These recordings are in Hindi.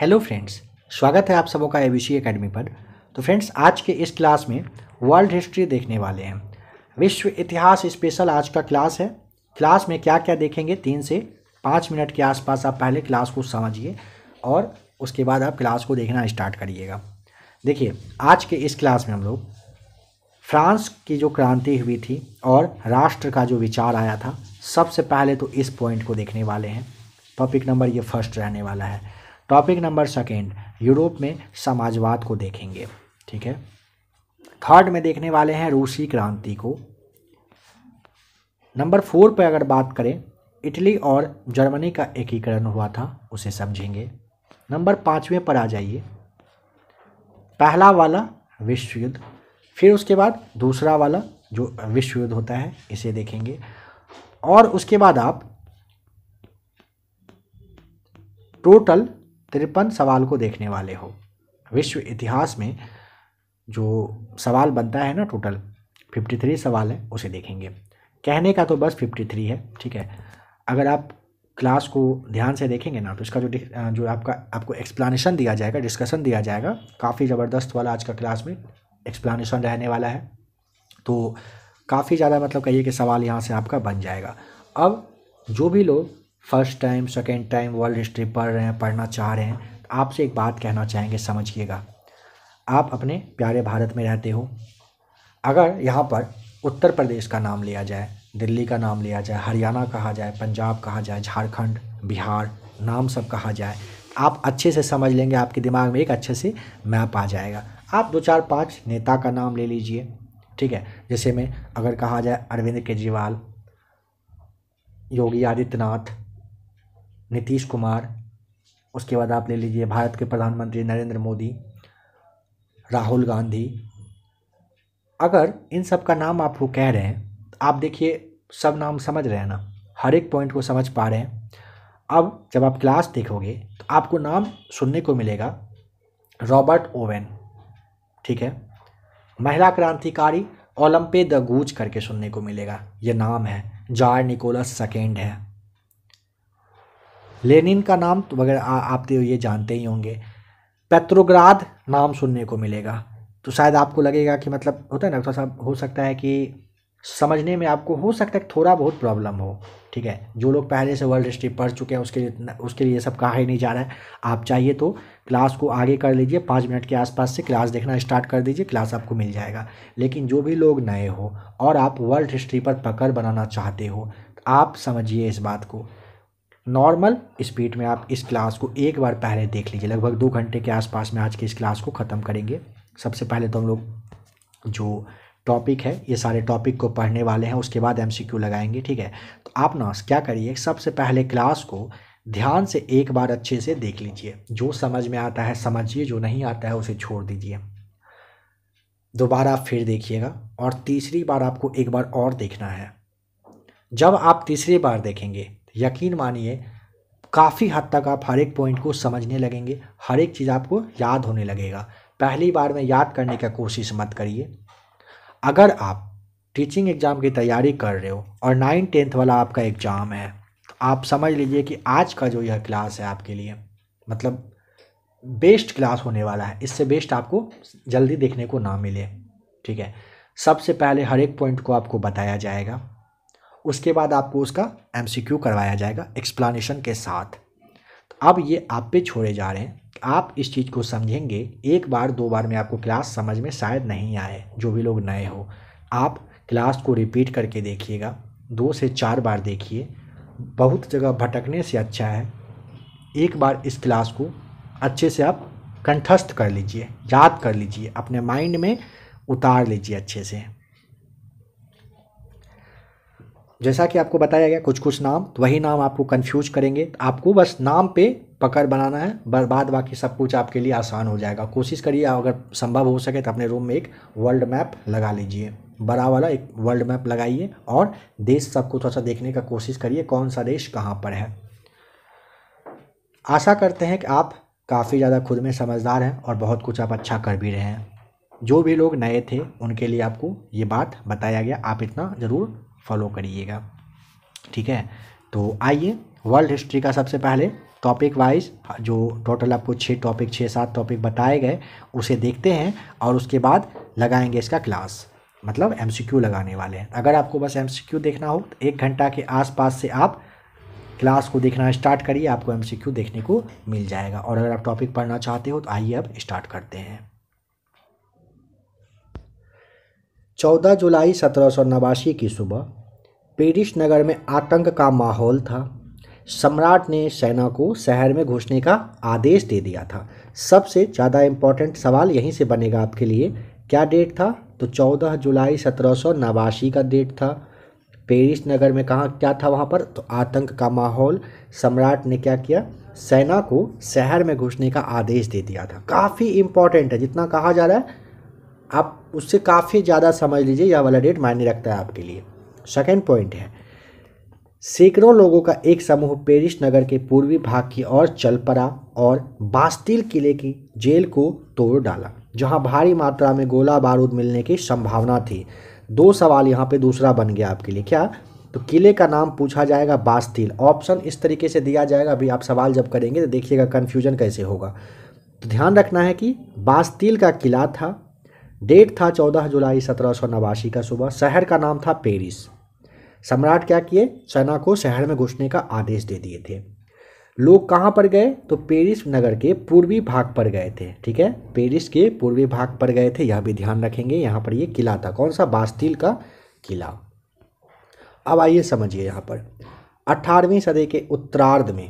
हेलो फ्रेंड्स स्वागत है आप सबों का एबीसी एकेडमी पर तो फ्रेंड्स आज के इस क्लास में वर्ल्ड हिस्ट्री देखने वाले हैं विश्व इतिहास स्पेशल आज का क्लास है क्लास में क्या क्या देखेंगे तीन से पाँच मिनट के आसपास आप पहले क्लास को समझिए और उसके बाद आप क्लास को देखना स्टार्ट करिएगा देखिए आज के इस क्लास में हम लोग फ्रांस की जो क्रांति हुई थी और राष्ट्र का जो विचार आया था सबसे पहले तो इस पॉइंट को देखने वाले हैं टॉपिक नंबर ये फर्स्ट रहने वाला है टॉपिक नंबर सेकेंड यूरोप में समाजवाद को देखेंगे ठीक है थर्ड में देखने वाले हैं रूसी क्रांति को नंबर फोर पर अगर बात करें इटली और जर्मनी का एकीकरण हुआ था उसे समझेंगे नंबर पाँचवें पर आ जाइए पहला वाला विश्व युद्ध फिर उसके बाद दूसरा वाला जो विश्व युद्ध होता है इसे देखेंगे और उसके बाद आप टोटल तिरपन सवाल को देखने वाले हो विश्व इतिहास में जो सवाल बनता है ना टोटल फिफ्टी थ्री सवाल है उसे देखेंगे कहने का तो बस फिफ्टी थ्री है ठीक है अगर आप क्लास को ध्यान से देखेंगे ना तो इसका जो जो आपका आपको एक्सप्लानशन दिया जाएगा डिस्कशन दिया जाएगा काफ़ी ज़बरदस्त वाला आज का क्लास में एक्सप्लानेशन रहने वाला है तो काफ़ी ज़्यादा मतलब कहिए कि सवाल यहाँ से आपका बन जाएगा अब जो भी लोग first time second time world history पढ़ रहे हैं पढ़ना चाह रहे हैं तो आपसे एक बात कहना चाहेंगे समझिएगा आप अपने प्यारे भारत में रहते हो अगर यहाँ पर उत्तर प्रदेश का नाम लिया जाए दिल्ली का नाम लिया जाए हरियाणा कहा जाए पंजाब कहा जाए झारखंड बिहार नाम सब कहा जाए आप अच्छे से समझ लेंगे आपके दिमाग में एक अच्छे से मैप आ जाएगा आप दो चार पाँच नेता का नाम ले लीजिए ठीक है जैसे में अगर कहा जाए अरविंद केजरीवाल योगी आदित्यनाथ नीतीश कुमार उसके बाद आप ले लीजिए भारत के प्रधानमंत्री नरेंद्र मोदी राहुल गांधी अगर इन सब का नाम आपको कह रहे हैं तो आप देखिए सब नाम समझ रहे हैं ना हर एक पॉइंट को समझ पा रहे हैं अब जब आप क्लास देखोगे तो आपको नाम सुनने को मिलेगा रॉबर्ट ओवेन ठीक है महिला क्रांतिकारी ओलंपे द गूज करके सुनने को मिलेगा ये नाम है जॉर्ज निकोलस सेकेंड है लेनिन का नाम तो वगैरह आप तो ये जानते ही होंगे पेत्रोग्राद नाम सुनने को मिलेगा तो शायद आपको लगेगा कि मतलब होता है ना थोड़ा सा हो सकता है कि समझने में आपको हो सकता है थोड़ा बहुत प्रॉब्लम हो ठीक है जो लोग पहले से वर्ल्ड हिस्ट्री पढ़ चुके हैं उसके लिए उसके लिए सब कहा ही नहीं जा रहा है आप चाहिए तो क्लास को आगे कर लीजिए पाँच मिनट के आसपास से क्लास देखना स्टार्ट कर दीजिए क्लास आपको मिल जाएगा लेकिन जो भी लोग नए हो और आप वर्ल्ड हिस्ट्री पर पकड़ बनाना चाहते हो आप समझिए इस बात को नॉर्मल स्पीड में आप इस क्लास को एक बार पहले देख लीजिए लगभग दो घंटे के आसपास में आज के इस क्लास को ख़त्म करेंगे सबसे पहले तो हम लोग जो टॉपिक है ये सारे टॉपिक को पढ़ने वाले हैं उसके बाद एमसीक्यू लगाएंगे ठीक है तो आप ना क्या करिए सबसे पहले क्लास को ध्यान से एक बार अच्छे से देख लीजिए जो समझ में आता है समझिए जो नहीं आता है उसे छोड़ दीजिए दोबारा फिर देखिएगा और तीसरी बार आपको एक बार और देखना है जब आप तीसरी बार देखेंगे यकीन मानिए काफ़ी हद तक आप हर एक पॉइंट को समझने लगेंगे हर एक चीज़ आपको याद होने लगेगा पहली बार में याद करने का कोशिश मत करिए अगर आप टीचिंग एग्ज़ाम की तैयारी कर रहे हो और नाइन टेंथ वाला आपका एग्ज़ाम है तो आप समझ लीजिए कि आज का जो यह क्लास है आपके लिए मतलब बेस्ट क्लास होने वाला है इससे बेस्ट आपको जल्दी देखने को ना मिले ठीक है सबसे पहले हर एक पॉइंट को आपको बताया जाएगा उसके बाद आपको उसका एम करवाया जाएगा एक्सप्लानशन के साथ तो अब ये आप पे छोड़े जा रहे हैं आप इस चीज़ को समझेंगे एक बार दो बार में आपको क्लास समझ में शायद नहीं आए जो भी लोग नए हो आप क्लास को रिपीट करके देखिएगा दो से चार बार देखिए बहुत जगह भटकने से अच्छा है एक बार इस क्लास को अच्छे से आप कंठस्थ कर लीजिए याद कर लीजिए अपने माइंड में उतार लीजिए अच्छे से जैसा कि आपको बताया गया कुछ कुछ नाम तो वही नाम आपको कंफ्यूज करेंगे तो आपको बस नाम पे पकड़ बनाना है बर्बाद बाकी सब कुछ आपके लिए आसान हो जाएगा कोशिश करिए अगर संभव हो सके तो अपने रूम में एक वर्ल्ड मैप लगा लीजिए बड़ा वाला एक वर्ल्ड मैप लगाइए और देश सबको थोड़ा सा देखने का कोशिश करिए कौन सा देश कहाँ पर है आशा करते हैं कि आप काफ़ी ज़्यादा खुद में समझदार हैं और बहुत कुछ आप अच्छा कर भी रहे हैं जो भी लोग नए थे उनके लिए आपको ये बात बताया गया आप इतना ज़रूर फॉलो करिएगा ठीक है तो आइए वर्ल्ड हिस्ट्री का सबसे पहले टॉपिक वाइज जो टोटल आपको छः टॉपिक छः सात टॉपिक बताए गए उसे देखते हैं और उसके बाद लगाएंगे इसका क्लास मतलब एम लगाने वाले हैं अगर आपको बस एम देखना हो तो एक घंटा के आसपास से आप क्लास को देखना स्टार्ट करिए आपको एम देखने को मिल जाएगा और अगर आप टॉपिक पढ़ना चाहते हो तो आइए अब स्टार्ट करते हैं 14 जुलाई सत्रह सौ नवासी की सुबह पेरिस नगर में आतंक का माहौल था सम्राट ने सेना को शहर में घुसने का आदेश दे दिया था सबसे ज़्यादा इम्पोर्टेंट सवाल यहीं से बनेगा आपके लिए क्या डेट था तो 14 जुलाई सत्रह सौ नवासी का डेट था पेरिस नगर में कहाँ क्या था वहाँ पर तो आतंक का माहौल सम्राट ने क्या किया सेना को शहर में घुसने का आदेश दे दिया था काफ़ी इम्पोर्टेंट है जितना कहा जा रहा है आप उससे काफ़ी ज़्यादा समझ लीजिए यह वाला डेट मायने रखता है आपके लिए सेकेंड पॉइंट है सैकड़ों लोगों का एक समूह पेरिस नगर के पूर्वी भाग की ओर चल पड़ा और बास्तिल किले की जेल को तोड़ डाला जहां भारी मात्रा में गोला बारूद मिलने की संभावना थी दो सवाल यहां पे दूसरा बन गया आपके लिए क्या तो किले का नाम पूछा जाएगा बास्तिल ऑप्शन इस तरीके से दिया जाएगा अभी आप सवाल जब करेंगे तो देखिएगा कन्फ्यूजन कैसे होगा तो ध्यान रखना है कि बास्तील का किला था डेट था चौदह जुलाई सत्रह सौ नवासी का सुबह शहर का नाम था पेरिस सम्राट क्या किए सेना को शहर में घुसने का आदेश दे दिए थे लोग कहाँ पर गए तो पेरिस नगर के पूर्वी भाग पर गए थे ठीक है पेरिस के पूर्वी भाग पर गए थे यह भी ध्यान रखेंगे यहाँ पर ये किला था कौन सा बास्तील का किला अब आइए समझिए यहाँ पर अठारहवीं सदी के उत्तरार्ध में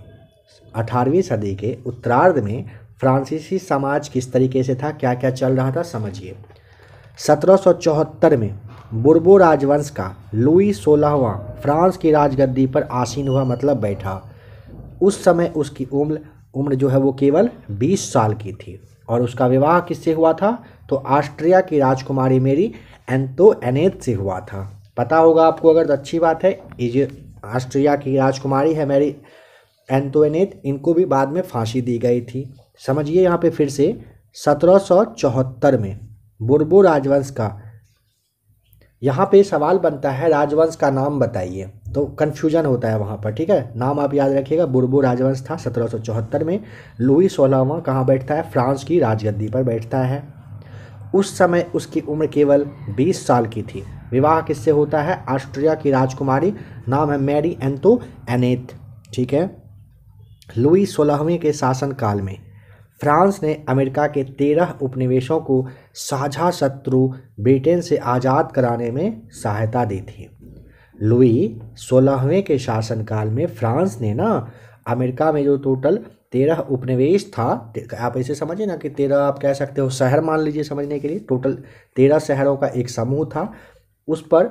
अठारहवीं सदी के उत्तरार्ध में फ्रांसीसी समाज किस तरीके से था क्या क्या चल रहा था समझिए सत्रह में बुरबो राजवंश का लुई सोलहवा फ्रांस की राजगद्दी पर आसीन हुआ मतलब बैठा उस समय उसकी उम्र उम्र जो है वो केवल 20 साल की थी और उसका विवाह किससे हुआ था तो ऑस्ट्रिया की राजकुमारी मेरी एंतो एनेत से हुआ था पता होगा आपको अगर तो अच्छी बात है ये ऑस्ट्रिया की राजकुमारी है मेरी एंतोनेत इनको भी बाद में फांसी दी गई थी समझिए यहाँ पे फिर से सत्रह में बुरबू राजवंश का यहाँ पे सवाल बनता है राजवंश का नाम बताइए तो कन्फ्यूजन होता है वहाँ पर ठीक है नाम आप याद रखिएगा बुरबू राजवंश था सत्रह में लुई सोलहवा कहाँ बैठता है फ्रांस की राजगद्दी पर बैठता है उस समय उसकी उम्र केवल 20 साल की थी विवाह किससे होता है ऑस्ट्रिया की राजकुमारी नाम है मैरी एंतो एनेथ ठीक है लुई सोलहवें के शासनकाल में फ्रांस ने अमेरिका के तेरह उपनिवेशों को साझा शत्रु ब्रिटेन से आज़ाद कराने में सहायता दी थी लुई सोलहवें के शासनकाल में फ्रांस ने ना अमेरिका में जो टोटल तेरह उपनिवेश था आप ऐसे समझिए ना कि तेरह आप कह सकते हो शहर मान लीजिए समझने के लिए टोटल तेरह शहरों का एक समूह था उस पर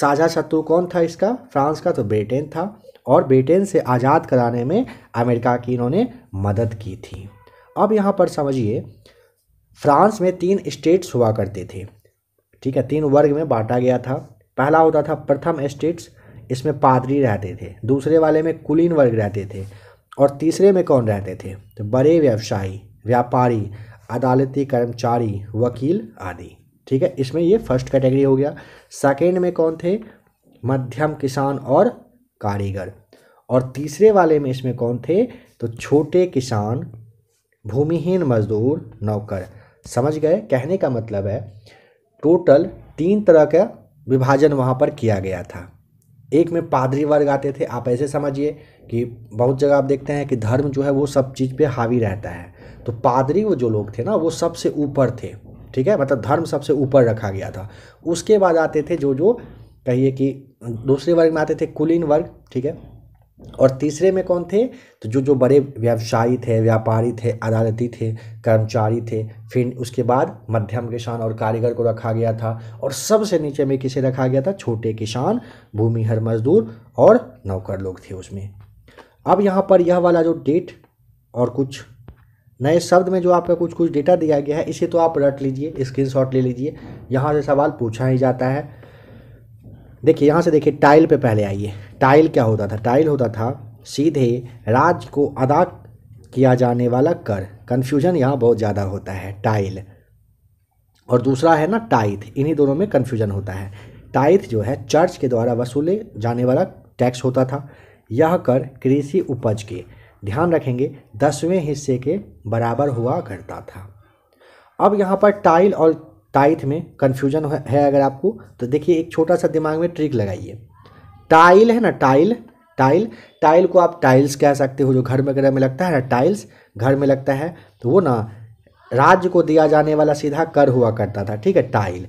साझा शत्रु कौन था इसका फ्रांस का तो ब्रिटेन था और ब्रिटेन से आज़ाद कराने में अमेरिका की इन्होंने मदद की थी अब यहाँ पर समझिए फ्रांस में तीन स्टेट्स हुआ करते थे ठीक है तीन वर्ग में बांटा गया था पहला होता था प्रथम स्टेट्स इसमें पादरी रहते थे दूसरे वाले में कुलीन वर्ग रहते थे और तीसरे में कौन रहते थे तो बड़े व्यवसायी व्यापारी अदालती कर्मचारी वकील आदि ठीक है इसमें ये फर्स्ट कैटेगरी हो गया सेकेंड में कौन थे मध्यम किसान और कारीगर और तीसरे वाले में इसमें कौन थे तो छोटे किसान भूमिहीन मजदूर नौकर समझ गए कहने का मतलब है टोटल तीन तरह का विभाजन वहाँ पर किया गया था एक में पादरी वर्ग आते थे आप ऐसे समझिए कि बहुत जगह आप देखते हैं कि धर्म जो है वो सब चीज़ पे हावी रहता है तो पादरी वो जो लोग थे ना वो सबसे ऊपर थे ठीक है मतलब धर्म सबसे ऊपर रखा गया था उसके बाद आते थे जो जो कहिए कि दूसरे वर्ग में आते थे कुलीन वर्ग ठीक है और तीसरे में कौन थे तो जो जो बड़े व्यवसायी थे व्यापारी थे अदालती थे कर्मचारी थे फिर उसके बाद मध्यम किसान और कारीगर को रखा गया था और सबसे नीचे में किसे रखा गया था छोटे किसान भूमिहर मजदूर और नौकर लोग थे उसमें अब यहाँ पर यह वाला जो डेट और कुछ नए शब्द में जो आपका कुछ कुछ डेटा दिया गया है इसे तो आप रट लीजिए स्क्रीन ले लीजिए यहाँ से सवाल पूछा ही जाता है देखिए यहाँ से देखिए टाइल पर पहले आइए टाइल क्या होता था टाइल होता था सीधे राज को अदा किया जाने वाला कर कन्फ्यूजन यहाँ बहुत ज़्यादा होता है टाइल और दूसरा है ना टाइथ इन्हीं दोनों में कन्फ्यूजन होता है टाइथ जो है चर्च के द्वारा वसूले जाने वाला टैक्स होता था यह कर कृषि उपज के ध्यान रखेंगे दसवें हिस्से के बराबर हुआ करता था अब यहाँ पर टाइल और टाइथ में कन्फ्यूजन है अगर आपको तो देखिए एक छोटा सा दिमाग में ट्रिक लगाइए टाइल है ना टाइल टाइल टाइल को आप टाइल्स कह सकते हो जो घर वगैरह में लगता है ना टाइल्स घर में लगता है तो वो ना राज्य को दिया जाने वाला सीधा कर हुआ करता था ठीक है टाइल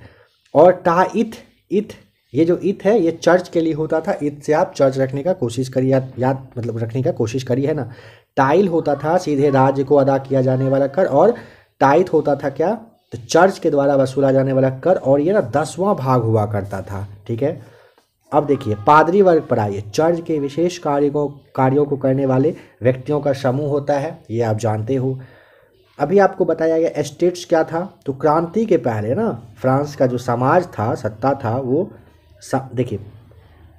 और टा इथ इथ ये जो इथ है ये चर्च के लिए होता था इथ से आप चर्च रखने का कोशिश करिए याद मतलब रखने का कोशिश करिए है ना टाइल होता था सीधे राज्य को अदा किया जाने वाला कर और टाइथ होता था क्या तो चर्च के द्वारा वसूला जाने वाला कर और ये ना दसवां भाग हुआ करता था ठीक है अब देखिए पादरी वर्ग पर आइए चर्च के विशेष कार्य को कार्यों को करने वाले व्यक्तियों का समूह होता है ये आप जानते हो अभी आपको बताया गया एस्टेट्स क्या था तो क्रांति के पहले ना फ्रांस का जो समाज था सत्ता था वो देखिए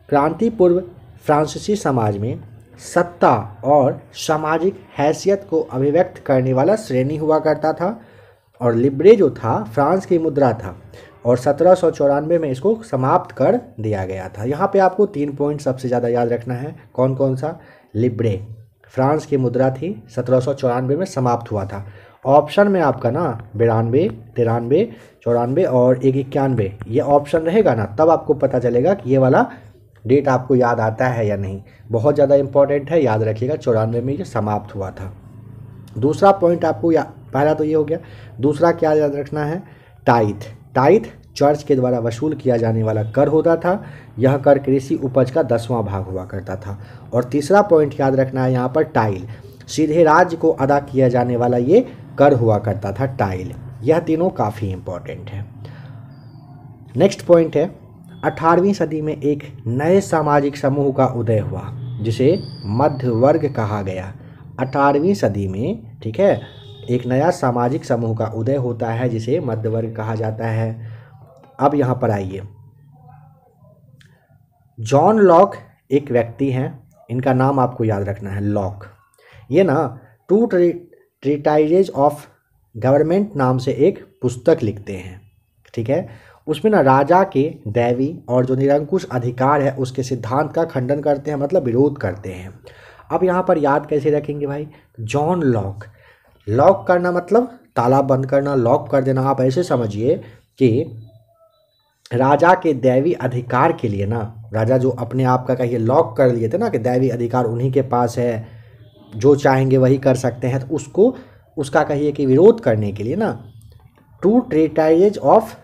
क्रांति पूर्व फ्रांसीसी समाज में सत्ता और सामाजिक हैसियत को अभिव्यक्त करने वाला श्रेणी हुआ करता था और लिब्रे जो था फ्रांस की मुद्रा था और सत्रह में इसको समाप्त कर दिया गया था यहाँ पे आपको तीन पॉइंट सबसे ज़्यादा याद रखना है कौन कौन सा लिब्रे फ्रांस की मुद्रा थी सत्रह में समाप्त हुआ था ऑप्शन में आपका ना बिरानवे तिरानवे चौरानवे और एक इक्यानवे ये ऑप्शन रहेगा ना तब आपको पता चलेगा कि ये वाला डेट आपको याद आता है या नहीं बहुत ज़्यादा इंपॉर्टेंट है याद रखिएगा चौरानवे में ये समाप्त हुआ था दूसरा पॉइंट आपको या पहला तो ये हो गया दूसरा क्या याद रखना है टाइथ टाइथ चर्च के द्वारा वसूल किया जाने वाला कर होता था यह कर कृषि उपज का दसवां भाग हुआ करता था और तीसरा पॉइंट याद रखना है यहाँ पर टाइल सीधे राज्य को अदा किया जाने वाला ये कर हुआ करता था टाइल यह तीनों काफ़ी इंपॉर्टेंट है नेक्स्ट पॉइंट है अठारहवीं सदी में एक नए सामाजिक समूह का उदय हुआ जिसे मध्य वर्ग कहा गया अठारहवीं सदी में ठीक है एक नया सामाजिक समूह का उदय होता है जिसे मध्यवर्ग कहा जाता है अब यहाँ पर आइए जॉन लॉक एक व्यक्ति हैं इनका नाम आपको याद रखना है लॉक ये ना टू ट्रिटाइजेज ऑफ गवर्नमेंट नाम से एक पुस्तक लिखते हैं ठीक है उसमें ना राजा के दैवी और जो निरंकुश अधिकार है उसके सिद्धांत का खंडन करते हैं मतलब विरोध करते हैं अब यहाँ पर याद कैसे रखेंगे भाई जॉन लॉक लॉक करना मतलब ताला बंद करना लॉक कर देना आप ऐसे समझिए कि राजा के दैवी अधिकार के लिए ना राजा जो अपने आप का कहिए लॉक कर लिए थे ना कि दैवी अधिकार उन्हीं के पास है जो चाहेंगे वही कर सकते हैं तो उसको उसका कहिए कि विरोध करने के लिए ना टू ट्रेटाइज ऑफ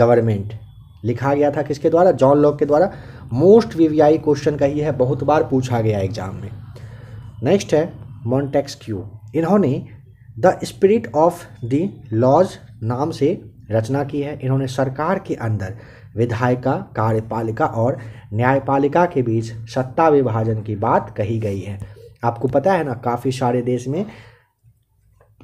गवर्नमेंट लिखा गया था किसके द्वारा जॉन लॉक के द्वारा मोस्ट वीवीआई क्वेश्चन कही है बहुत बार पूछा गया एग्जाम में नेक्स्ट है मॉन्टेक्स क्यू इन्होंने the spirit of the laws नाम से रचना की है इन्होंने सरकार के अंदर विधायिका कार्यपालिका और न्यायपालिका के बीच सत्ता विभाजन की बात कही गई है आपको पता है ना काफ़ी सारे देश में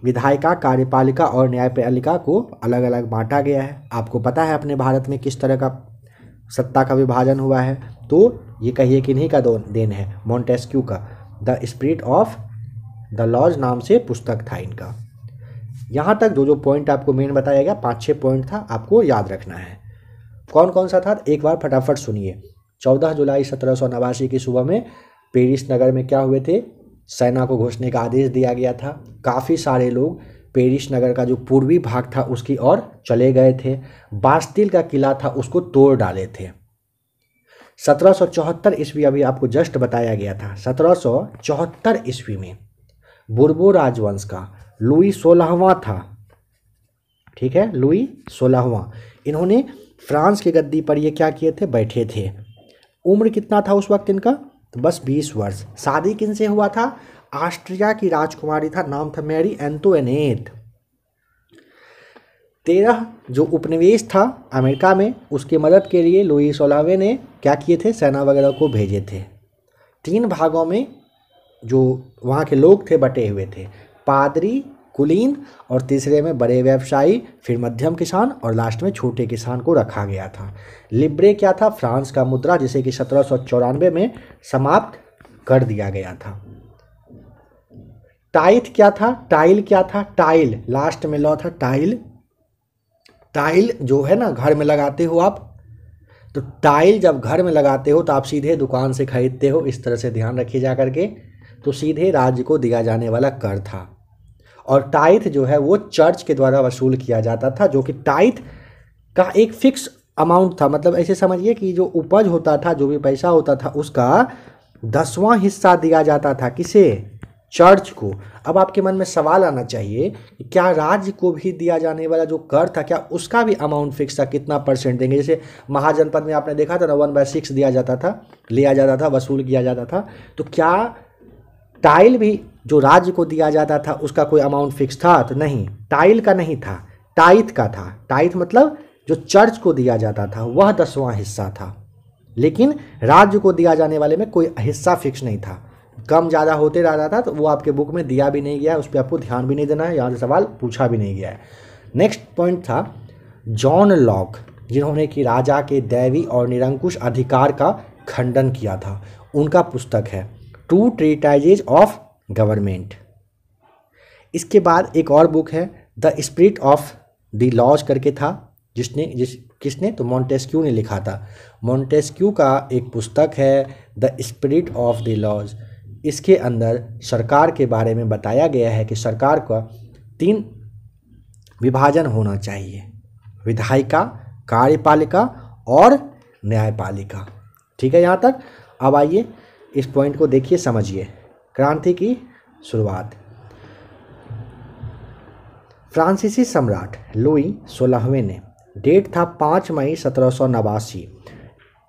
विधायिका कार्यपालिका और न्यायपालिका को अलग अलग बांटा गया है आपको पता है अपने भारत में किस तरह का सत्ता का विभाजन हुआ है तो ये कहिए कि नहीं का दो देन है मॉन्टेस्क्यू का the spirit of the laws नाम से पुस्तक था इनका यहाँ तक जो जो पॉइंट आपको मेन बताया गया पाँच छः पॉइंट था आपको याद रखना है कौन कौन सा था एक बार फटाफट सुनिए चौदह जुलाई सत्रह सौ नवासी की सुबह में पेरिस नगर में क्या हुए थे सेना को घुसने का आदेश दिया गया था काफ़ी सारे लोग पेरिस नगर का जो पूर्वी भाग था उसकी ओर चले गए थे बास्तिल का किला था उसको तोड़ डाले थे सत्रह सौ चौहत्तर ईस्वी अभी आपको जस्ट बताया गया था सत्रह सौ चौहत्तर ईस्वी में बुरबो राजवंश का लुई सोलहवा था ठीक है लुई सोलहवा इन्होंने फ्रांस के गद्दी पर ये क्या किए थे बैठे थे उम्र कितना था उस वक्त इनका तो बस बीस वर्ष शादी किन से हुआ था ऑस्ट्रिया की राजकुमारी था नाम था मैरी एंतोनेट तेरह जो उपनिवेश था अमेरिका में उसकी मदद के लिए लुई सोलावे ने क्या किए थे सेना वगैरह को भेजे थे तीन भागों में जो वहाँ के लोग थे बटे हुए थे पादरी कुलीन और तीसरे में बड़े व्यवसायी फिर मध्यम किसान और लास्ट में छोटे किसान को रखा गया था लिब्रे क्या था फ्रांस का मुद्रा जिसे कि सत्रह में समाप्त कर दिया गया था टाइथ क्या था टाइल क्या था टाइल लास्ट में लॉ था टाइल टाइल जो है ना घर में लगाते हो आप तो टाइल जब घर में लगाते हो तो आप सीधे दुकान से खरीदते हो इस तरह से ध्यान रखिए जा करके तो सीधे राज्य को दिया जाने वाला कर था और टाइथ जो है वो चर्च के द्वारा वसूल किया जाता था जो कि टाइथ का एक फिक्स अमाउंट था मतलब ऐसे समझिए कि जो उपज होता था जो भी पैसा होता था उसका दसवां हिस्सा दिया जाता था किसे चर्च को अब आपके मन में सवाल आना चाहिए कि क्या राज्य को भी दिया जाने वाला जो कर था क्या उसका भी अमाउंट फिक्स था कितना परसेंट देंगे जैसे महाजनपद में आपने देखा था ना वन बाय सिक्स दिया जाता था लिया जाता था वसूल किया जाता था तो क्या टाइल भी जो राज्य को दिया जाता था उसका कोई अमाउंट फिक्स था तो नहीं टाइल का नहीं था टाइथ का था टाइथ मतलब जो चर्च को दिया जाता था वह दसवां हिस्सा था लेकिन राज्य को दिया जाने वाले में कोई हिस्सा फिक्स नहीं था कम ज़्यादा होते रहता था तो वो आपके बुक में दिया भी नहीं गया उस पर आपको ध्यान भी नहीं देना है यहाँ से सवाल पूछा भी नहीं गया है नेक्स्ट पॉइंट था जॉन लॉक जिन्होंने कि राजा के दैवी और निरंकुश अधिकार का खंडन किया था उनका पुस्तक है टू ट्रेटाइजेज ऑफ गवर्नमेंट इसके बाद एक और बुक है the spirit of the laws करके था जिसने जिस किसने तो मॉन्टेस्क्यू ने लिखा था मॉन्टेस्क्यू का एक पुस्तक है the spirit of the laws इसके अंदर सरकार के बारे में बताया गया है कि सरकार का तीन विभाजन होना चाहिए विधायिका कार्यपालिका और न्यायपालिका ठीक है यहाँ तक अब आइए इस पॉइंट को देखिए समझिए क्रांति की शुरुआत फ्रांसीसी सम्राट लुई सोलहवें ने डेट था पाँच मई सत्रह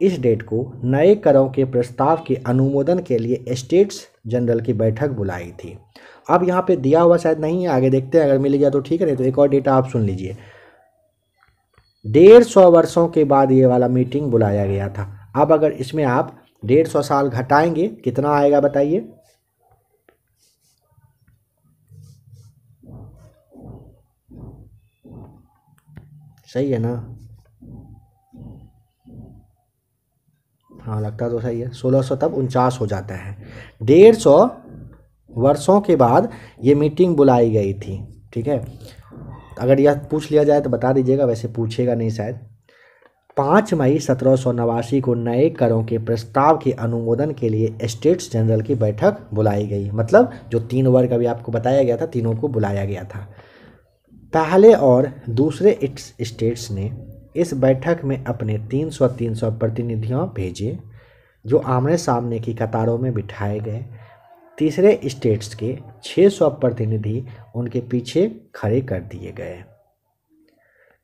इस डेट को नए करों के प्रस्ताव के अनुमोदन के लिए स्टेट्स जनरल की बैठक बुलाई थी अब यहाँ पे दिया हुआ शायद नहीं है आगे देखते हैं अगर मिल गया तो ठीक है नहीं तो एक और डेटा आप सुन लीजिए डेढ़ सौ वर्षों के बाद ये वाला मीटिंग बुलाया गया था अब अगर इसमें आप डेढ़ सौ साल घटाएंगे कितना आएगा बताइए सही है ना हाँ लगता तो सही है सोलह सौ तब उनचास हो जाता है डेढ़ सौ वर्षों के बाद ये मीटिंग बुलाई गई थी ठीक है अगर यह पूछ लिया जाए तो बता दीजिएगा वैसे पूछेगा नहीं शायद पाँच मई सत्रह को नए करों के प्रस्ताव के अनुमोदन के लिए स्टेट्स जनरल की बैठक बुलाई गई मतलब जो तीन वर्ग अभी आपको बताया गया था तीनों को बुलाया गया था पहले और दूसरे स्टेट्स ने इस बैठक में अपने 300 300 प्रतिनिधियों भेजे जो आमने सामने की कतारों में बिठाए गए तीसरे स्टेट्स के 600 प्रतिनिधि उनके पीछे खड़े कर दिए गए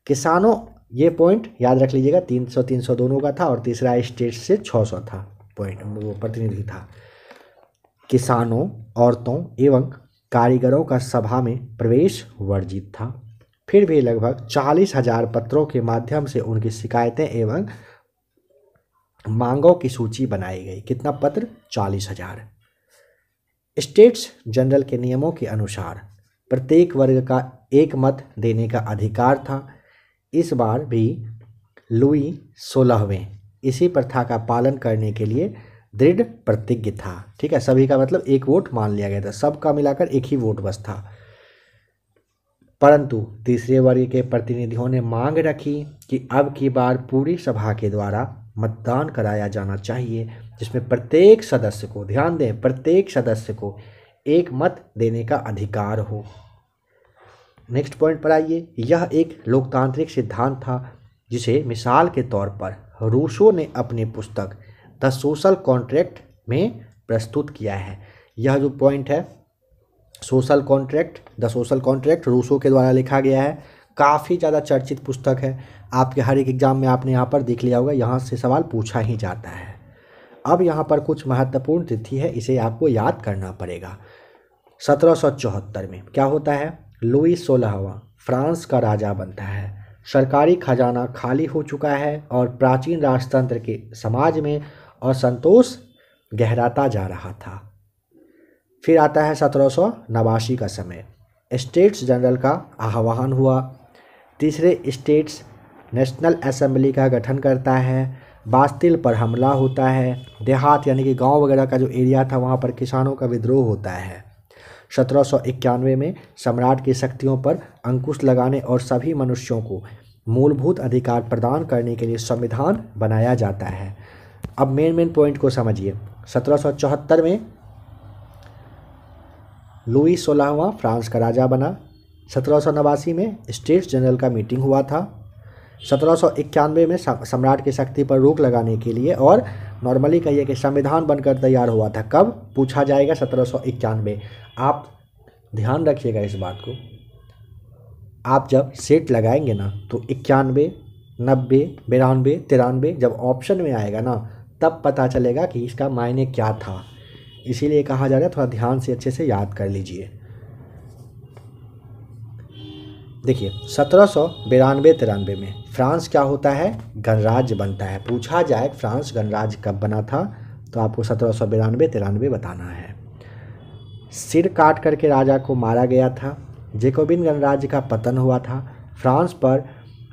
किसानों ये पॉइंट याद रख लीजिएगा तीन सौ तीन सौ दोनों का था और तीसरा स्टेट से छः सौ था पॉइंट वो प्रतिनिधि था किसानों औरतों एवं कारीगरों का सभा में प्रवेश वर्जित था फिर भी लगभग चालीस हजार पत्रों के माध्यम से उनकी शिकायतें एवं मांगों की सूची बनाई गई कितना पत्र चालीस हजार स्टेट्स जनरल के नियमों के अनुसार प्रत्येक वर्ग का एक मत देने का अधिकार था इस बार भी लुई सोलहवें इसी प्रथा का पालन करने के लिए दृढ़ प्रतिज्ञ था ठीक है सभी का मतलब एक वोट मान लिया गया था सबका मिलाकर एक ही वोट बस था परंतु तीसरे वर्ग के प्रतिनिधियों ने मांग रखी कि अब की बार पूरी सभा के द्वारा मतदान कराया जाना चाहिए जिसमें प्रत्येक सदस्य को ध्यान दें प्रत्येक सदस्य को एक मत देने का अधिकार हो नेक्स्ट पॉइंट पर आइए यह एक लोकतांत्रिक सिद्धांत था जिसे मिसाल के तौर पर रूसो ने अपनी पुस्तक द सोशल कॉन्ट्रैक्ट में प्रस्तुत किया है यह जो पॉइंट है social contract the social contract Rousseau के द्वारा लिखा गया है काफ़ी ज़्यादा चर्चित पुस्तक है आपके हर एक एग्जाम में आपने यहाँ पर देख लिया होगा यहाँ से सवाल पूछा ही जाता है अब यहाँ पर कुछ महत्वपूर्ण तिथि है इसे आपको याद करना पड़ेगा सत्रह में क्या होता है लुई सोलहवा फ्रांस का राजा बनता है सरकारी खजाना खाली हो चुका है और प्राचीन राजतंत्र के समाज में असंतोष गहराता जा रहा था फिर आता है सत्रह नवासी का समय स्टेट्स जनरल का आह्वान हुआ तीसरे स्टेट्स नेशनल असेंबली का गठन करता है बास्तिल पर हमला होता है देहात यानी कि गांव वगैरह का जो एरिया था वहाँ पर किसानों का विद्रोह होता है सत्रह में सम्राट की शक्तियों पर अंकुश लगाने और सभी मनुष्यों को मूलभूत अधिकार प्रदान करने के लिए संविधान बनाया जाता है अब मेन मेन पॉइंट को समझिए सत्रह में लुई सोलहवा फ्रांस का राजा बना सत्रह में स्टेट्स जनरल का मीटिंग हुआ था सत्रह में सम्राट की शक्ति पर रोक लगाने के लिए और नॉर्मली कहिए कि संविधान बनकर तैयार हुआ था कब पूछा जाएगा सत्रह आप ध्यान रखिएगा इस बात को आप जब सेट लगाएंगे ना तो इक्यानवे नब्बे बिरानवे तिरानवे जब ऑप्शन में आएगा ना तब पता चलेगा कि इसका मायने क्या था इसीलिए कहा जा रहा है थोड़ा ध्यान से अच्छे से याद कर लीजिए देखिए सत्रह सौ बिरानवे तिरानवे में फ्रांस क्या होता है गणराज्य बनता है पूछा जाए फ्रांस गणराज्य कब बना था तो आपको सत्रह सौ बिरानवे तिरानवे बताना है सिर काट करके राजा को मारा गया था जेकोबिन गणराज्य का पतन हुआ था फ्रांस पर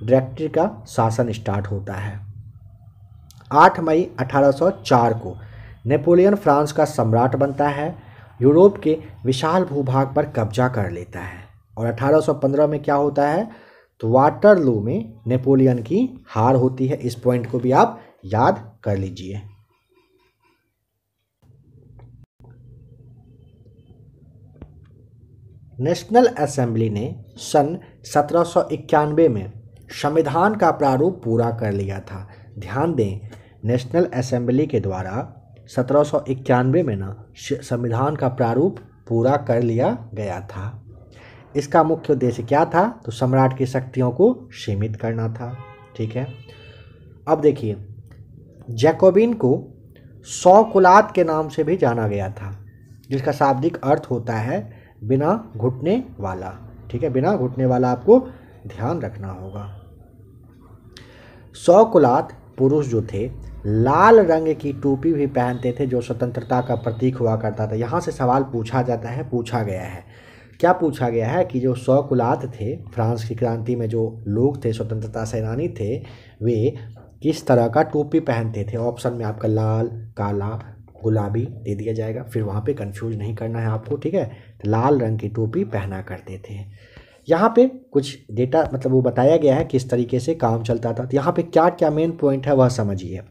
डायरेक्टर का शासन स्टार्ट होता है 8 मई 1804 को नेपोलियन फ्रांस का सम्राट बनता है यूरोप के विशाल भूभाग पर कब्जा कर लेता है और 1815 में क्या होता है तो वाटरलू में नेपोलियन की हार होती है इस पॉइंट को भी आप याद कर लीजिए नेशनल असेंबली ने सन सत्रह में संविधान का प्रारूप पूरा कर लिया था ध्यान दें नेशनल असेंबली के द्वारा सत्रह में ना संविधान का प्रारूप पूरा कर लिया गया था इसका मुख्य उद्देश्य क्या था तो सम्राट की शक्तियों को सीमित करना था ठीक है अब देखिए जैकोबिन को सौ कुलात के नाम से भी जाना गया था जिसका शाब्दिक अर्थ होता है बिना घुटने वाला ठीक है बिना घुटने वाला आपको ध्यान रखना होगा सौ कुलात पुरुष जो थे लाल रंग की टोपी भी पहनते थे जो स्वतंत्रता का प्रतीक हुआ करता था यहाँ से सवाल पूछा जाता है पूछा गया है क्या पूछा गया है कि जो कुलात थे फ्रांस की क्रांति में जो लोग थे स्वतंत्रता सेनानी थे वे किस तरह का टोपी पहनते थे ऑप्शन में आपका लाल काला गुलाबी दे दिया जाएगा फिर वहाँ पे कंफ्यूज नहीं करना है आपको ठीक है तो लाल रंग की टोपी पहना करते थे यहाँ पे कुछ डेटा मतलब वो बताया गया है किस तरीके से काम चलता था तो यहाँ पे क्या क्या मेन पॉइंट है वह समझिए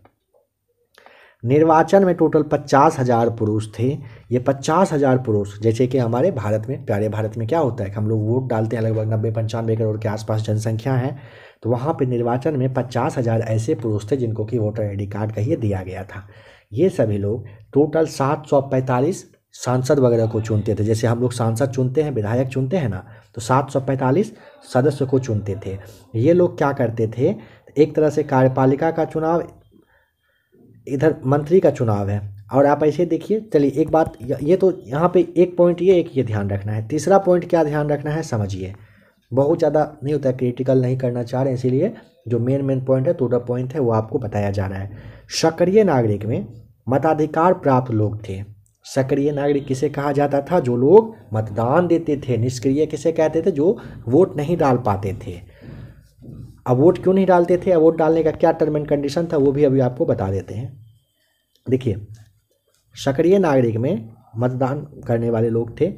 निर्वाचन में टोटल पचास हज़ार पुरुष थे ये पचास हज़ार पुरुष जैसे कि हमारे भारत में प्यारे भारत में क्या होता है कि हम लोग वोट डालते हैं लगभग नब्बे पंचानवे करोड़ के आसपास जनसंख्या है तो वहाँ पर निर्वाचन में पचास हज़ार ऐसे पुरुष थे जिनको कि वोटर आई कार्ड कहिए दिया गया था ये सभी लोग टोटल सात सौ पैंतालीस सांसद वगैरह को चुनते थे जैसे हम लोग सांसद चुनते हैं विधायक चुनते हैं ना तो 745 सदस्य को चुनते थे ये लोग क्या करते थे एक तरह से कार्यपालिका का चुनाव इधर मंत्री का चुनाव है और आप ऐसे देखिए चलिए एक बात ये तो यहाँ पे एक पॉइंट ये एक ये ध्यान रखना है तीसरा पॉइंट क्या ध्यान रखना है समझिए बहुत ज़्यादा नहीं होता है क्रिटिकल नहीं करना चाह रहे हैं इसीलिए जो मेन मेन पॉइंट है टोटल तो पॉइंट है वो आपको बताया जा रहा है सक्रिय नागरिक में मताधिकार प्राप्त लोग थे सक्रिय नागरिक किसे कहा जाता था जो लोग मतदान देते थे निष्क्रिय किसे कहते थे जो वोट नहीं डाल पाते थे अब वोट क्यों नहीं डालते थे अब वोट डालने का क्या टर्म एंड कंडीशन था वो भी अभी आपको बता देते हैं देखिए सक्रिय नागरिक में मतदान करने वाले लोग थे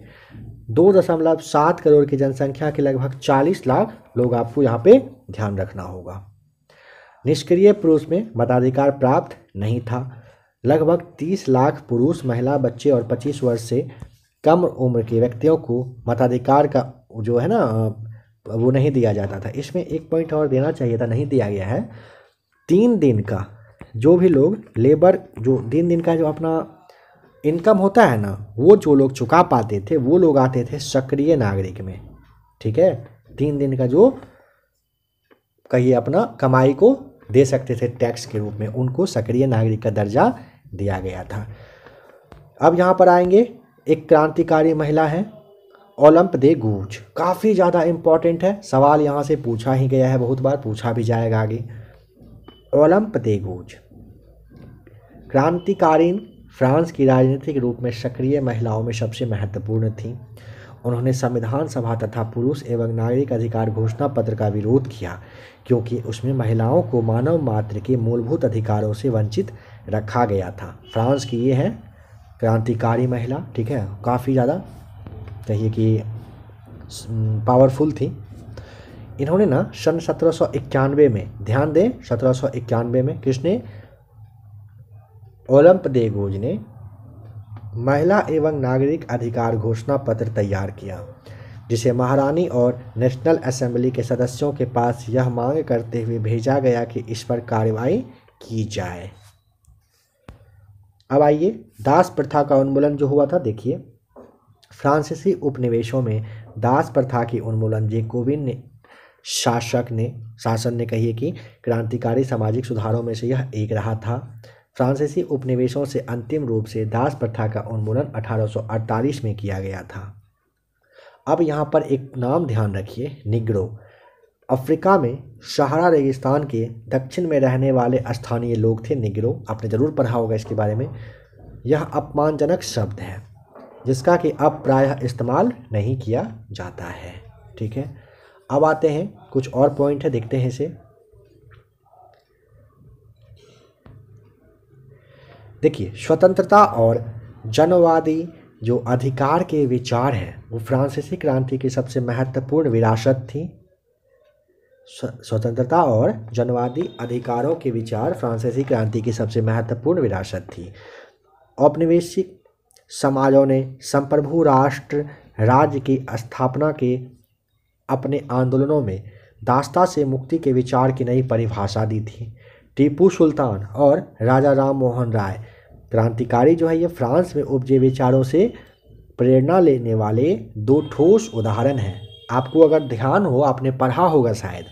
दो दशमलव सात करोड़ की जनसंख्या के लगभग चालीस लाख लोग आपको यहाँ पे ध्यान रखना होगा निष्क्रिय पुरुष में मताधिकार प्राप्त नहीं था लगभग तीस लाख पुरुष महिला बच्चे और पच्चीस वर्ष से कम उम्र के व्यक्तियों को मताधिकार का जो है ना वो नहीं दिया जाता था इसमें एक पॉइंट और देना चाहिए था नहीं दिया गया है तीन दिन का जो भी लोग लेबर जो तीन दिन का जो अपना इनकम होता है ना वो जो लोग चुका पाते थे वो लोग आते थे सक्रिय नागरिक में ठीक है तीन दिन का जो कहिए अपना कमाई को दे सकते थे टैक्स के रूप में उनको सक्रिय नागरिक का दर्जा दिया गया था अब यहाँ पर आएंगे एक क्रांतिकारी महिला है ओलंप दे गूंज काफ़ी ज़्यादा इम्पॉर्टेंट है सवाल यहाँ से पूछा ही गया है बहुत बार पूछा भी जाएगा आगे ओलंप दे गूंज क्रांतिकारीन फ्रांस की राजनीतिक रूप में सक्रिय महिलाओं में सबसे महत्वपूर्ण थीं उन्होंने संविधान सभा तथा पुरुष एवं नागरिक अधिकार घोषणा पत्र का विरोध किया क्योंकि उसमें महिलाओं को मानव मात्र के मूलभूत अधिकारों से वंचित रखा गया था फ्रांस की ये है क्रांतिकारी महिला ठीक है काफ़ी ज़्यादा कहिए कि पावरफुल थी इन्होंने ना सन सत्रह सौ इक्यानवे में ध्यान दें सत्रह सौ इक्यानवे में किसने ओलंप गोज ने महिला एवं नागरिक अधिकार घोषणा पत्र तैयार किया जिसे महारानी और नेशनल असेंबली के सदस्यों के पास यह मांग करते हुए भेजा गया कि इस पर कार्रवाई की जाए अब आइए दास प्रथा का उन्मूलन जो हुआ था देखिए फ्रांसीसी उपनिवेशों में दास प्रथा की उन्मूलन जेकोबिन ने शासक ने शासन ने कही कि क्रांतिकारी सामाजिक सुधारों में से यह एक रहा था फ्रांसीसी उपनिवेशों से अंतिम रूप से दास प्रथा का उन्मूलन 1848 में किया गया था अब यहाँ पर एक नाम ध्यान रखिए निग्रो अफ्रीका में सहारा रेगिस्तान के दक्षिण में रहने वाले स्थानीय लोग थे निग्रो आपने ज़रूर पढ़ा होगा इसके बारे में यह अपमानजनक शब्द है जिसका कि अब प्रायः इस्तेमाल नहीं किया जाता है ठीक है अब आते हैं कुछ और पॉइंट है देखते हैं इसे देखिए स्वतंत्रता और जनवादी जो अधिकार के विचार हैं वो फ्रांसीसी क्रांति की सबसे महत्वपूर्ण विरासत थी स्वतंत्रता और जनवादी अधिकारों के विचार फ्रांसीसी क्रांति की सबसे महत्वपूर्ण विरासत थी औपनिवेशिक समाजों ने संप्रभु राष्ट्र राज्य की स्थापना के अपने आंदोलनों में दास्ता से मुक्ति के विचार की नई परिभाषा दी थी टीपू सुल्तान और राजा राम मोहन राय क्रांतिकारी जो है ये फ्रांस में उपजे विचारों से प्रेरणा लेने वाले दो ठोस उदाहरण हैं आपको अगर ध्यान हो आपने पढ़ा होगा शायद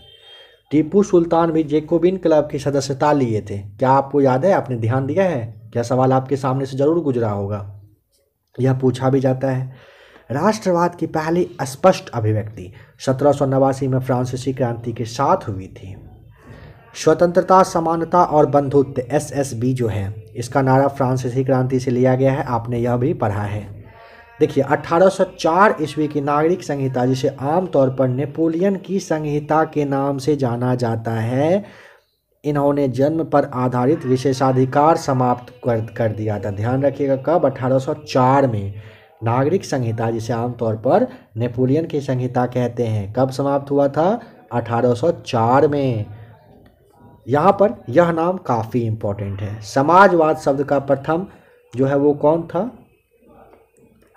टीपू सुल्तान भी जेकोबिन क्लब की सदस्यता लिए थे क्या आपको याद है आपने ध्यान दिया है क्या सवाल आपके सामने से ज़रूर गुजरा होगा यह पूछा भी जाता है राष्ट्रवाद की पहली स्पष्ट अभिव्यक्ति सत्रह सौ नवासी में फ्रांसीसी क्रांति के साथ हुई थी स्वतंत्रता समानता और बंधुत्व एस एस बी जो है इसका नारा फ्रांसीसी क्रांति से लिया गया है आपने यह भी पढ़ा है देखिए 1804 ईस्वी की नागरिक संहिता जिसे आमतौर पर नेपोलियन की संहिता के नाम से जाना जाता है इन्होंने जन्म पर आधारित विशेषाधिकार समाप्त कर कर दिया था ध्यान रखिएगा कब 1804 में नागरिक संहिता जिसे आमतौर पर नेपोलियन की संहिता कहते हैं कब समाप्त हुआ था 1804 में यहाँ पर यह नाम काफ़ी इम्पोर्टेंट है समाजवाद शब्द का प्रथम जो है वो कौन था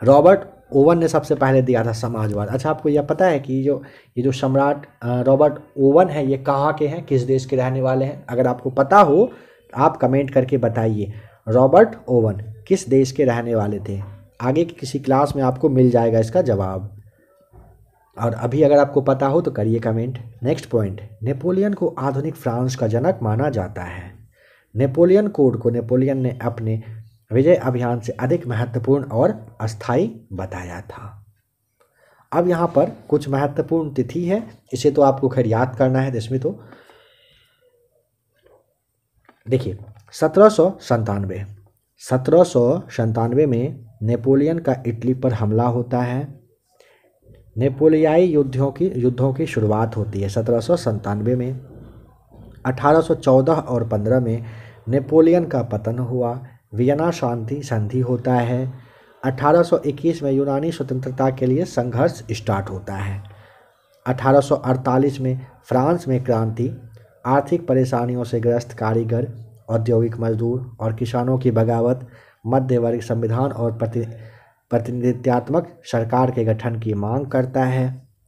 रॉबर्ट ओवन ने सबसे पहले दिया था समाजवाद अच्छा आपको यह पता है कि जो ये जो सम्राट रॉबर्ट ओवन है ये कहाँ के हैं किस देश के रहने वाले हैं अगर आपको पता हो आप कमेंट करके बताइए रॉबर्ट ओवन किस देश के रहने वाले थे आगे की किसी क्लास में आपको मिल जाएगा इसका जवाब और अभी अगर आपको पता हो तो करिए कमेंट नेक्स्ट पॉइंट नेपोलियन को आधुनिक फ्रांस का जनक माना जाता है नेपोलियन कोड को नेपोलियन ने अपने विजय अभियान से अधिक महत्वपूर्ण और अस्थायी बताया था अब यहाँ पर कुछ महत्वपूर्ण तिथि है इसे तो आपको खैर याद करना है इसमें तो देखिए सत्रह सौ संतानवे सत्रह सौ संतानवे में नेपोलियन का इटली पर हमला होता है नेपोलियाई युद्धों की युद्धों की शुरुआत होती है सत्रह सौ संतानवे में अठारह सौ चौदह और पंद्रह में नेपोलियन का पतन हुआ वियना शांति संधि होता है 1821 में यूनानी स्वतंत्रता के लिए संघर्ष स्टार्ट होता है 1848 में फ्रांस में क्रांति आर्थिक परेशानियों से ग्रस्त कारीगर औद्योगिक मजदूर और किसानों की बगावत मध्यवर्ग संविधान और प्रति प्रतिनिधित्वात्मक सरकार के गठन की मांग करता है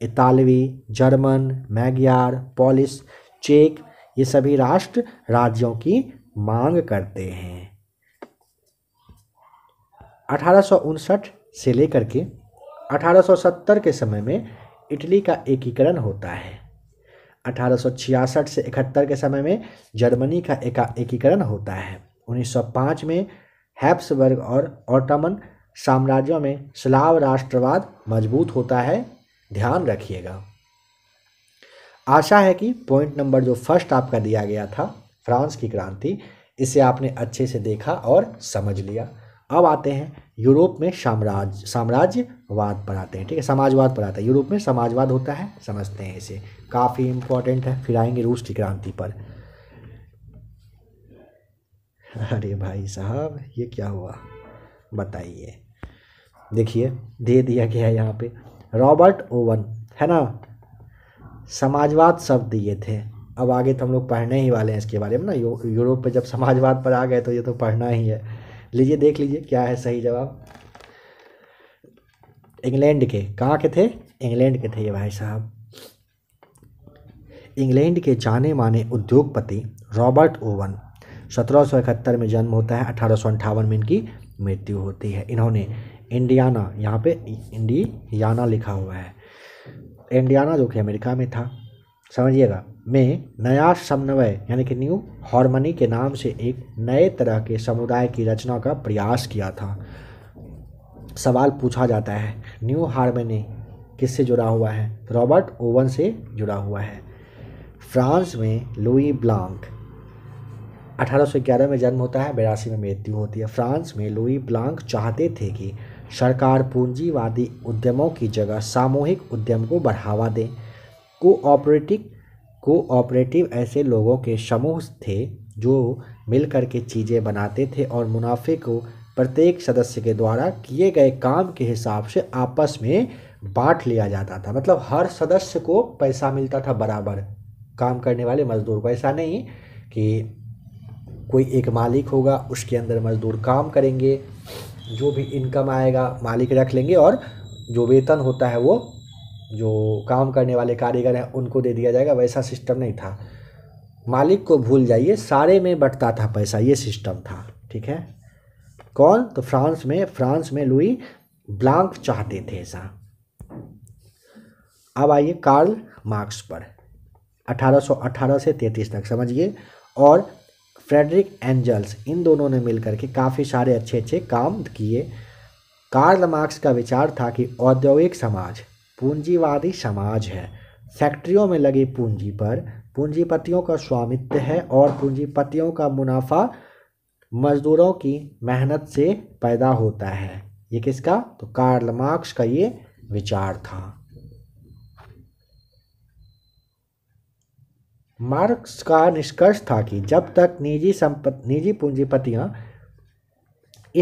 इतालवी जर्मन मैगियार पॉलिस चेक ये सभी राष्ट्र राज्यों की मांग करते हैं अठारह से लेकर के 1870 के समय में इटली का एकीकरण होता है 1866 से इकहत्तर के समय में जर्मनी का एका एकीकरण होता है 1905 में हैप्सबर्ग और ऑटोमन साम्राज्यों में स्लाव राष्ट्रवाद मजबूत होता है ध्यान रखिएगा आशा है कि पॉइंट नंबर जो फर्स्ट आपका दिया गया था फ्रांस की क्रांति इसे आपने अच्छे से देखा और समझ लिया अब आते हैं यूरोप में साम्राज्य साम्राज्यवाद पर आते हैं ठीक है समाजवाद पर आता है यूरोप में समाजवाद होता है समझते हैं इसे काफ़ी इंपॉर्टेंट है फिर आएंगे रूस की क्रांति पर अरे भाई साहब ये क्या हुआ बताइए देखिए दे दिया गया है यहाँ पे रॉबर्ट ओवन है ना समाजवाद शब्द दिए थे अब आगे तो हम लोग पढ़ने ही वाले हैं इसके बारे में ना यू, यूरोप पे जब समाजवाद पर आ गए तो ये तो पढ़ना ही है लीजिए देख लीजिए क्या है सही जवाब इंग्लैंड के कहाँ के थे इंग्लैंड के थे ये भाई साहब इंग्लैंड के जाने माने उद्योगपति रॉबर्ट ओवन सत्रह में जन्म होता है अठारह में इनकी मृत्यु होती है इन्होंने इंडियाना यहाँ पे इंडियाना लिखा हुआ है इंडियाना जो कि अमेरिका में था समझिएगा में नया समन्वय यानी कि न्यू हारमनी के नाम से एक नए तरह के समुदाय की रचना का प्रयास किया था सवाल पूछा जाता है न्यू हारमनी किससे जुड़ा हुआ है रॉबर्ट ओवन से जुड़ा हुआ है फ्रांस में लुई ब्लांक 1811 में जन्म होता है बेरासी में मृत्यु होती है फ्रांस में लुई ब्लांक चाहते थे कि सरकार पूंजीवादी उद्यमों की जगह सामूहिक उद्यम को बढ़ावा दें कोऑपरेटिव कोऑपरेटिव ऐसे लोगों के समूह थे जो मिलकर के चीज़ें बनाते थे और मुनाफे को प्रत्येक सदस्य के द्वारा किए गए काम के हिसाब से आपस में बांट लिया जाता था मतलब हर सदस्य को पैसा मिलता था बराबर काम करने वाले मजदूर को ऐसा नहीं कि कोई एक मालिक होगा उसके अंदर मजदूर काम करेंगे जो भी इनकम आएगा मालिक रख लेंगे और जो वेतन होता है वो जो काम करने वाले कारीगर हैं उनको दे दिया जाएगा वैसा सिस्टम नहीं था मालिक को भूल जाइए सारे में बटता था पैसा ये सिस्टम था ठीक है कौन तो फ्रांस में फ्रांस में लुई ब्लांक चाहते थे ऐसा अब आइए कार्ल मार्क्स पर 1818 से 33 तक समझिए और फ्रेडरिक एंजल्स इन दोनों ने मिलकर के काफ़ी सारे अच्छे अच्छे काम किए कार्ल मार्क्स का विचार था कि औद्योगिक समाज पूंजीवादी समाज है फैक्ट्रियों में लगी पूंजी पर पूंजीपतियों का स्वामित्व है और पूंजीपतियों का मुनाफा मजदूरों की मेहनत से पैदा होता है ये किसका तो कार्ल मार्क्स का ये विचार था मार्क्स का निष्कर्ष था कि जब तक निजी संपत्ति निजी पूंजीपतियाँ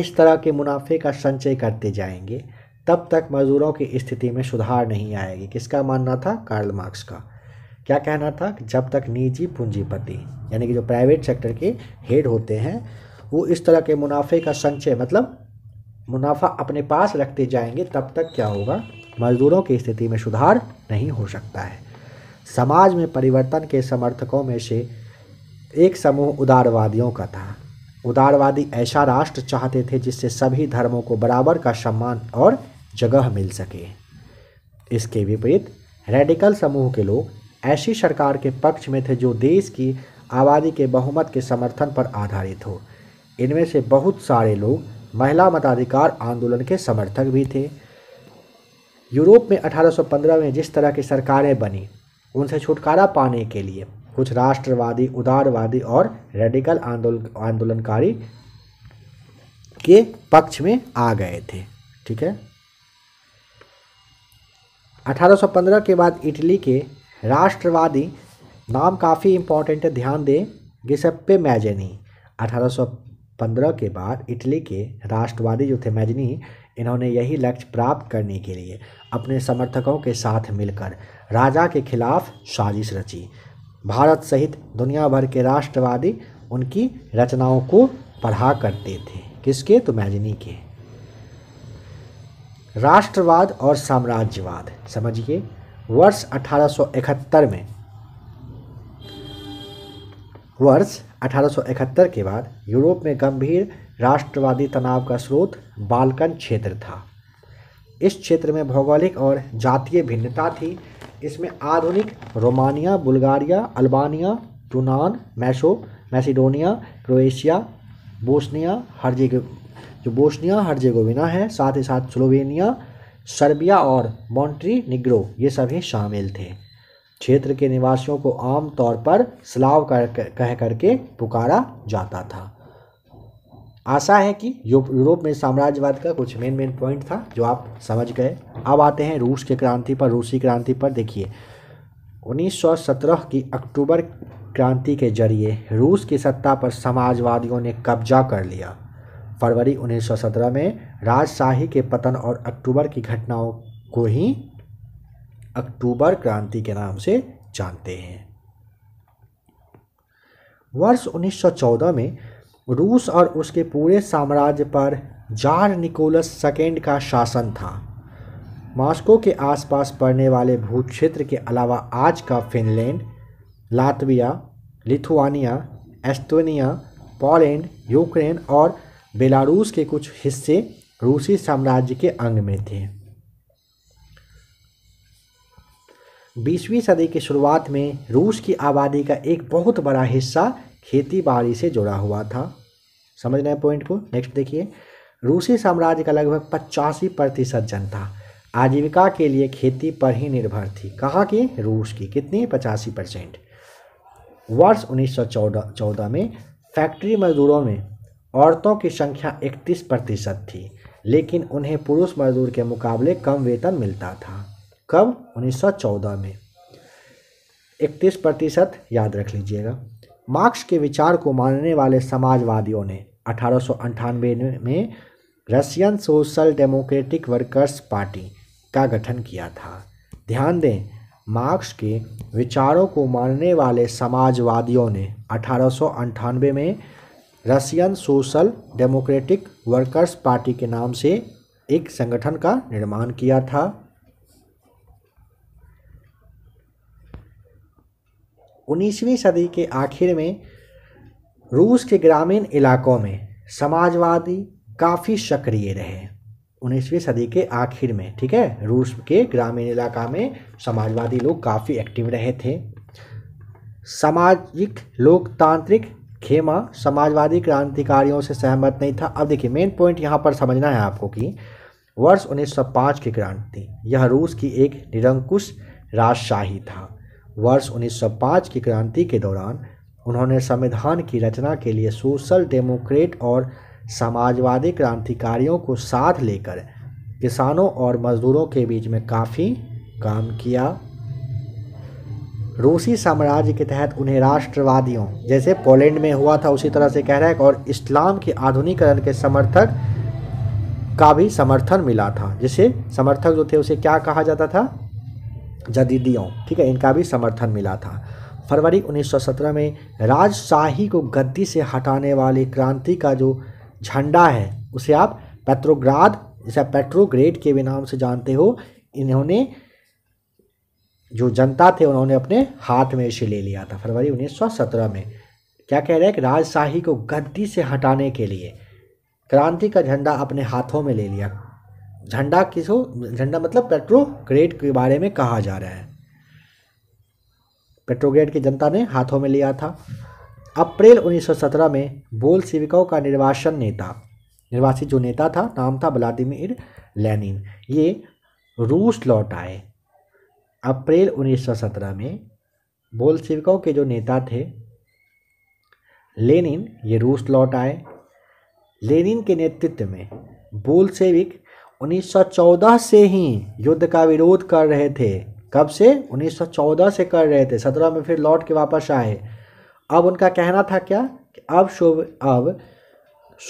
इस तरह के मुनाफे का संचय करते जाएंगे तब तक मज़दूरों की स्थिति में सुधार नहीं आएगी किसका मानना था कार्ल मार्क्स का क्या कहना था जब तक निजी पूंजीपति यानी कि जो प्राइवेट सेक्टर के हेड होते हैं वो इस तरह के मुनाफे का संचय मतलब मुनाफा अपने पास रखते जाएंगे तब तक क्या होगा मजदूरों की स्थिति में सुधार नहीं हो सकता है समाज में परिवर्तन के समर्थकों में से एक समूह उदारवादियों का था उदारवादी ऐसा राष्ट्र चाहते थे जिससे सभी धर्मों को बराबर का सम्मान और जगह मिल सके इसके विपरीत रेडिकल समूह के लोग ऐसी सरकार के पक्ष में थे जो देश की आबादी के बहुमत के समर्थन पर आधारित हो इनमें से बहुत सारे लोग महिला मताधिकार आंदोलन के समर्थक भी थे यूरोप में 1815 में जिस तरह की सरकारें बनी उनसे छुटकारा पाने के लिए कुछ राष्ट्रवादी उदारवादी और रेडिकल आंदोलन आंदोलनकारी के पक्ष में आ गए थे ठीक है 1815 के बाद इटली के राष्ट्रवादी नाम काफ़ी इम्पोर्टेंट है ध्यान दें गिसप्पे मैजनी 1815 के बाद इटली के राष्ट्रवादी जो थे मैजनी इन्होंने यही लक्ष्य प्राप्त करने के लिए अपने समर्थकों के साथ मिलकर राजा के खिलाफ साजिश रची भारत सहित दुनिया भर के राष्ट्रवादी उनकी रचनाओं को पढ़ा करते थे किसके तो मैजनी के राष्ट्रवाद और साम्राज्यवाद समझिए वर्ष 1871 में वर्ष 1871 के बाद यूरोप में गंभीर राष्ट्रवादी तनाव का स्रोत बालकन क्षेत्र था इस क्षेत्र में भौगोलिक और जातीय भिन्नता थी इसमें आधुनिक रोमानिया बुल्गारिया अल्बानिया टूनान मैशो मैसिडोनिया क्रोएशिया बोस्निया हर्जेग जो बोस्निया हर्जेगोविना है साथ ही साथ स्लोवेनिया सर्बिया और मॉन्ट्री निग्रो ये सभी शामिल थे क्षेत्र के निवासियों को आमतौर पर स्लाव कर, कह करके पुकारा जाता था आशा है कि यूरोप में साम्राज्यवाद का कुछ मेन मेन पॉइंट था जो आप समझ गए अब आते हैं रूस के क्रांति पर रूसी क्रांति पर देखिए 1917 की अक्टूबर क्रांति के जरिए रूस की सत्ता पर समाजवादियों ने कब्जा कर लिया फरवरी 1917 में राजशाही के पतन और अक्टूबर की घटनाओं को ही अक्टूबर क्रांति के नाम से जानते हैं वर्ष 1914 में रूस और उसके पूरे साम्राज्य पर जार निकोलस सेकेंड का शासन था मॉस्को के आसपास पड़ने वाले भूक्षेत्र के अलावा आज का Finland Latvia Lithuania Estonia Poland Ukraine और बेलारूस के कुछ हिस्से रूसी साम्राज्य के अंग में थे बीसवीं सदी की शुरुआत में रूस की आबादी का एक बहुत बड़ा हिस्सा खेती बाड़ी से जुड़ा हुआ था समझ रहे पॉइंट को नेक्स्ट देखिए रूसी साम्राज्य का लगभग पचासी प्रतिशत जनता आजीविका के लिए खेती पर ही निर्भर थी कहा कि रूस की कितनी पचासी परसेंट वर्ष उन्नीस सौ चौदह में फैक्ट्री मजदूरों में औरतों की संख्या इकतीस प्रतिशत थी लेकिन उन्हें पुरुष मजदूर के मुकाबले कम वेतन मिलता था कब 1914 में इकतीस प्रतिशत याद रख लीजिएगा मार्क्स के विचार को मानने वाले समाजवादियों ने अठारह में Russian social democratic workers party का गठन किया था ध्यान दें मार्क्स के विचारों को मानने वाले समाजवादियों ने अठारह में Russian social democratic workers party के नाम से एक संगठन का निर्माण किया था उन्नीसवीं सदी के आखिर में रूस के ग्रामीण इलाकों में समाजवादी काफ़ी सक्रिय रहे उन्नीसवीं सदी के आखिर में ठीक है रूस के ग्रामीण इलाका में समाजवादी लोग काफ़ी एक्टिव रहे थे सामाजिक लोकतांत्रिक खेमा समाजवादी क्रांतिकारियों से सहमत नहीं था अब देखिए मेन पॉइंट यहाँ पर समझना है आपको कि वर्ष 1905 की क्रांति यह रूस की एक निरंकुश राजशाही था वर्ष 1905 की क्रांति के दौरान उन्होंने संविधान की रचना के लिए सोशल डेमोक्रेट और समाजवादी क्रांतिकारियों को साथ लेकर किसानों और मजदूरों के बीच में काफ़ी काम किया रूसी साम्राज्य के तहत उन्हें राष्ट्रवादियों जैसे पोलैंड में हुआ था उसी तरह से कह रहा है और इस्लाम के आधुनिकरण के समर्थक का भी समर्थन मिला था जिसे समर्थक जो थे उसे क्या कहा जाता था जदीदियों ठीक है इनका भी समर्थन मिला था फरवरी 1917 में राजशाही को गद्दी से हटाने वाली क्रांति का जो झंडा है उसे आप पेट्रोग्राद जैसे पेट्रोग्रेड के भी नाम से जानते हो इन्होंने जो जनता थे उन्होंने अपने हाथ में इसे ले लिया था फरवरी 1917 में क्या कह रहे हैं कि राजशाही को गद्दी से हटाने के लिए क्रांति का झंडा अपने हाथों में ले लिया झंडा किसो झंडा मतलब पेट्रोग्रेड के बारे में कहा जा रहा है पेट्रोग्रेड की जनता ने हाथों में लिया था अप्रैल 1917 में बोल सेविकाओं का निर्वाचन नेता निर्वासित जो नेता था नाम था व्लादिमिर लेनिन ये रूस लौट आए अप्रैल 1917 में बोलसेविकों के जो नेता थे लेनिन ये रूस लौट आए लेनिन के नेतृत्व में बोलसेविक 1914 से ही युद्ध का विरोध कर रहे थे कब से 1914 से कर रहे थे 17 में फिर लौट के वापस आए अब उनका कहना था क्या कि अब शोभ अब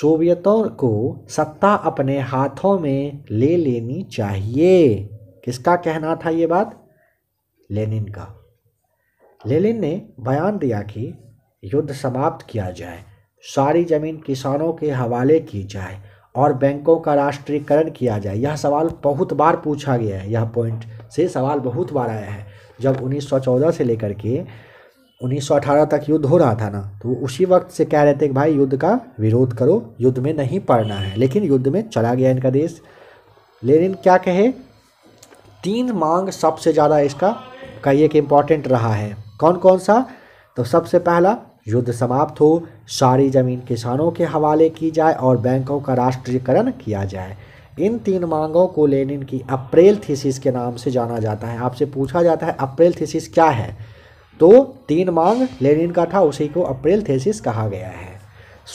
सोवियतों को सत्ता अपने हाथों में ले लेनी चाहिए किसका कहना था ये बात लेनिन का लेनिन ने बयान दिया कि युद्ध समाप्त किया जाए सारी जमीन किसानों के हवाले की जाए और बैंकों का राष्ट्रीयकरण किया जाए यह सवाल बहुत बार पूछा गया है यह पॉइंट से सवाल बहुत बार आया है जब 1914 से लेकर के 1918 तक युद्ध हो रहा था ना तो उसी वक्त से कह रहे थे कि भाई युद्ध का विरोध करो युद्ध में नहीं पड़ना है लेकिन युद्ध में चला गया इनका देश लेनिन क्या कहे तीन मांग सबसे ज़्यादा इसका का एक इम्पॉर्टेंट रहा है कौन कौन सा तो सबसे पहला युद्ध समाप्त हो सारी जमीन किसानों के हवाले की जाए और बैंकों का राष्ट्रीयकरण किया जाए इन तीन मांगों को लेनिन की अप्रैल थीसिस के नाम से जाना जाता है आपसे पूछा जाता है अप्रैल थीसिस क्या है तो तीन मांग लेनिन का था उसी को अप्रैल थीसिस कहा गया है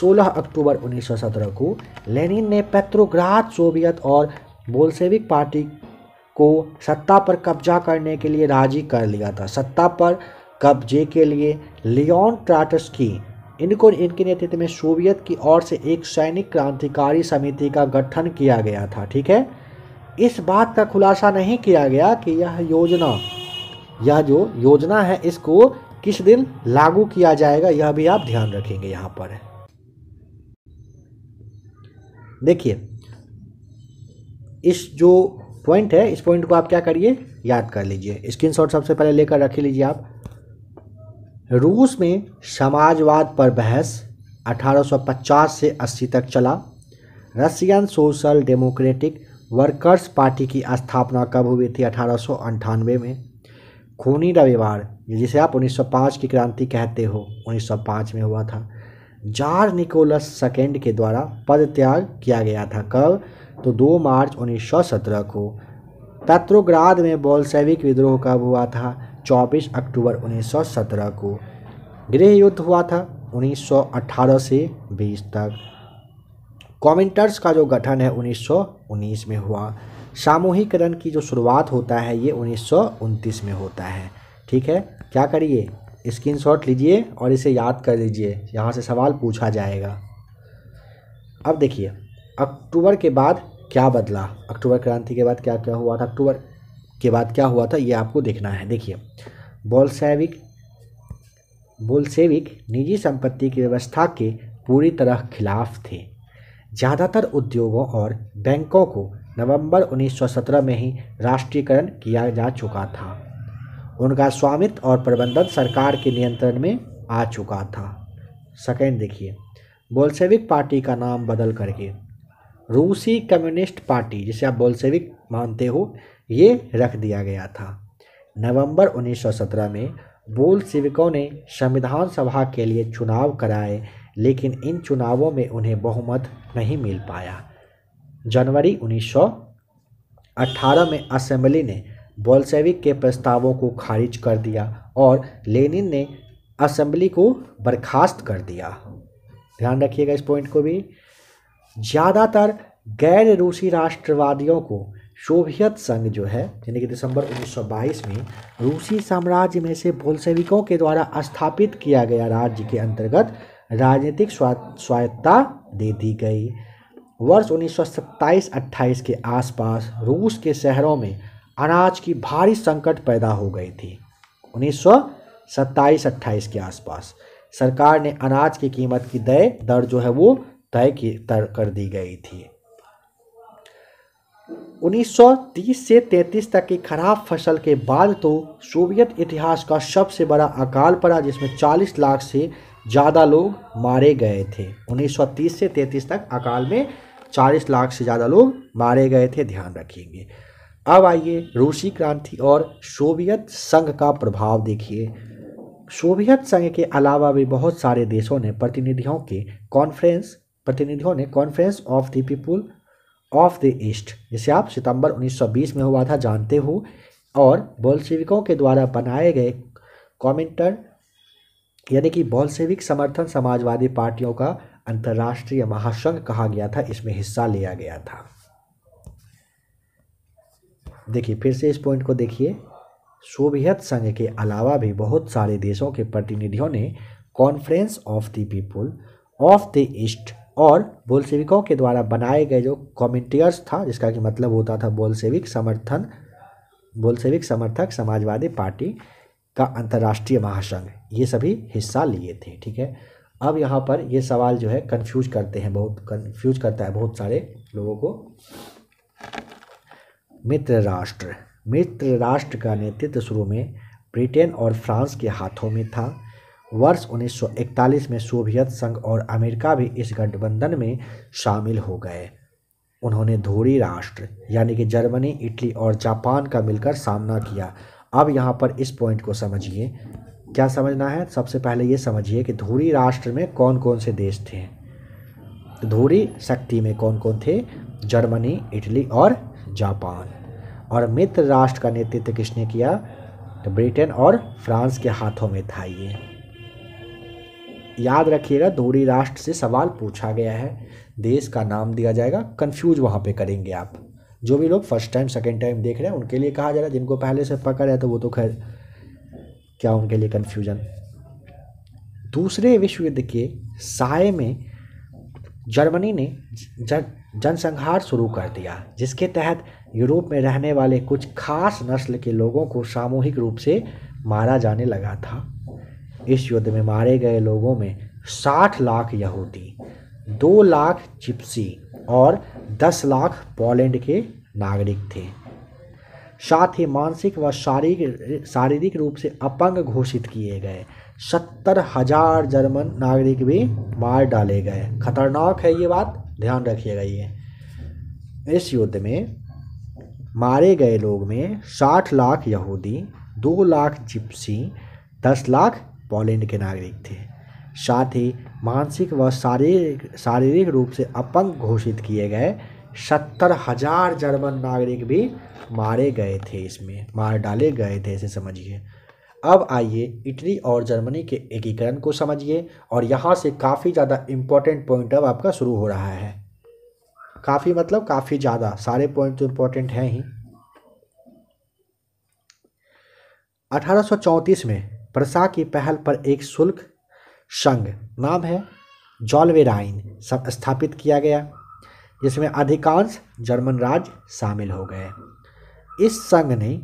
16 अक्टूबर 1917 को लेनिन ने पेत्रोग्राद सोवियत और बोल्सेविक पार्टी को सत्ता पर कब्जा करने के लिए राजी कर लिया था सत्ता पर कब्जे के लिए लियोन की इनको इनके नेतृत्व में सोवियत की ओर से एक सैनिक क्रांतिकारी समिति का गठन किया गया था ठीक है इस बात का खुलासा नहीं किया गया कि यह योजना यह जो योजना है इसको किस दिन लागू किया जाएगा यह भी आप ध्यान रखेंगे यहाँ पर देखिए इस जो पॉइंट है इस पॉइंट को आप क्या करिए याद कर लीजिए स्क्रीन सबसे पहले लेकर रख लीजिए आप रूस में समाजवाद पर बहस 1850 से 80 तक चला Russian social democratic workers party की स्थापना कब हुई थी अठारह में खूनी रविवार जिसे आप 1905 की क्रांति कहते हो 1905 में हुआ था जार निकोलस सेकेंड के द्वारा पद त्याग किया गया था कब तो 2 मार्च 1917 को पेत्रोग्राद में बोल्सेविक विद्रोह कब हुआ था 24 अक्टूबर 1917 को गृह युद्ध हुआ था 1918 से 20 तक कॉमेंटर्स का जो गठन है 1919 में हुआ सामूहिकरण की जो शुरुआत होता है ये उन्नीस में होता है ठीक है क्या करिए स्क्रीनशॉट लीजिए और इसे याद कर लीजिए यहाँ से सवाल पूछा जाएगा अब देखिए अक्टूबर के बाद क्या बदला अक्टूबर क्रांति के बाद क्या क्या हुआ था अक्टूबर के बाद क्या हुआ था ये आपको देखना है देखिए बोलसेविक बोलसेविक निजी संपत्ति की व्यवस्था के पूरी तरह खिलाफ थे ज़्यादातर उद्योगों और बैंकों को नवंबर 1917 में ही राष्ट्रीयकरण किया जा चुका था उनका स्वामित्व और प्रबंधन सरकार के नियंत्रण में आ चुका था सेकेंड देखिए बोलसेविक पार्टी का नाम बदल करके रूसी कम्युनिस्ट पार्टी जिसे आप बोल्सेविक मानते हो ये रख दिया गया था नवंबर 1917 में बोल्सेविकों ने संविधान सभा के लिए चुनाव कराए लेकिन इन चुनावों में उन्हें बहुमत नहीं मिल पाया जनवरी 1918 में असेंबली ने बोल्सेविक के प्रस्तावों को खारिज कर दिया और लेनिन ने असेंबली को बर्खास्त कर दिया ध्यान रखिएगा इस पॉइंट को भी ज़्यादातर गैर रूसी राष्ट्रवादियों को सोवियत संघ जो है यानी कि दिसंबर 1922 में रूसी साम्राज्य में से बोलसेविकों के द्वारा स्थापित किया गया राज्य के अंतर्गत राजनीतिक स्वायत्ता दे दी गई वर्ष 1927-28 के आसपास रूस के शहरों में अनाज की भारी संकट पैदा हो गई थी 1927-28 के आसपास सरकार ने अनाज की कीमत की दर जो है वो तय की कर दी गई थी 1930 से 33 तक की खराब फसल के बाद तो सोवियत इतिहास का सबसे बड़ा अकाल पड़ा जिसमें 40 लाख से ज़्यादा लोग मारे गए थे 1930 से 33 तक अकाल में 40 लाख से ज़्यादा लोग मारे गए थे ध्यान रखेंगे अब आइए रूसी क्रांति और सोवियत संघ का प्रभाव देखिए सोवियत संघ के अलावा भी बहुत सारे देशों ने प्रतिनिधियों के कॉन्फ्रेंस प्रतिनिधियों ने conference of the people of the east जिसे आप सितंबर 1920 में हुआ था जानते हो और बोल्शेविकों के द्वारा बनाए गए कॉमेंटर यानी कि बोल्शेविक समर्थन समाजवादी पार्टियों का अंतर्राष्ट्रीय महासंघ कहा गया था इसमें हिस्सा लिया गया था देखिए फिर से इस पॉइंट को देखिए सोवियत संघ के अलावा भी बहुत सारे देशों के प्रतिनिधियों ने conference of the people of the east और बोल्सेविकों के द्वारा बनाए गए जो कॉमेंटियर्स था जिसका कि मतलब होता था बोल्सेविक समर्थन बोल्सेविक समर्थक समाजवादी पार्टी का अंतर्राष्ट्रीय महासंघ ये सभी हिस्सा लिए थे ठीक है अब यहाँ पर ये सवाल जो है कंफ्यूज करते हैं बहुत कंफ्यूज करता है बहुत सारे लोगों को मित्र राष्ट्र मित्र राष्ट्र का नेतृत्व शुरू में ब्रिटेन और फ्रांस के हाथों में था वर्ष 1941 में सोवियत संघ और अमेरिका भी इस गठबंधन में शामिल हो गए उन्होंने धूरी राष्ट्र यानी कि जर्मनी इटली और जापान का मिलकर सामना किया अब यहाँ पर इस पॉइंट को समझिए क्या समझना है सबसे पहले ये समझिए कि धूरी राष्ट्र में कौन कौन से देश थे तो धूरी शक्ति में कौन कौन थे जर्मनी इटली और जापान और मित्र राष्ट्र का नेतृत्व किसने किया तो ब्रिटेन और फ्रांस के हाथों में था ये याद रखिएगा धोरी राष्ट्र से सवाल पूछा गया है देश का नाम दिया जाएगा कन्फ्यूज वहाँ पे करेंगे आप जो भी लोग फर्स्ट टाइम सेकेंड टाइम देख रहे हैं उनके लिए कहा जा रहा है जिनको पहले से पकड़ है तो वो तो खैर क्या उनके लिए कन्फ्यूजन दूसरे विश्व युद्ध के साय में जर्मनी ने जन जनसंहार शुरू कर दिया जिसके तहत यूरोप में रहने वाले कुछ खास नस्ल के लोगों को सामूहिक रूप से मारा जाने लगा था इस युद्ध में मारे गए लोगों में 60 लाख यहूदी दो लाख चिप्सी और 10 लाख पोलैंड के नागरिक थे साथ ही मानसिक व शारीरिक शारीरिक रूप से अपंग घोषित किए गए सत्तर हजार जर्मन नागरिक भी मार डाले गए खतरनाक है ये बात ध्यान रखिएगा ये इस युद्ध में मारे गए लोग में साठ लाख यहूदी दो लाख जिप्सी दस लाख पोलैंड के नागरिक थे साथ ही मानसिक व शारीरिक शारीरिक रूप से अपंग घोषित किए गए सत्तर हजार जर्मन नागरिक भी मारे गए थे इसमें मार डाले गए थे इसे समझिए अब आइए इटली और जर्मनी के एकीकरण को समझिए और यहाँ से काफ़ी ज़्यादा इम्पोर्टेंट पॉइंट अब आपका शुरू हो रहा है काफ़ी मतलब काफ़ी ज़्यादा सारे पॉइंट तो इम्पोर्टेंट हैं ही 1834 में प्रसा की पहल पर एक शुल्क संघ नाम है जॉलवेराइन सब स्थापित किया गया जिसमें अधिकांश जर्मन राज्य शामिल हो गए इस संघ ने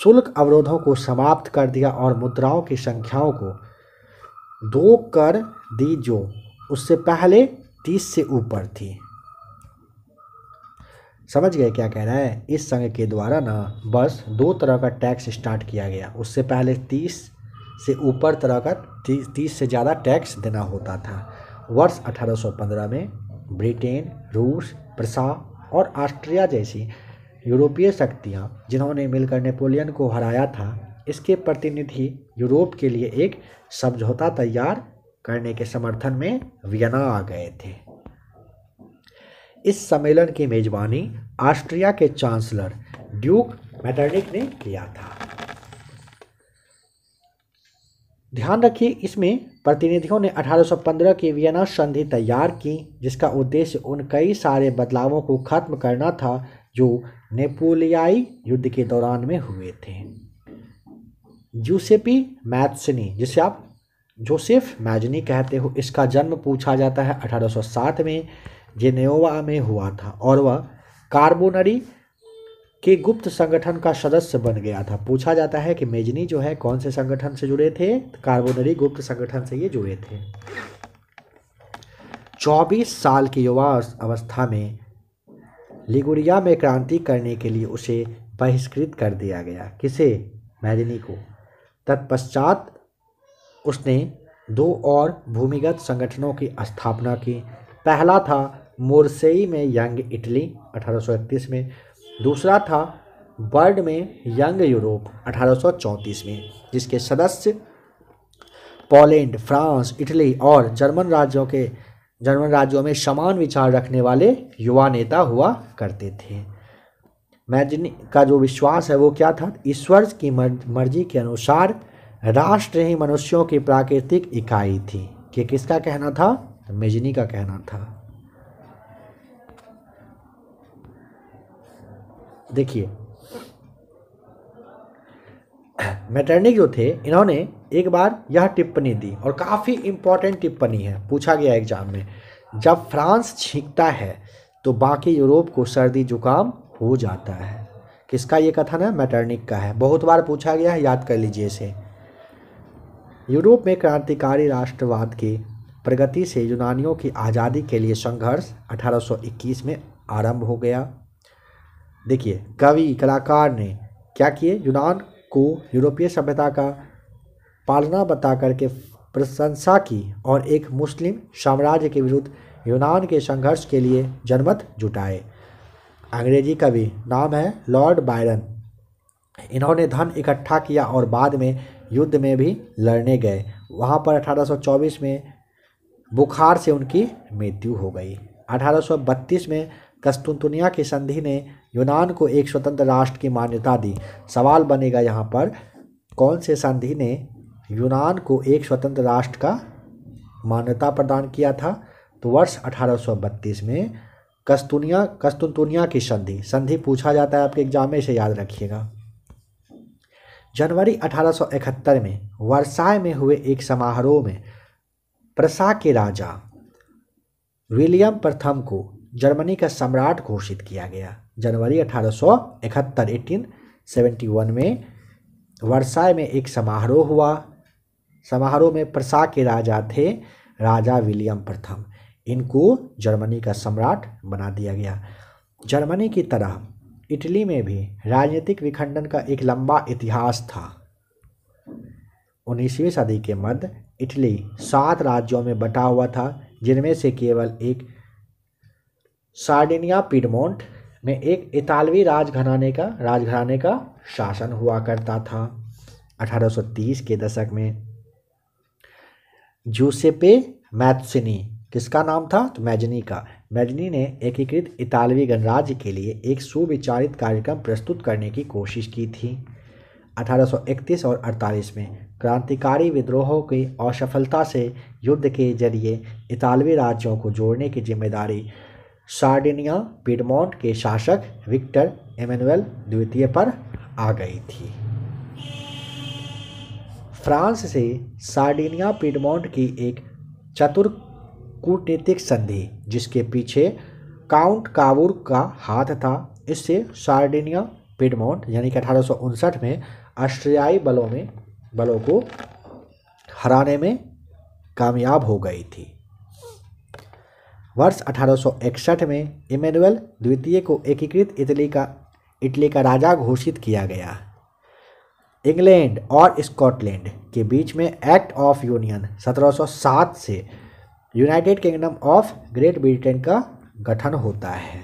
शुल्क अवरोधों को समाप्त कर दिया और मुद्राओं की संख्याओं को दो कर दी जो उससे पहले तीस से ऊपर थी समझ गए क्या कह रहा है इस संघ के द्वारा ना बस दो तरह का टैक्स स्टार्ट किया गया उससे पहले तीस से ऊपर तरह का तीस से ज़्यादा टैक्स देना होता था वर्ष 1815 में ब्रिटेन रूस प्रसा और ऑस्ट्रिया जैसी यूरोपीय शक्तियाँ जिन्होंने मिलकर नेपोलियन को हराया था इसके प्रतिनिधि यूरोप के लिए एक समझौता तैयार करने के समर्थन में वियना आ गए थे इस सम्मेलन की मेजबानी ऑस्ट्रिया के चांसलर ड्यूक मैटरनिक ने किया था ध्यान रखिए इसमें प्रतिनिधियों ने 1815 की वियना संधि तैयार की जिसका उद्देश्य उन कई सारे बदलावों को खत्म करना था जो नेपोलियाई युद्ध के दौरान में हुए थे जूसेपी मैथसनी जिसे आप जोसेफ मैजनी कहते हो इसका जन्म पूछा जाता है 1860 में जेनेवा में हुआ था और वह कार्बोनरी के गुप्त संगठन का सदस्य बन गया था पूछा जाता है कि मेजनी जो है कौन से संगठन से जुड़े थे कार्बोनरी गुप्त संगठन से ये जुड़े थे 24 साल की युवा अवस्था में लिगुरिया में क्रांति करने के लिए उसे बहिष्कृत कर दिया गया किसे मैदिनी को तत्पश्चात उसने दो और भूमिगत संगठनों की स्थापना की पहला था मोरसेई में यंग इटली अठारह में दूसरा था वर्ल्ड में यंग यूरोप 1834 में जिसके सदस्य पोलैंड फ्रांस इटली और जर्मन राज्यों के जर्मन राज्यों में समान विचार रखने वाले युवा नेता हुआ करते थे मैजनी का जो विश्वास है वो क्या था ईश्वर की मर्जी के अनुसार राष्ट्र ही मनुष्यों की प्राकृतिक इकाई थी कि किसका कहना था मेजनी का कहना था देखिए मैटर्निक जो थे इन्होंने एक बार यह टिप्पणी दी और काफ़ी इम्पॉर्टेंट टिप्पणी है पूछा गया एग्जाम में जब फ्रांस छींकता है तो बाकी यूरोप को सर्दी जुकाम हो जाता है किसका ये कथन है मैटर्निक का है बहुत बार पूछा गया है याद कर लीजिए इसे यूरोप में क्रांतिकारी राष्ट्रवाद की प्रगति से यूनानियों की आज़ादी के लिए संघर्ष 1821 में आरंभ हो गया देखिए कवि कलाकार ने क्या किए यूनान को यूरोपीय सभ्यता का पालना बता करके प्रशंसा की और एक मुस्लिम साम्राज्य के विरुद्ध यूनान के संघर्ष के लिए जनमत जुटाए अंग्रेजी कवि नाम है लॉर्ड बायरन इन्होंने धन इकट्ठा किया और बाद में युद्ध में भी लड़ने गए वहाँ पर 1824 में बुखार से उनकी मृत्यु हो गई 1832 में कस्तुंतुनिया की संधि ने यूनान को एक स्वतंत्र राष्ट्र की मान्यता दी सवाल बनेगा यहाँ पर कौन से संधि ने यूनान को एक स्वतंत्र राष्ट्र का मान्यता प्रदान किया था तो वर्ष 1832 में कस्तुनिया कस्तुनतुनिया की संधि संधि पूछा जाता है आपके एग्जाम में इसे याद रखिएगा जनवरी 1871 में वर्षाए में हुए एक समारोह में प्रसा के राजा विलियम प्रथम को जर्मनी का सम्राट घोषित किया गया जनवरी अठारह सौ इकहत्तर एटीन सेवेंटी वन में वर्षाए में एक समारोह हुआ समारोह में प्रसा के राजा थे राजा विलियम प्रथम इनको जर्मनी का सम्राट बना दिया गया जर्मनी की तरह इटली में भी राजनीतिक विखंडन का एक लंबा इतिहास था उन्नीसवीं सदी के मध्य इटली सात राज्यों में बटा हुआ था जिनमें से केवल एक सार्डिनिया पीडमोंट में एक इतालवी राजघराने का राजघराने का शासन हुआ करता था 1830 के दशक में जूसेपे मैथसिनी किसका नाम था तो मैजनी का मैजनी ने एकीकृत इतालवी गणराज्य के लिए एक सुविचारित कार्यक्रम प्रस्तुत करने की कोशिश की थी 1831 और 48 में क्रांतिकारी विद्रोहों की असफलता से युद्ध के जरिए इतालवी राज्यों को जोड़ने की जिम्मेदारी सार्डिनिया पिडमोंट के शासक विक्टर एमेनुअल द्वितीय पर आ गई थी फ्रांस से सार्डिनिया पिडमोंट की एक चतुर कूटनीतिक संधि जिसके पीछे काउंट काबूर का हाथ था इससे सार्डिनिया पिडमोंट यानी कि अठारह में ऑस्ट्रियाई बलों में बलों को हराने में कामयाब हो गई थी वर्ष अठारह में इमेनुअल द्वितीय को एकीकृत इटली का इटली का राजा घोषित किया गया इंग्लैंड और स्कॉटलैंड के बीच में एक्ट ऑफ यूनियन 1707 से United Kingdom of Great Britain का गठन होता है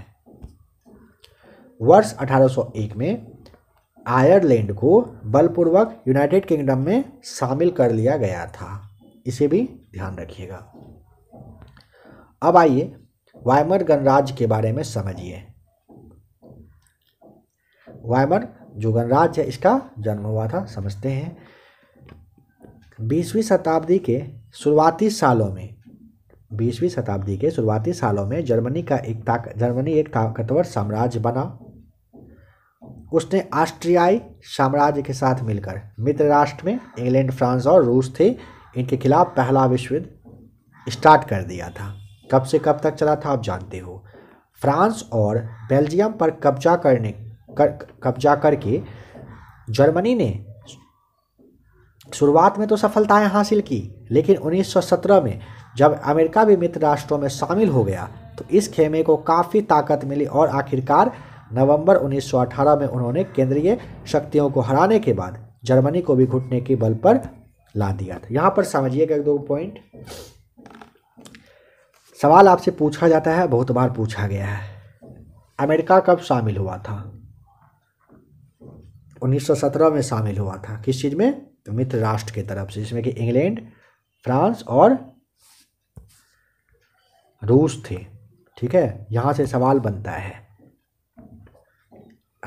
वर्ष 1801 में आयरलैंड को बलपूर्वक यूनाइटेड किंगडम में शामिल कर लिया गया था इसे भी ध्यान रखिएगा अब आइए वायमर गणराज्य के बारे में समझिए वायमर जो गणराज्य है इसका जन्म हुआ था समझते हैं बीसवीं शताब्दी के शुरुआती सालों में बीसवीं शताब्दी के शुरुआती सालों में जर्मनी का एक ताक जर्मनी एक ताकतवर साम्राज्य बना उसने ऑस्ट्रियाई साम्राज्य के साथ मिलकर मित्र राष्ट्र में इंग्लैंड फ्रांस और रूस थे इनके खिलाफ पहला विश्वयुद्ध स्टार्ट कर दिया था कब से कब तक चला था आप जानते हो फ्रांस और बेल्जियम पर कब्जा करने कर कब्जा करके जर्मनी ने शुरुआत में तो सफलताएं हासिल की लेकिन 1917 में जब अमेरिका भी मित्र राष्ट्रों में शामिल हो गया तो इस खेमे को काफ़ी ताकत मिली और आखिरकार नवंबर 1918 में उन्होंने केंद्रीय शक्तियों को हराने के बाद जर्मनी को भी घुटने के बल पर ला दिया था यहाँ पर समझिएगा एक दो पॉइंट सवाल आपसे पूछा जाता है बहुत बार पूछा गया है अमेरिका कब शामिल हुआ था 1917 में शामिल हुआ था किस चीज़ में तो मित्र राष्ट्र की तरफ से जिसमें कि इंग्लैंड फ्रांस और रूस थे ठीक है यहाँ से सवाल बनता है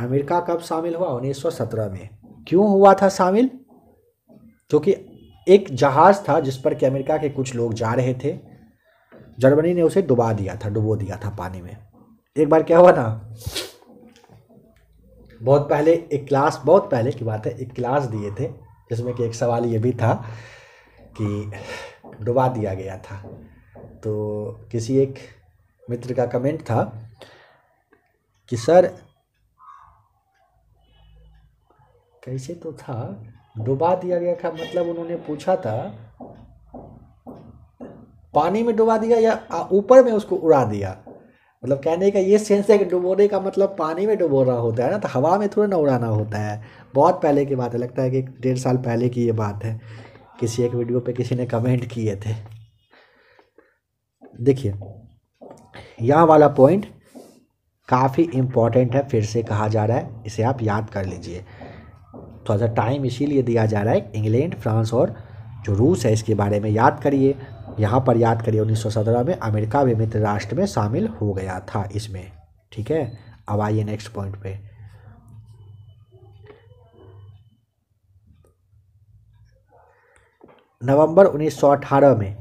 अमेरिका कब शामिल हुआ 1917 में क्यों हुआ था शामिल क्योंकि एक जहाज़ था जिस पर कि अमेरिका के कुछ लोग जा रहे थे जर्मनी ने उसे डुबा दिया था डुबो दिया था पानी में एक बार क्या हुआ था बहुत पहले एक क्लास बहुत पहले की बात है एक क्लास दिए थे जिसमें कि एक सवाल ये भी था कि डुबा दिया गया था तो किसी एक मित्र का कमेंट था कि सर कैसे तो था डुबा दिया गया था मतलब उन्होंने पूछा था पानी में डुबा दिया या ऊपर में उसको उड़ा दिया मतलब कहने का ये सेंस है कि डुबोने का मतलब पानी में डुबो रहा होता है ना तो हवा में थोड़ा ना उड़ाना होता है बहुत पहले की बात है लगता है कि डेढ़ साल पहले की ये बात है किसी एक वीडियो पे किसी ने कमेंट किए थे देखिए यहाँ वाला पॉइंट काफ़ी इम्पॉर्टेंट है फिर से कहा जा रहा है इसे आप याद कर लीजिए थोड़ा सा टाइम इसीलिए दिया जा रहा है इंग्लैंड फ्रांस और जो रूस है इसके बारे में याद करिए यहाँ पर याद करिए 1917 में अमेरिका भी मित्र राष्ट्र में शामिल हो गया था इसमें ठीक है अब आइए नेक्स्ट पॉइंट पे नवंबर 1918 में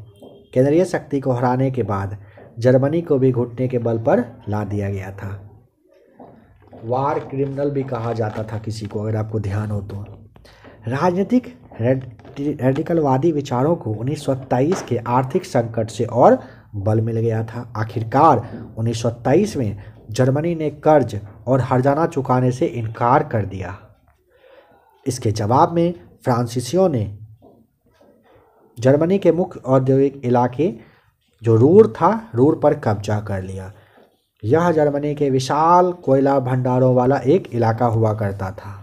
केंद्रीय शक्ति को हराने के बाद जर्मनी को भी घुटने के बल पर ला दिया गया था वार क्रिमिनल भी कहा जाता था किसी को अगर आपको ध्यान हो तो राजनीतिक रेडिकलवादी विचारों को उन्नीस के आर्थिक संकट से और बल मिल गया था आखिरकार उन्नीस में जर्मनी ने कर्ज और हरजाना चुकाने से इनकार कर दिया इसके जवाब में फ्रांसीसियों ने जर्मनी के मुख्य औद्योगिक इलाके जो रूर था रूर पर कब्जा कर लिया यह जर्मनी के विशाल कोयला भंडारों वाला एक इलाका हुआ करता था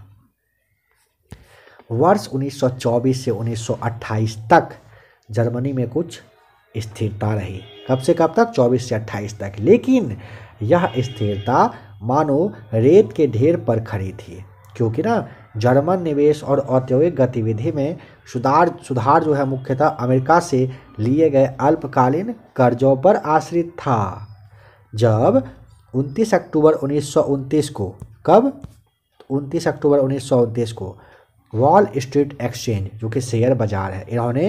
वर्ष 1924 से 1928 तक जर्मनी में कुछ स्थिरता रही कब से कब तक 24 से 28 तक लेकिन यह स्थिरता मानो रेत के ढेर पर खड़ी थी क्योंकि ना जर्मन निवेश और औद्योगिक गतिविधि में सुधार सुधार जो है मुख्यतः अमेरिका से लिए गए अल्पकालीन कर्जों पर आश्रित था जब 29 अक्टूबर उन्नीस को कब 29 अक्टूबर उन्नीस को वॉल स्ट्रीट एक्सचेंज जो कि शेयर बाजार है इन्होंने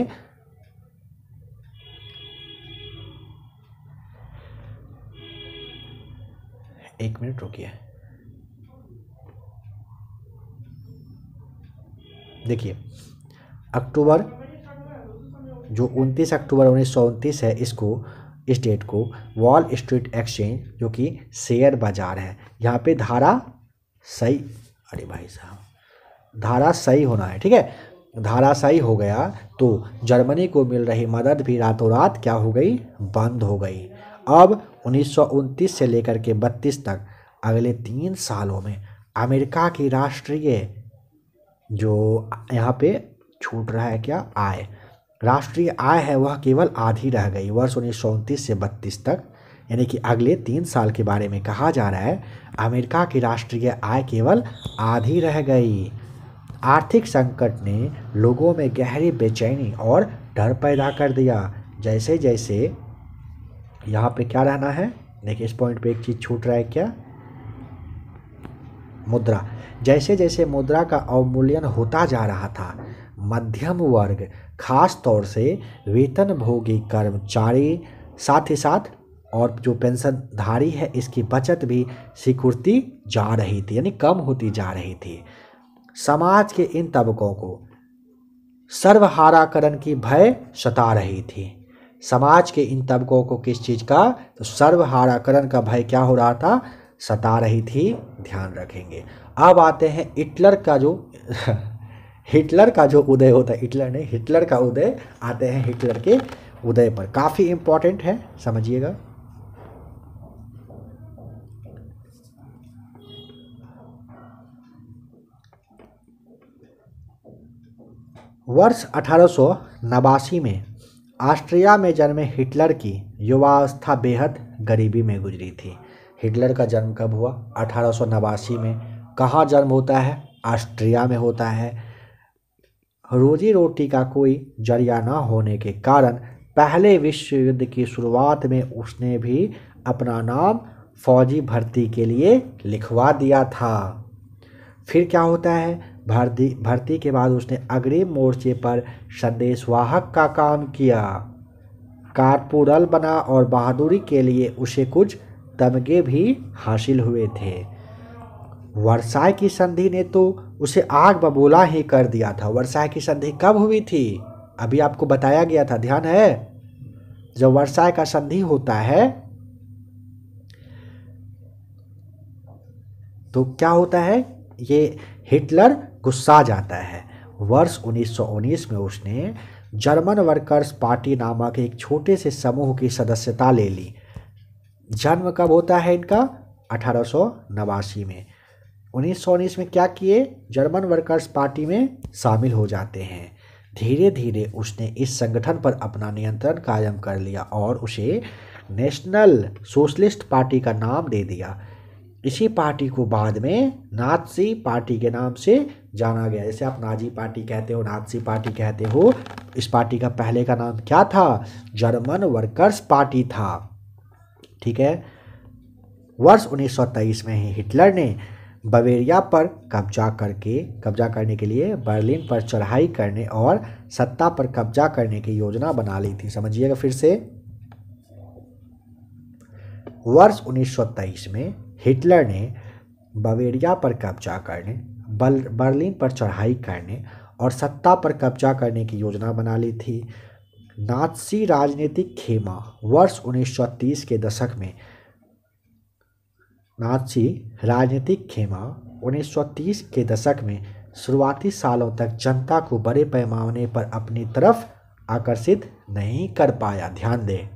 एक मिनट रुकिए देखिए अक्टूबर जो 29 अक्टूबर उन्नीस है इसको इस डेट को वॉल स्ट्रीट एक्सचेंज जो कि शेयर बाजार है यहाँ पे धारा सही अरे भाई साहब सही होना है ठीक है सही हो गया तो जर्मनी को मिल रही मदद भी रातों रात क्या हो गई बंद हो गई अब उन्नीस से लेकर के बत्तीस तक अगले तीन सालों में अमेरिका की राष्ट्रीय जो यहाँ पे छूट रहा है क्या आय राष्ट्रीय आय है वह केवल आधी रह गई वर्ष उन्नीस से बत्तीस तक यानी कि अगले तीन साल के बारे में कहा जा रहा है अमेरिका की राष्ट्रीय आय केवल आधी रह गई आर्थिक संकट ने लोगों में गहरी बेचैनी और डर पैदा कर दिया जैसे जैसे यहाँ पे क्या रहना है देखिए इस पॉइंट पे एक चीज़ छूट रहा है क्या मुद्रा जैसे जैसे मुद्रा का अवमूल्यन होता जा रहा था मध्यम वर्ग खास तौर से वेतन भोगी कर्मचारी साथ ही साथ और जो पेंशनधारी है इसकी बचत भी सिकुड़ती जा रही थी यानी कम होती जा रही थी समाज के इन तबकों को सर्वहाराकरण की भय सता रही थी समाज के इन तबकों को किस चीज़ का तो सर्वहाराकरण का भय क्या हो रहा था सता रही थी ध्यान रखेंगे अब आते हैं हिटलर का जो हिटलर का जो उदय होता है हिटलर नहीं हिटलर का उदय आते हैं हिटलर के उदय पर काफ़ी इंपॉर्टेंट है समझिएगा वर्ष अठारह में ऑस्ट्रिया में जन्मे हिटलर की युवावस्था बेहद गरीबी में गुजरी थी हिटलर का जन्म कब हुआ अठारह में कहाँ जन्म होता है ऑस्ट्रिया में होता है रोजी रोटी का कोई जरिया ना होने के कारण पहले विश्व युद्ध की शुरुआत में उसने भी अपना नाम फौजी भर्ती के लिए लिखवा दिया था फिर क्या होता है भर्ती भर्ती के बाद उसने अग्रिम मोर्चे पर संदेशवाहक का काम किया कारपोरल बना और बहादुरी के लिए उसे कुछ तमगे भी हासिल हुए थे वर्षाए की संधि ने तो उसे आग बबूला ही कर दिया था वर्षा की संधि कब हुई थी अभी आपको बताया गया था ध्यान है जब वर्षाए का संधि होता है तो क्या होता है ये हिटलर गुस्सा जाता है वर्ष 1919 में उसने जर्मन वर्कर्स पार्टी नामक एक छोटे से समूह की सदस्यता ले ली जन्म कब होता है इनका अठारह में उन्नीस में क्या किए जर्मन वर्कर्स पार्टी में शामिल हो जाते हैं धीरे धीरे उसने इस संगठन पर अपना नियंत्रण कायम कर लिया और उसे नेशनल सोशलिस्ट पार्टी का नाम दे दिया इसी पार्टी को बाद में नाथसी पार्टी के नाम से जाना गया जैसे आप नाजी पार्टी कहते हो नाजी पार्टी कहते हो इस पार्टी का पहले का नाम क्या था जर्मन वर्कर्स पार्टी था ठीक है वर्ष 1923 में ही हिटलर ने बवेरिया पर कब्जा करके कब्जा करने के लिए बर्लिन पर चढ़ाई करने और सत्ता पर कब्जा करने की योजना बना ली थी समझिएगा फिर से वर्ष 1923 में हिटलर ने बवेरिया पर कब्जा करने बल बर्लिन पर चढ़ाई करने और सत्ता पर कब्जा करने की योजना बना ली थी नाथसी राजनीतिक खेमा वर्ष 1930 के दशक में नाथसी राजनीतिक खेमा 1930 के दशक में शुरुआती सालों तक जनता को बड़े पैमाने पर अपनी तरफ आकर्षित नहीं कर पाया ध्यान दें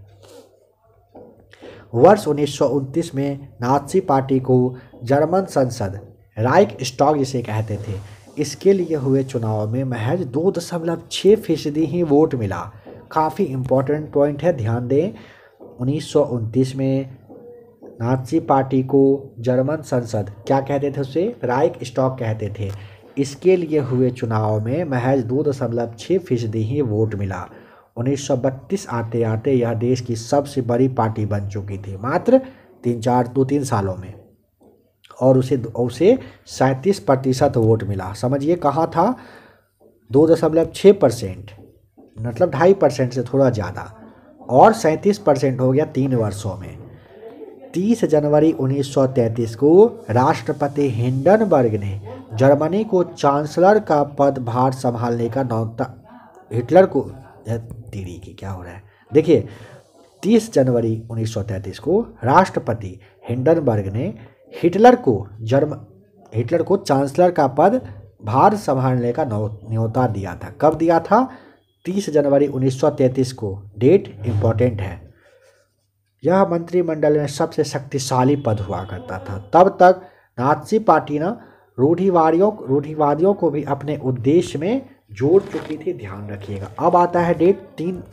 वर्ष उन्नीस में नाथसी पार्टी को जर्मन संसद राइक स्टॉक जिसे कहते थे इसके लिए हुए चुनाव में महज दो दशमलव छः फीसदी ही वोट मिला काफ़ी इम्पोर्टेंट पॉइंट है ध्यान दें उन्नीस में नाथसी पार्टी को जर्मन संसद क्या कहते थे उसे राइक स्टॉक कहते थे इसके लिए हुए चुनाव में महज दो दशमलव छः फीसदी ही वोट मिला उन्नीस आते आते यह देश की सबसे बड़ी पार्टी बन चुकी थी मात्र तीन चार दो तीन सालों में और उसे उसे सैंतीस प्रतिशत वोट मिला समझिए कहाँ था दो दशमलव छः परसेंट मतलब ढाई परसेंट से थोड़ा ज़्यादा और सैंतीस परसेंट हो गया तीन वर्षों में तीस जनवरी 1933 को राष्ट्रपति हिंडनबर्ग ने जर्मनी को चांसलर का पदभार संभालने का नौता हिटलर को तेरी की क्या हो रहा है देखिए 30 जनवरी 1933 को राष्ट्रपति हिंडनबर्ग ने हिटलर को जर्म हिटलर को चांसलर का पद भार संभालने का न्योता दिया था कब दिया था 30 जनवरी 1933 को डेट इम्पॉर्टेंट है यह मंत्रिमंडल में सबसे शक्तिशाली पद हुआ करता था तब तक नाथसी पार्टी ने रूढ़िवादियों रूढ़िवादियों को भी अपने उद्देश्य में जोड़ चुकी थी ध्यान रखिएगा अब आता है डेट तीन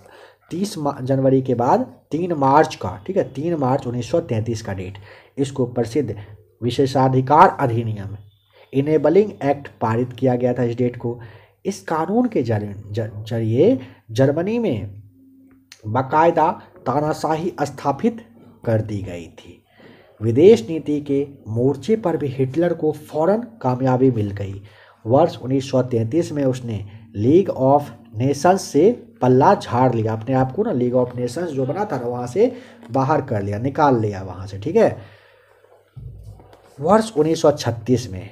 तीस जनवरी के बाद तीन मार्च का ठीक है तीन मार्च 1933 का डेट इसको प्रसिद्ध विशेषाधिकार अधिनियम इनेबलिंग एक्ट पारित किया गया था इस डेट को इस कानून के जरिए जर्मनी में बाकायदा तानाशाही स्थापित कर दी गई थी विदेश नीति के मोर्चे पर भी हिटलर को फौरन कामयाबी मिल गई वर्ष 1933 में उसने लीग ऑफ नेशंस से पल्ला झाड़ लिया अपने आप को ना लीग ऑफ नेशंस जो बना था ना वहाँ से बाहर कर लिया निकाल लिया वहाँ से ठीक है वर्ष 1936 में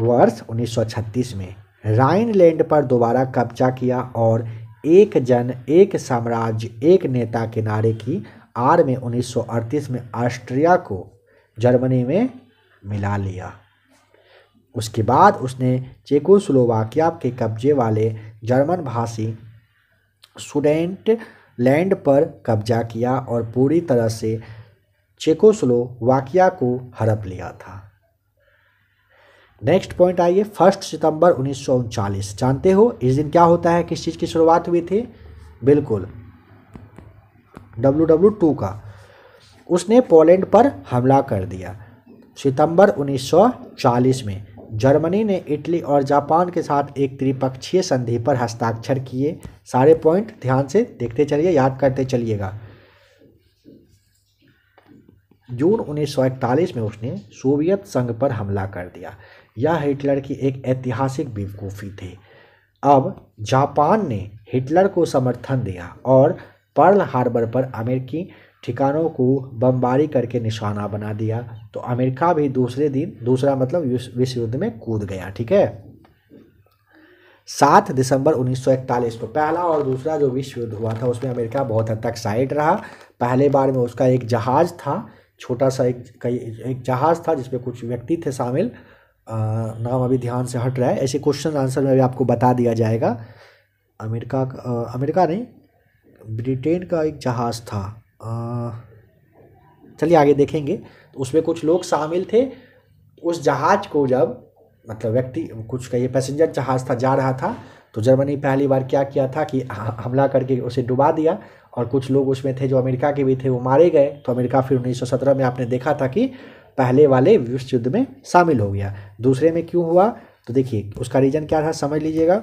वर्ष 1936 में राइनलैंड पर दोबारा कब्जा किया और एक जन एक साम्राज्य एक नेता के नारे की आर में 1938 में ऑस्ट्रिया को जर्मनी में मिला लिया उसके बाद उसने चेकोस्लोवाकिया के कब्जे वाले जर्मन भाषी स्टूडेंट लैंड पर कब्जा किया और पूरी तरह से चेकोस्लोवाकिया को हड़प लिया था नेक्स्ट पॉइंट आइए फर्स्ट सितंबर उन्नीस जानते हो इस दिन क्या होता है किस चीज़ की शुरुआत हुई थी बिल्कुल डब्ल्यू टू का उसने पोलैंड पर हमला कर दिया सितंबर 1940 में जर्मनी ने इटली और जापान के साथ एक त्रिपक्षीय संधि पर हस्ताक्षर किए सारे पॉइंट ध्यान से देखते चलिए याद करते चलिएगा जून 1941 में उसने सोवियत संघ पर हमला कर दिया यह हिटलर की एक ऐतिहासिक बेवकूफ़ी थी अब जापान ने हिटलर को समर्थन दिया और पर्ल हार्बर पर अमेरिकी ठिकानों को बमबारी करके निशाना बना दिया तो अमेरिका भी दूसरे दिन दूसरा मतलब विश्व युद्ध में कूद गया ठीक है सात दिसंबर 1941 को पहला और दूसरा जो विश्व युद्ध हुआ था उसमें अमेरिका बहुत हद तक साइड रहा पहले बार में उसका एक जहाज था छोटा सा एक कई एक जहाज़ था जिसमें कुछ व्यक्ति थे शामिल नाम अभी ध्यान से हट रहा है ऐसे क्वेश्चन आंसर में भी आपको बता दिया जाएगा अमेरिका का अमेरिका नहीं ब्रिटेन का एक जहाज़ था चलिए आगे देखेंगे तो उसमें कुछ लोग शामिल थे उस जहाज़ को जब मतलब व्यक्ति कुछ कहिए पैसेंजर जहाज़ था जा रहा था तो जर्मनी पहली बार क्या किया था कि हमला करके उसे डुबा दिया और कुछ लोग उसमें थे जो अमेरिका के भी थे वो मारे गए तो अमेरिका फिर 1917 में आपने देखा था कि पहले वाले विश्व युद्ध में शामिल हो गया दूसरे में क्यों हुआ तो देखिए उसका रीज़न क्या था समझ लीजिएगा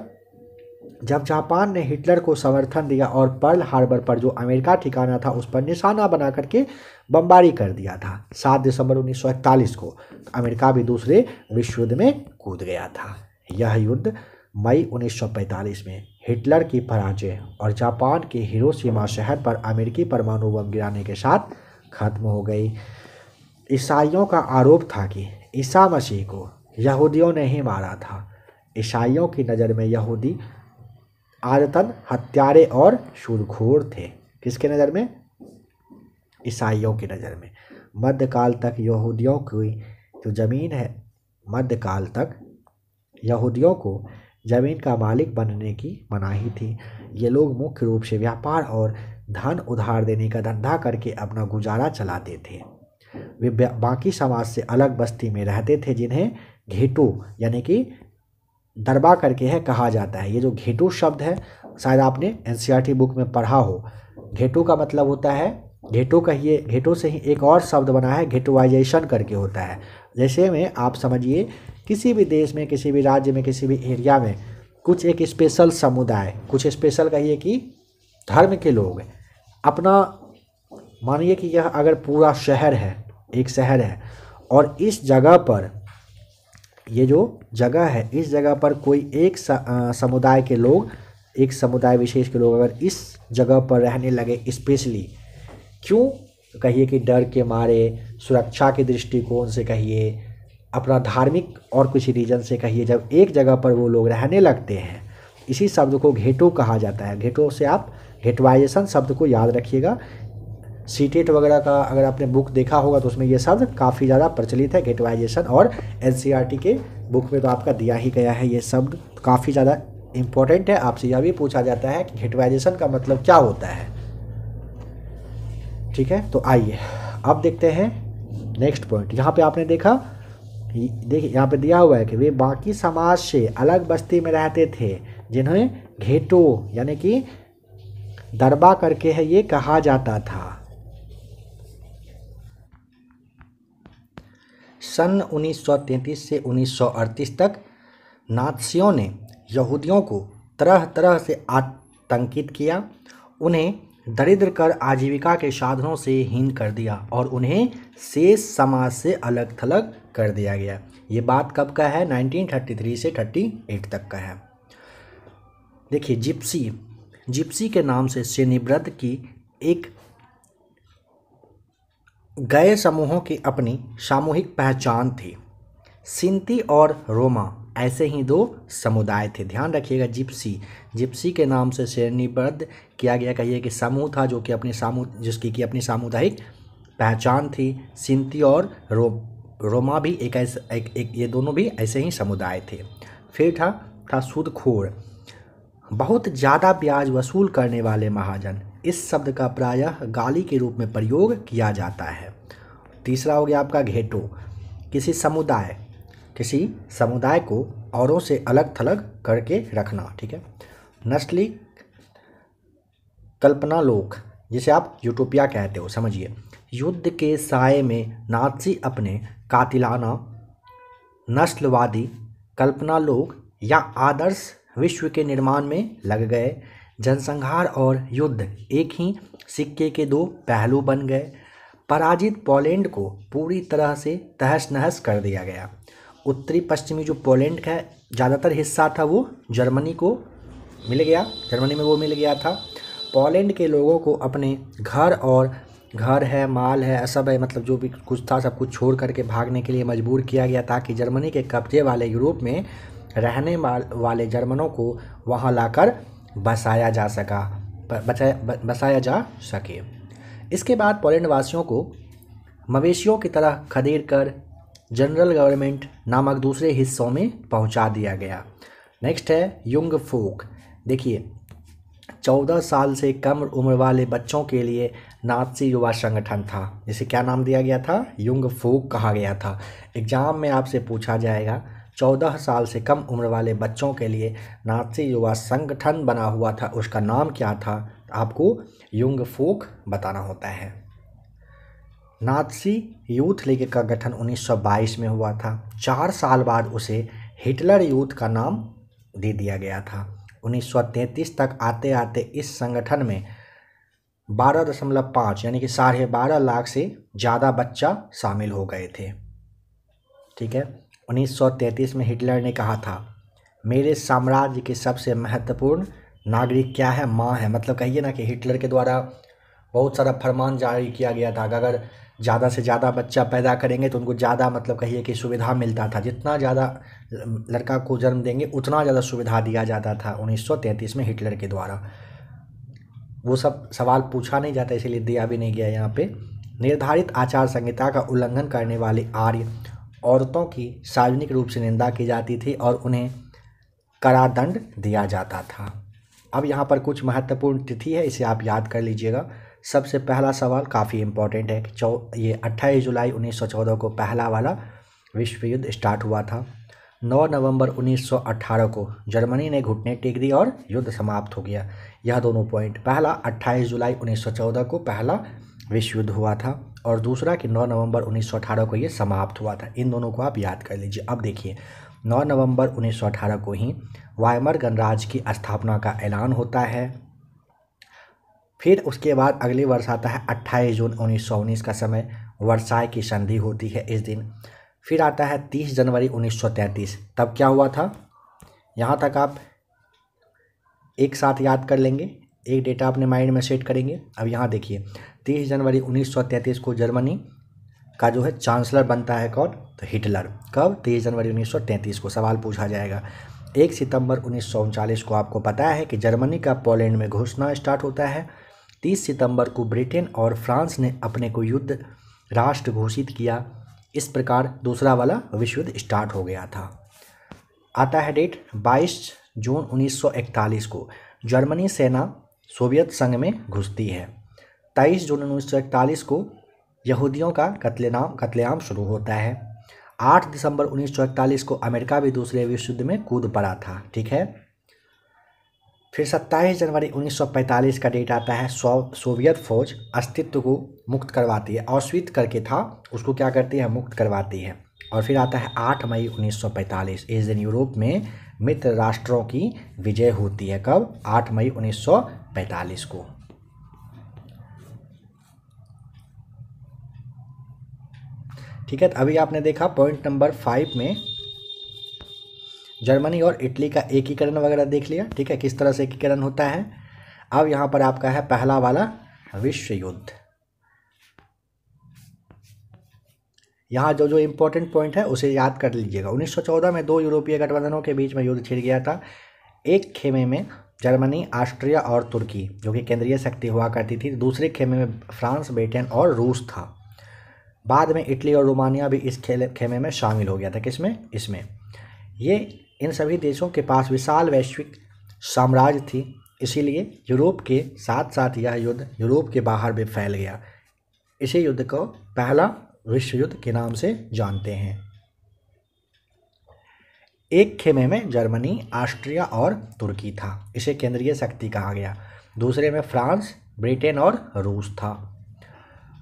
जब जापान ने हिटलर को समर्थन दिया और पर्ल हार्बर पर जो अमेरिका ठिकाना था उस पर निशाना बना करके बमबारी कर दिया था 7 दिसंबर उन्नीस को अमेरिका भी दूसरे विश्व युद्ध में कूद गया था यह युद्ध मई 1945 में हिटलर की पराजय और जापान के हिरोशिमा शहर पर अमेरिकी परमाणु बम गिराने के साथ खत्म हो गई ईसाइयों का आरोप था कि ईसा मसीह को यहूदियों ने ही मारा था ईसाइयों की नज़र में यहूदी आदतन हत्यारे और शुरखोर थे किसके नज़र में ईसाइयों की नज़र में मध्यकाल तक यहूदियों की जो ज़मीन है मध्यकाल तक यहूदियों को ज़मीन का मालिक बनने की मनाही थी ये लोग मुख्य रूप से व्यापार और धन उधार देने का धंधा करके अपना गुजारा चलाते थे वे बाकी समाज से अलग बस्ती में रहते थे जिन्हें घेटू यानी कि दरबा करके है कहा जाता है ये जो घेटू शब्द है शायद आपने एन बुक में पढ़ा हो घेटू का मतलब होता है घेटो कहिए घेटो से ही एक और शब्द बना है घेटोवाइजेशन करके होता है जैसे में आप समझिए किसी भी देश में किसी भी राज्य में किसी भी एरिया में कुछ एक स्पेशल समुदाय कुछ स्पेशल कहिए कि धर्म के लोग अपना मानिए कि यह अगर पूरा शहर है एक शहर है और इस जगह पर ये जो जगह है इस जगह पर कोई एक समुदाय के लोग एक समुदाय विशेष के लोग अगर इस जगह पर रहने लगे स्पेशली क्यों कहिए कि डर के मारे सुरक्षा के दृष्टिकोण से कहिए अपना धार्मिक और कुछ रीजन से कहिए जब एक जगह पर वो लोग रहने लगते हैं इसी शब्द को घेटो कहा जाता है घेटो से आप घेटवाइजेशन शब्द को याद रखिएगा सीटेट e वगैरह का अगर आपने बुक देखा होगा तो उसमें ये शब्द काफ़ी ज़्यादा प्रचलित है घेटवाइजेशन और एन e के बुक में तो आपका दिया ही गया है ये शब्द काफ़ी ज़्यादा इम्पोर्टेंट है आपसे यह भी पूछा जाता है कि घेटवाइजेशन का मतलब क्या होता है ठीक है तो आइए अब देखते हैं नेक्स्ट पॉइंट यहाँ पे आपने देखा देखिए यहाँ पे दिया हुआ है कि वे बाकी समाज से अलग बस्ती में रहते थे जिन्हें घेटो यानी कि दरबा करके है ये कहा जाता था सन 1933 से 1938 तक नाथसियों ने यहूदियों को तरह तरह से आतंकित किया उन्हें दरिद्र कर आजीविका के साधनों से हीन कर दिया और उन्हें शेष समाज से अलग थलग कर दिया गया ये बात कब का है 1933 से 38 तक का है देखिए जिप्सी जिप्सी के नाम से श्रेणीब्रद की एक गए समूहों की अपनी सामूहिक पहचान थी सिंती और रोमा ऐसे ही दो समुदाय थे ध्यान रखिएगा जिप्सी जिप्सी के नाम से श्रेणीबद्ध किया गया कहिए कि समूह था जो कि अपनी सामू जिसकी कि अपनी सामुदायिक पहचान थी सिंती और रोम रोमा भी एक ऐसे एक, एक ये दोनों भी ऐसे ही समुदाय थे फिर था था सूदखोर बहुत ज़्यादा ब्याज वसूल करने वाले महाजन इस शब्द का प्रायः गाली के रूप में प्रयोग किया जाता है तीसरा हो गया आपका घेटो किसी समुदाय किसी समुदाय को औरों से अलग थलग करके रखना ठीक है नस्ली कल्पना लोक जिसे आप यूटोपिया कहते हो समझिए युद्ध के साय में नाथसी अपने कातिलाना नस्लवादी कल्पना लोग या आदर्श विश्व के निर्माण में लग गए जनसंहार और युद्ध एक ही सिक्के के दो पहलू बन गए पराजित पोलैंड को पूरी तरह से तहस नहस कर दिया गया उत्तरी पश्चिमी जो पोलैंड का ज़्यादातर हिस्सा था वो जर्मनी को मिल गया जर्मनी में वो मिल गया था पोलैंड के लोगों को अपने घर और घर है माल है सब है मतलब जो भी कुछ था सब कुछ छोड़ करके भागने के लिए मजबूर किया गया ताकि जर्मनी के कब्जे वाले यूरोप में रहने वाले जर्मनों को वहाँ लाकर बसाया जा सका बचाया बसाया जा सके इसके बाद पोलैंड वासियों को मवेशियों की तरह खदेड़ कर जनरल गवर्नमेंट नामक दूसरे हिस्सों में पहुंचा दिया गया नेक्स्ट है युंग फोक देखिए चौदह साल से कम उम्र वाले बच्चों के लिए नाथसी युवा संगठन था जिसे क्या नाम दिया गया था युंग फूक कहा गया था एग्जाम में आपसे पूछा जाएगा चौदह साल से कम उम्र वाले बच्चों के लिए नाथसी युवा संगठन बना हुआ था उसका नाम क्या था आपको युंग फूक बताना होता है नाथसी यूथ लीग का गठन 1922 में हुआ था चार साल बाद उसे हिटलर यूथ का नाम दे दिया गया था 1933 तक आते आते इस संगठन में बारह दशमलव पाँच यानी कि साढ़े बारह लाख से ज़्यादा बच्चा शामिल हो गए थे ठीक है 1933 में हिटलर ने कहा था मेरे साम्राज्य के सबसे महत्वपूर्ण नागरिक क्या है माँ है मतलब कहिए ना कि हिटलर के द्वारा बहुत सारा फरमान जारी किया गया था अगर ज़्यादा से ज़्यादा बच्चा पैदा करेंगे तो उनको ज़्यादा मतलब कहिए कि सुविधा मिलता था जितना ज़्यादा लड़का को जन्म देंगे उतना ज़्यादा सुविधा दिया जाता था 1933 में हिटलर के द्वारा वो सब सवाल पूछा नहीं जाता इसीलिए दिया भी नहीं गया यहाँ पे निर्धारित आचार संहिता का उल्लंघन करने वाले आर्य औरतों की सार्वजनिक रूप से निंदा की जाती थी और उन्हें दंड दिया जाता था अब यहाँ पर कुछ महत्वपूर्ण तिथि है इसे आप याद कर लीजिएगा सबसे पहला सवाल काफ़ी इम्पॉर्टेंट है कि चौ ये अट्ठाईस जुलाई 1914 को पहला वाला विश्व युद्ध स्टार्ट हुआ था 9 नवंबर 1918 को जर्मनी ने घुटने टेक दी और युद्ध समाप्त हो गया यह दोनों पॉइंट पहला 28 जुलाई 1914 को पहला विश्व युद्ध हुआ था और दूसरा कि 9 नवंबर 1918 को यह समाप्त हुआ था इन दोनों को आप याद कर लीजिए अब देखिए 9 नवंबर 1918 को ही वायमर गणराज्य की स्थापना का ऐलान होता है फिर उसके बाद अगले वर्ष आता है 28 जून 1919 का समय वर्षाए की संधि होती है इस दिन फिर आता है 30 जनवरी 1933 तब क्या हुआ था यहाँ तक आप एक साथ याद कर लेंगे एक डेटा अपने माइंड में सेट करेंगे अब यहाँ देखिए तीस जनवरी उन्नीस को जर्मनी का जो है चांसलर बनता है कौन तो हिटलर कब तेईस जनवरी उन्नीस को सवाल पूछा जाएगा एक सितंबर उन्नीस को आपको पता है कि जर्मनी का पोलैंड में घोषणा स्टार्ट होता है तीस सितंबर को ब्रिटेन और फ्रांस ने अपने को युद्ध राष्ट्र घोषित किया इस प्रकार दूसरा वाला विश्व युद्ध स्टार्ट हो गया था आता है डेट 22 जून 1941 को जर्मनी सेना सोवियत संघ में घुसती है 23 जून 1941 को यहूदियों का कत्लेनाम कत्लेआम शुरू होता है 8 दिसंबर 1941 को अमेरिका भी दूसरे विश्व युद्ध में कूद पड़ा था ठीक है फिर 27 जनवरी 1945 का डेट आता है सो, सोवियत फौज अस्तित्व को मुक्त करवाती है अस्वित करके था उसको क्या करती है मुक्त करवाती है और फिर आता है 8 मई 1945 इस दिन यूरोप में मित्र राष्ट्रों की विजय होती है कब 8 मई 1945 को ठीक है तो अभी आपने देखा पॉइंट नंबर फाइव में जर्मनी और इटली का एकीकरण वगैरह देख लिया ठीक है किस तरह से एकीकरण होता है अब यहाँ पर आपका है पहला वाला विश्व युद्ध यहाँ जो जो इम्पोर्टेंट पॉइंट है उसे याद कर लीजिएगा 1914 में दो यूरोपीय गठबंधनों के बीच में युद्ध छिड़ गया था एक खेमे में जर्मनी ऑस्ट्रिया और तुर्की जो कि केंद्रीय शक्ति हुआ करती थी दूसरे खेमे में फ्रांस ब्रिटेन और रूस था बाद में इटली और रोमानिया भी इस खेले खेमे में शामिल हो गया था किसमें इसमें ये इन सभी देशों के पास विशाल वैश्विक साम्राज्य थी इसीलिए यूरोप के साथ साथ यह युद्ध यूरोप के बाहर भी फैल गया इसी युद्ध को पहला विश्व युद्ध के नाम से जानते हैं एक खेमे में जर्मनी ऑस्ट्रिया और तुर्की था इसे केंद्रीय शक्ति कहा गया दूसरे में फ्रांस ब्रिटेन और रूस था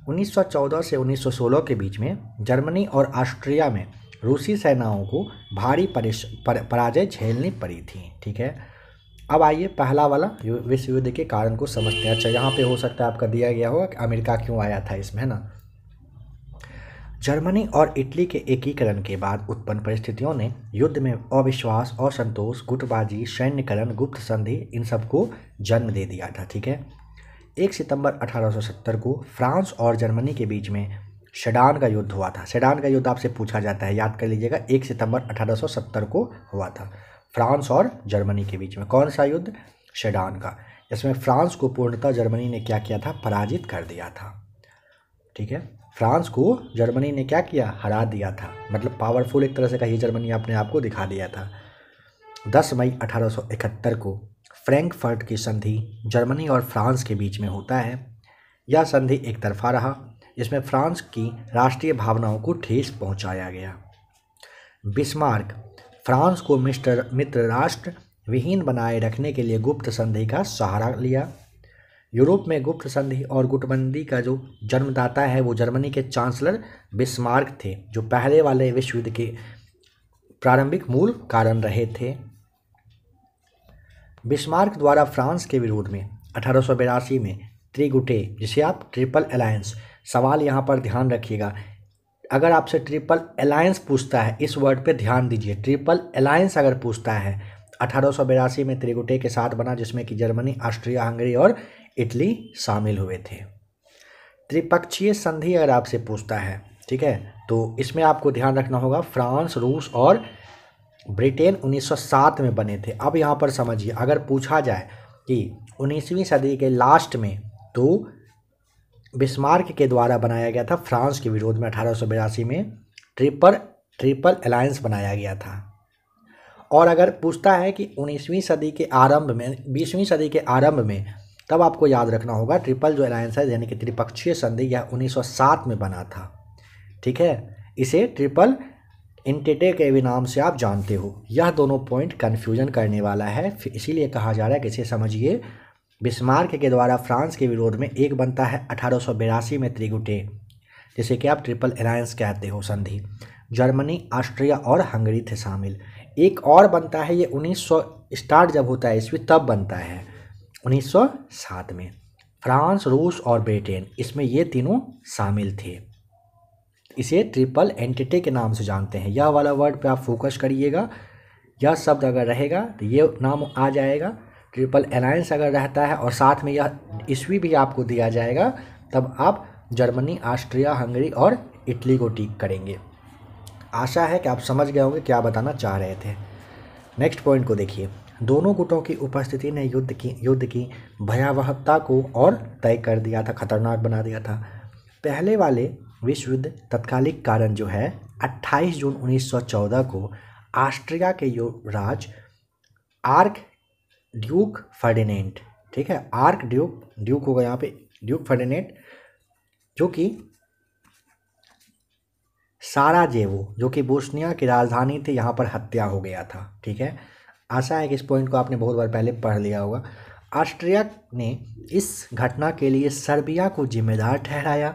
1914 से 1916 के बीच में जर्मनी और ऑस्ट्रिया में रूसी सेनाओं को भारी पर, पराजय झेलनी पड़ी थी ठीक है अब आइए पहला वाला विश्व युद्ध के कारण को समझते हैं अच्छा यहाँ पे हो सकता है आपका दिया गया होगा कि अमेरिका क्यों आया था इसमें है ना जर्मनी और इटली के एकीकरण के बाद उत्पन्न परिस्थितियों ने युद्ध में अविश्वास असंतोष गुटबाजी सैन्यकरण गुप्त संधि इन सबको जन्म दे दिया था ठीक है एक सितंबर 1870 को फ्रांस और जर्मनी के बीच में शडान का युद्ध हुआ था शडान का युद्ध आपसे पूछा जाता है याद कर लीजिएगा एक सितंबर 1870 को हुआ था फ्रांस और जर्मनी के बीच में कौन सा युद्ध शडान का इसमें फ्रांस को पूर्णतः जर्मनी ने क्या किया था पराजित कर दिया था ठीक है फ्रांस को जर्मनी ने क्या किया हरा दिया था मतलब पावरफुल एक तरह से कही जर्मनी अपने आप को दिखा दिया था 10 मई 1871 को फ्रैंकफर्ट की संधि जर्मनी और फ्रांस के बीच में होता है यह संधि एक तरफा रहा जिसमें फ्रांस की राष्ट्रीय भावनाओं को ठेस पहुंचाया गया बिस्मार्क फ्रांस को मिस्टर मित्र राष्ट्र विहीन बनाए रखने के लिए गुप्त संधि का सहारा लिया यूरोप में गुप्त संधि और गुटबंदी का जो जन्मदाता है वो जर्मनी के चांसलर बिस्मार्क थे जो पहले वाले विश्व युद्ध के प्रारंभिक मूल कारण रहे थे बिस्मार्क द्वारा फ्रांस के विरोध में अठारह में त्रिगुटे जिसे आप ट्रिपल अलायंस सवाल यहाँ पर ध्यान रखिएगा अगर आपसे ट्रिपल अलायंस पूछता है इस वर्ड पे ध्यान दीजिए ट्रिपल अलायंस अगर पूछता है अठारह में त्रिगुटे के साथ बना जिसमें कि जर्मनी ऑस्ट्रिया हंगरी और इटली शामिल हुए थे त्रिपक्षीय संधि अगर आपसे पूछता है ठीक है तो इसमें आपको ध्यान रखना होगा फ्रांस रूस और ब्रिटेन 1907 में बने थे अब यहाँ पर समझिए अगर पूछा जाए कि 19वीं सदी के लास्ट में तो बिस्मार्क के द्वारा बनाया गया था फ्रांस के विरोध में अठारह में ट्रिपल ट्रिपल अलायंस बनाया गया था और अगर पूछता है कि 19वीं सदी के आरंभ में 20वीं सदी के आरंभ में तब आपको याद रखना होगा ट्रिपल जो अलायंस है यानी कि त्रिपक्षीय संधि यह 1907 में बना था ठीक है इसे ट्रिपल इंटेटे के भी नाम से आप जानते हो यह दोनों पॉइंट कन्फ्यूजन करने वाला है इसीलिए कहा जा रहा है कि इसे समझिए बिस्मार्क के द्वारा फ्रांस के विरोध में एक बनता है अठारह में त्रिगुटे जिसे कि आप ट्रिपल अलायंस कहते हो संधि जर्मनी ऑस्ट्रिया और हंगरी थे शामिल एक और बनता है ये उन्नीस स्टार्ट जब होता है इसमें तब बनता है 1907 में फ्रांस रूस और ब्रिटेन इसमें ये तीनों शामिल थे इसे ट्रिपल एंटिटी के नाम से जानते हैं यह वाला वर्ड पे आप फोकस करिएगा यह शब्द अगर रहेगा तो ये नाम आ जाएगा ट्रिपल अलायंस अगर रहता है और साथ में यह ईस्वी भी आपको दिया जाएगा तब आप जर्मनी ऑस्ट्रिया हंगरी और इटली को टीक करेंगे आशा है कि आप समझ गए होंगे क्या बताना चाह रहे थे नेक्स्ट पॉइंट को देखिए दोनों गुटों की उपस्थिति ने युद्ध की युद्ध की भयावहता को और तय कर दिया था खतरनाक बना दिया था पहले वाले विश्व युद्ध तत्कालिक कारण जो है 28 जून 1914 को ऑस्ट्रिया के युवराज आर्क ड्यूक फर्डिनेंट ठीक है आर्क ड्यूक ड्यूक होगा यहाँ पे ड्यूक फर्डिनेंट जो कि सारा जेवो जो कि बोस्निया की राजधानी थी यहाँ पर हत्या हो गया था ठीक है आशा है कि इस पॉइंट को आपने बहुत बार पहले पढ़ लिया होगा ऑस्ट्रिया ने इस घटना के लिए सर्बिया को जिम्मेदार ठहराया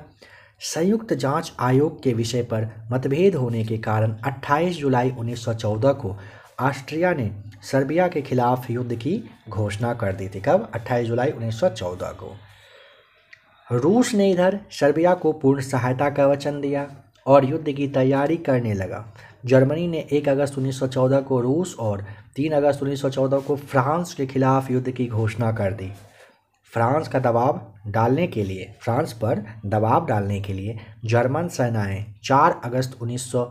संयुक्त जांच आयोग के विषय पर मतभेद होने के कारण 28 जुलाई 1914 को ऑस्ट्रिया ने सर्बिया के खिलाफ युद्ध की घोषणा कर दी थी कब 28 जुलाई 1914 को रूस ने इधर सर्बिया को पूर्ण सहायता का वचन दिया और युद्ध की तैयारी करने लगा जर्मनी ने 1 अगस्त 1914 को रूस और तीन अगस्त उन्नीस को फ्रांस के खिलाफ युद्ध की घोषणा कर दी फ्रांस का दबाव डालने के लिए फ्रांस पर दबाव डालने के लिए जर्मन सेनाएं 4 अगस्त 1900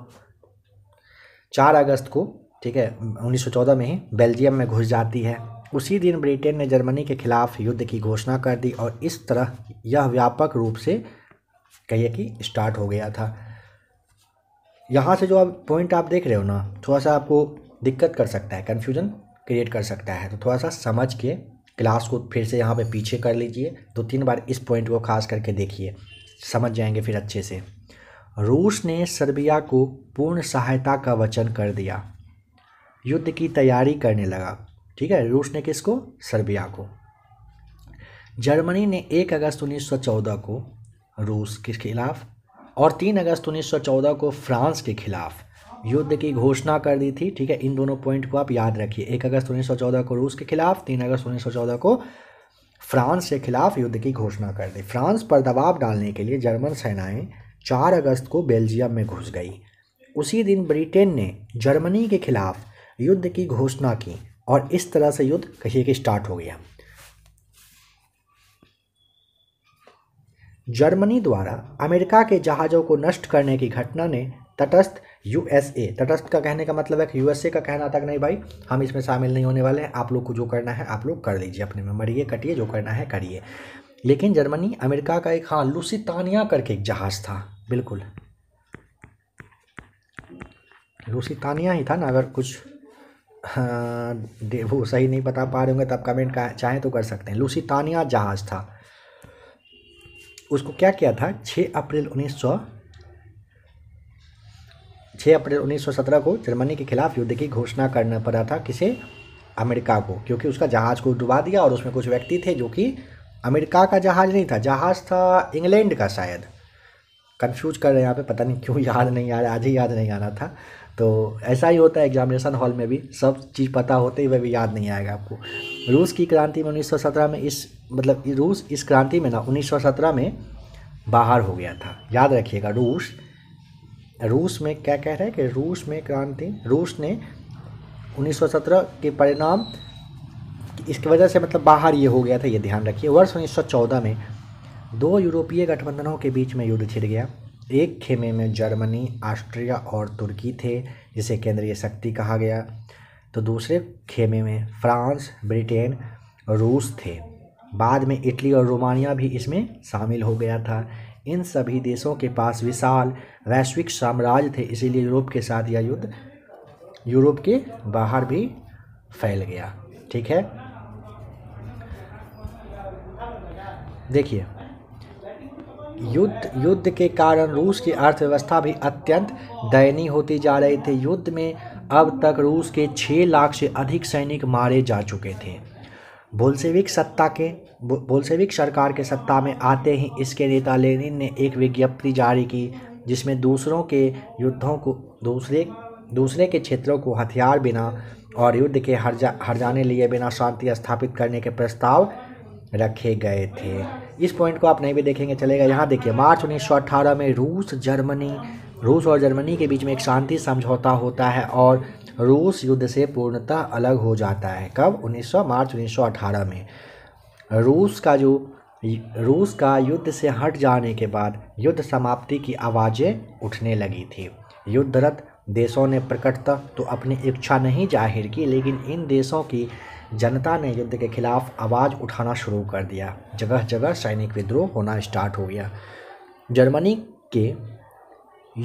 4 अगस्त को ठीक है 1914 में ही बेल्जियम में घुस जाती है उसी दिन ब्रिटेन ने जर्मनी के खिलाफ युद्ध की घोषणा कर दी और इस तरह यह व्यापक रूप से कहिए कि स्टार्ट हो गया था यहाँ से जो आप पॉइंट आप देख रहे हो ना थोड़ा सा आपको दिक्कत कर सकता है कन्फ्यूजन क्रिएट कर सकता है तो थोड़ा सा समझ के क्लास को फिर से यहाँ पे पीछे कर लीजिए दो तीन बार इस पॉइंट को खास करके देखिए समझ जाएंगे फिर अच्छे से रूस ने सर्बिया को पूर्ण सहायता का वचन कर दिया युद्ध की तैयारी करने लगा ठीक है रूस ने किसको सर्बिया को जर्मनी ने 1 अगस्त 1914 को रूस के खिलाफ और 3 अगस्त 1914 को फ्रांस के खिलाफ युद्ध की घोषणा कर दी थी ठीक है इन दोनों पॉइंट को आप याद रखिए एक अगस्त उन्नीस को रूस के खिलाफ तीन अगस्त उन्नीस को फ्रांस के खिलाफ युद्ध की घोषणा कर दी फ्रांस पर दबाव डालने के लिए जर्मन सेनाएं चार अगस्त को बेल्जियम में घुस गई उसी दिन ब्रिटेन ने जर्मनी के खिलाफ युद्ध की घोषणा की और इस तरह से युद्ध कहिए कि स्टार्ट हो गया जर्मनी द्वारा अमेरिका के जहाज़ों को नष्ट करने की घटना ने तटस्थ यूएसए तटस्थ का कहने का मतलब है कि यूएसए का कहना था कि नहीं भाई हम इसमें शामिल नहीं होने वाले हैं आप लोग को जो करना है आप लोग कर लीजिए अपने में मरिए कटिए जो करना है करिए लेकिन जर्मनी अमेरिका का एक हाँ लूसीतानिया करके एक जहाज़ था बिल्कुल लूसीतानिया ही था ना अगर कुछ हाँ, वो सही नहीं बता पा रहे होंगे तब कमेंट का चाहें तो कर सकते हैं लूसीतानिया जहाज़ था उसको क्या किया था 6 अप्रैल उन्नीस सौ छः अप्रैल 1917 को जर्मनी के खिलाफ युद्ध की घोषणा करना पड़ा था किसे अमेरिका को क्योंकि उसका जहाज़ को डुबा दिया और उसमें कुछ व्यक्ति थे जो कि अमेरिका का जहाज़ नहीं था जहाज़ था इंग्लैंड का शायद कन्फ्यूज कर रहे हैं यहाँ पे पता नहीं क्यों याद नहीं आ रहा आज ही याद नहीं आ रहा था तो ऐसा ही होता है एग्जामिनेशन हॉल में भी सब चीज़ पता होते ही वह भी याद नहीं आएगा आपको रूस की क्रांति में 1917 में इस मतलब रूस इस क्रांति में ना 1917 में बाहर हो गया था याद रखिएगा रूस रूस में क्या कह रहे हैं कि रूस में क्रांति रूस ने 1917 के परिणाम इसकी वजह से मतलब बाहर ये हो गया था ये ध्यान रखिए वर्ष 1914 में दो यूरोपीय गठबंधनों के बीच में युद्ध छिड़ गया एक खेमे में जर्मनी ऑस्ट्रिया और तुर्की थे जिसे केंद्रीय शक्ति कहा गया तो दूसरे खेमे में फ्रांस ब्रिटेन रूस थे बाद में इटली और रोमानिया भी इसमें शामिल हो गया था इन सभी देशों के पास विशाल वैश्विक साम्राज्य थे इसीलिए यूरोप के साथ यह युद्ध यूरोप के बाहर भी फैल गया ठीक है देखिए युद्ध युद्ध के कारण रूस की अर्थव्यवस्था भी अत्यंत दयनीय होती जा रही थी युद्ध में अब तक रूस के छः लाख से अधिक सैनिक मारे जा चुके थे बोल्सेविक सत्ता के बोल्सेविक सरकार के सत्ता में आते ही इसके नेता लेनिन ने एक विज्ञप्ति जारी की जिसमें दूसरों के युद्धों को दूसरे दूसरे के क्षेत्रों को हथियार बिना और युद्ध के हर जा हर जाने लिए बिना शांति स्थापित करने के प्रस्ताव रखे गए थे इस पॉइंट को आप नहीं भी देखेंगे चलेगा यहाँ देखिए मार्च उन्नीस में रूस जर्मनी रूस और जर्मनी के बीच में एक शांति समझौता होता है और रूस युद्ध से पूर्णतः अलग हो जाता है कब 1900 मार्च 1918 में रूस का जो रूस का युद्ध से हट जाने के बाद युद्ध समाप्ति की आवाज़ें उठने लगी थी युद्धरत देशों ने प्रकटता तो अपनी इच्छा नहीं जाहिर की लेकिन इन देशों की जनता ने युद्ध के खिलाफ आवाज़ उठाना शुरू कर दिया जगह जगह सैनिक विद्रोह होना स्टार्ट हो गया जर्मनी के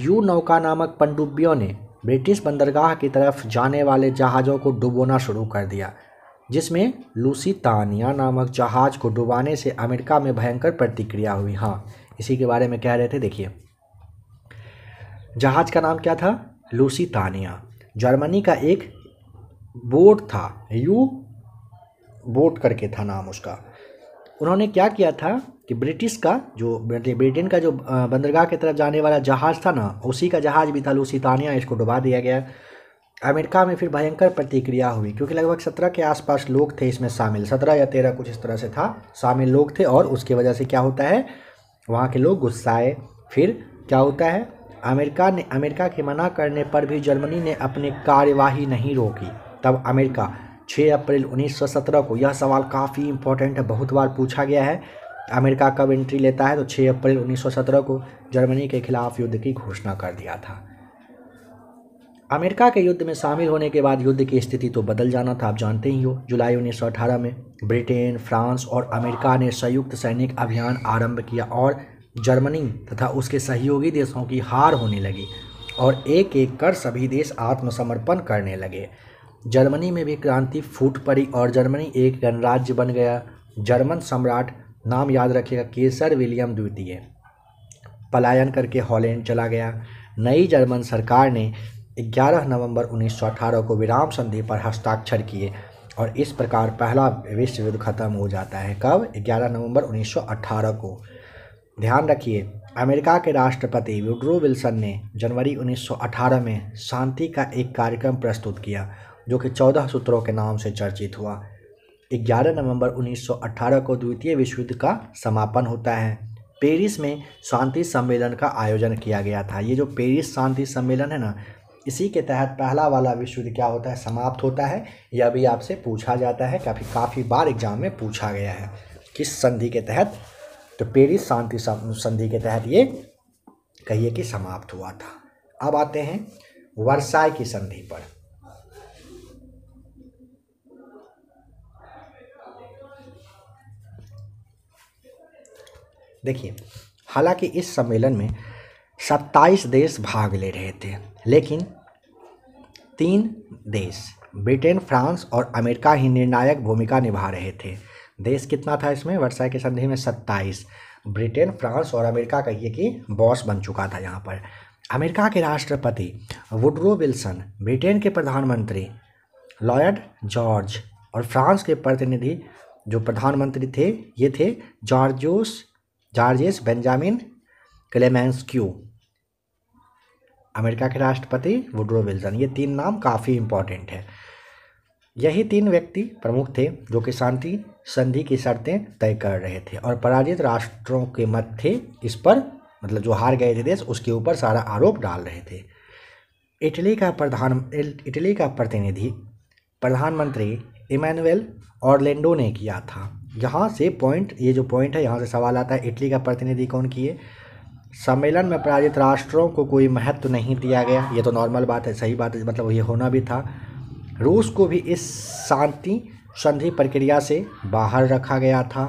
यू नौका नामक पनडुब्बियों ने ब्रिटिश बंदरगाह की तरफ जाने वाले जहाज़ों को डुबोना शुरू कर दिया जिसमें लूसी तानिया नामक जहाज को डुबाने से अमेरिका में भयंकर प्रतिक्रिया हुई हाँ इसी के बारे में कह रहे थे देखिए जहाज का नाम क्या था लूसी तानिया जर्मनी का एक बोट था यू बोट करके था नाम उसका उन्होंने क्या किया था कि ब्रिटिश का जो ब्रिटेन का जो बंदरगाह की तरफ जाने वाला जहाज़ था ना उसी का जहाज़ भी था लूसीतानिया इसको डुबा दिया गया अमेरिका में फिर भयंकर प्रतिक्रिया हुई क्योंकि लगभग सत्रह के आसपास लोग थे इसमें शामिल सत्रह या तेरह कुछ इस तरह से था शामिल लोग थे और उसकी वजह से क्या होता है वहाँ के लोग गुस्साए फिर क्या होता है अमेरिका ने अमेरिका के मना करने पर भी जर्मनी ने अपनी कार्यवाही नहीं रोकी तब अमेरिका 6 अप्रैल 1917 को यह सवाल काफ़ी इम्पोर्टेंट है बहुत बार पूछा गया है अमेरिका कब एंट्री लेता है तो 6 अप्रैल 1917 को जर्मनी के खिलाफ युद्ध की घोषणा कर दिया था अमेरिका के युद्ध में शामिल होने के बाद युद्ध की स्थिति तो बदल जाना था आप जानते ही हो जुलाई उन्नीस में ब्रिटेन फ्रांस और अमेरिका ने संयुक्त सैनिक अभियान आरंभ किया और जर्मनी तथा उसके सहयोगी देशों की हार होने लगी और एक एक कर सभी देश आत्मसमर्पण करने लगे जर्मनी में भी क्रांति फूट पड़ी और जर्मनी एक गणराज्य बन गया जर्मन सम्राट नाम याद रखेगा केसर विलियम द्वितीय पलायन करके हॉलैंड चला गया नई जर्मन सरकार ने 11 नवंबर 1918 को विराम संधि पर हस्ताक्षर किए और इस प्रकार पहला विश्व युद्ध खत्म हो जाता है कब 11 नवंबर 1918 को ध्यान रखिए अमेरिका के राष्ट्रपति विड्रो विल्सन ने जनवरी 1918 में शांति का एक कार्यक्रम प्रस्तुत किया जो कि 14 सूत्रों के नाम से चर्चित हुआ 11 नवंबर 1918 को द्वितीय विश्व युद्ध का समापन होता है पेरिस में शांति सम्मेलन का आयोजन किया गया था ये जो पेरिस शांति सम्मेलन है ना इसी के तहत पहला वाला विश्व युद्ध क्या होता है समाप्त होता है यह भी आपसे पूछा जाता है काफ़ी काफ़ी बार एग्जाम में पूछा गया है किस संधि के तहत तो पेरिस शांति संधि के तहत ये कहिए कि समाप्त हुआ था अब आते हैं वर्षाई की संधि पर देखिए हालांकि इस सम्मेलन में 27 देश भाग ले रहे थे लेकिन तीन देश ब्रिटेन फ्रांस और अमेरिका ही निर्णायक भूमिका निभा रहे थे देश कितना था इसमें वर्षा की संधि में सत्ताईस ब्रिटेन फ्रांस और अमेरिका का ये कि बॉस बन चुका था यहाँ पर अमेरिका के राष्ट्रपति वुड्रो विल्सन ब्रिटेन के प्रधानमंत्री लॉयड जॉर्ज और फ्रांस के प्रतिनिधि जो प्रधानमंत्री थे ये थे जॉर्जोस जॉर्जेस बेंजामिन क्यू अमेरिका के राष्ट्रपति वुड्रो विल्सन ये तीन नाम काफ़ी इम्पॉर्टेंट है यही तीन व्यक्ति प्रमुख थे जो कि शांति संधि की शर्तें तय कर रहे थे और पराजित राष्ट्रों के मत थे इस पर मतलब जो हार गए थे देश उसके ऊपर सारा आरोप डाल रहे थे इटली का प्रधान इटली का प्रतिनिधि प्रधानमंत्री इमैनुअल ऑरलैंडो ने किया था यहाँ से पॉइंट ये जो पॉइंट है यहाँ से सवाल आता है इटली का प्रतिनिधि कौन किए सम्मेलन में पराजित राष्ट्रों को कोई महत्व नहीं दिया गया ये तो नॉर्मल बात है सही बात है मतलब ये होना भी था रूस को भी इस शांति संधि प्रक्रिया से बाहर रखा गया था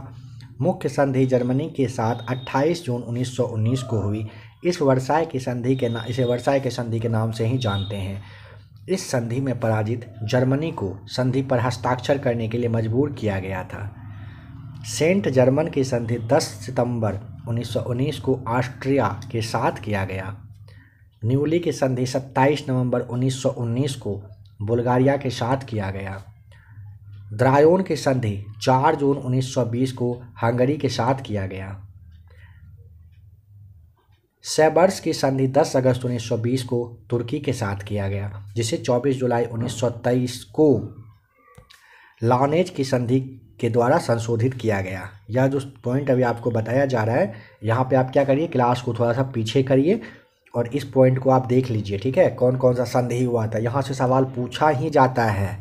मुख्य संधि जर्मनी के साथ 28 जून 1919 को हुई इस वर्षाय की संधि के ना इसे वर्षाय के संधि के नाम से ही जानते हैं इस संधि में पराजित जर्मनी को संधि पर हस्ताक्षर करने के लिए मजबूर किया गया था सेंट जर्मन की संधि 10 सितंबर 1919 को ऑस्ट्रिया के साथ किया गया न्यूली की संधि 27 नवंबर 1919 को बुल्गारिया के साथ किया गया द्रायोन की संधि 4 जून 1920 को हंगरी के साथ किया गया सेबर्स की संधि 10 अगस्त 1920 को तुर्की के साथ किया गया जिसे 24 जुलाई 1923 को लानेज की संधि के द्वारा संशोधित किया गया यह जो पॉइंट अभी आपको बताया जा रहा है यहाँ पे आप क्या करिए क्लास को थोड़ा सा पीछे करिए और इस पॉइंट को आप देख लीजिए ठीक है कौन कौन सा संदेह हुआ था यहाँ से सवाल पूछा ही जाता है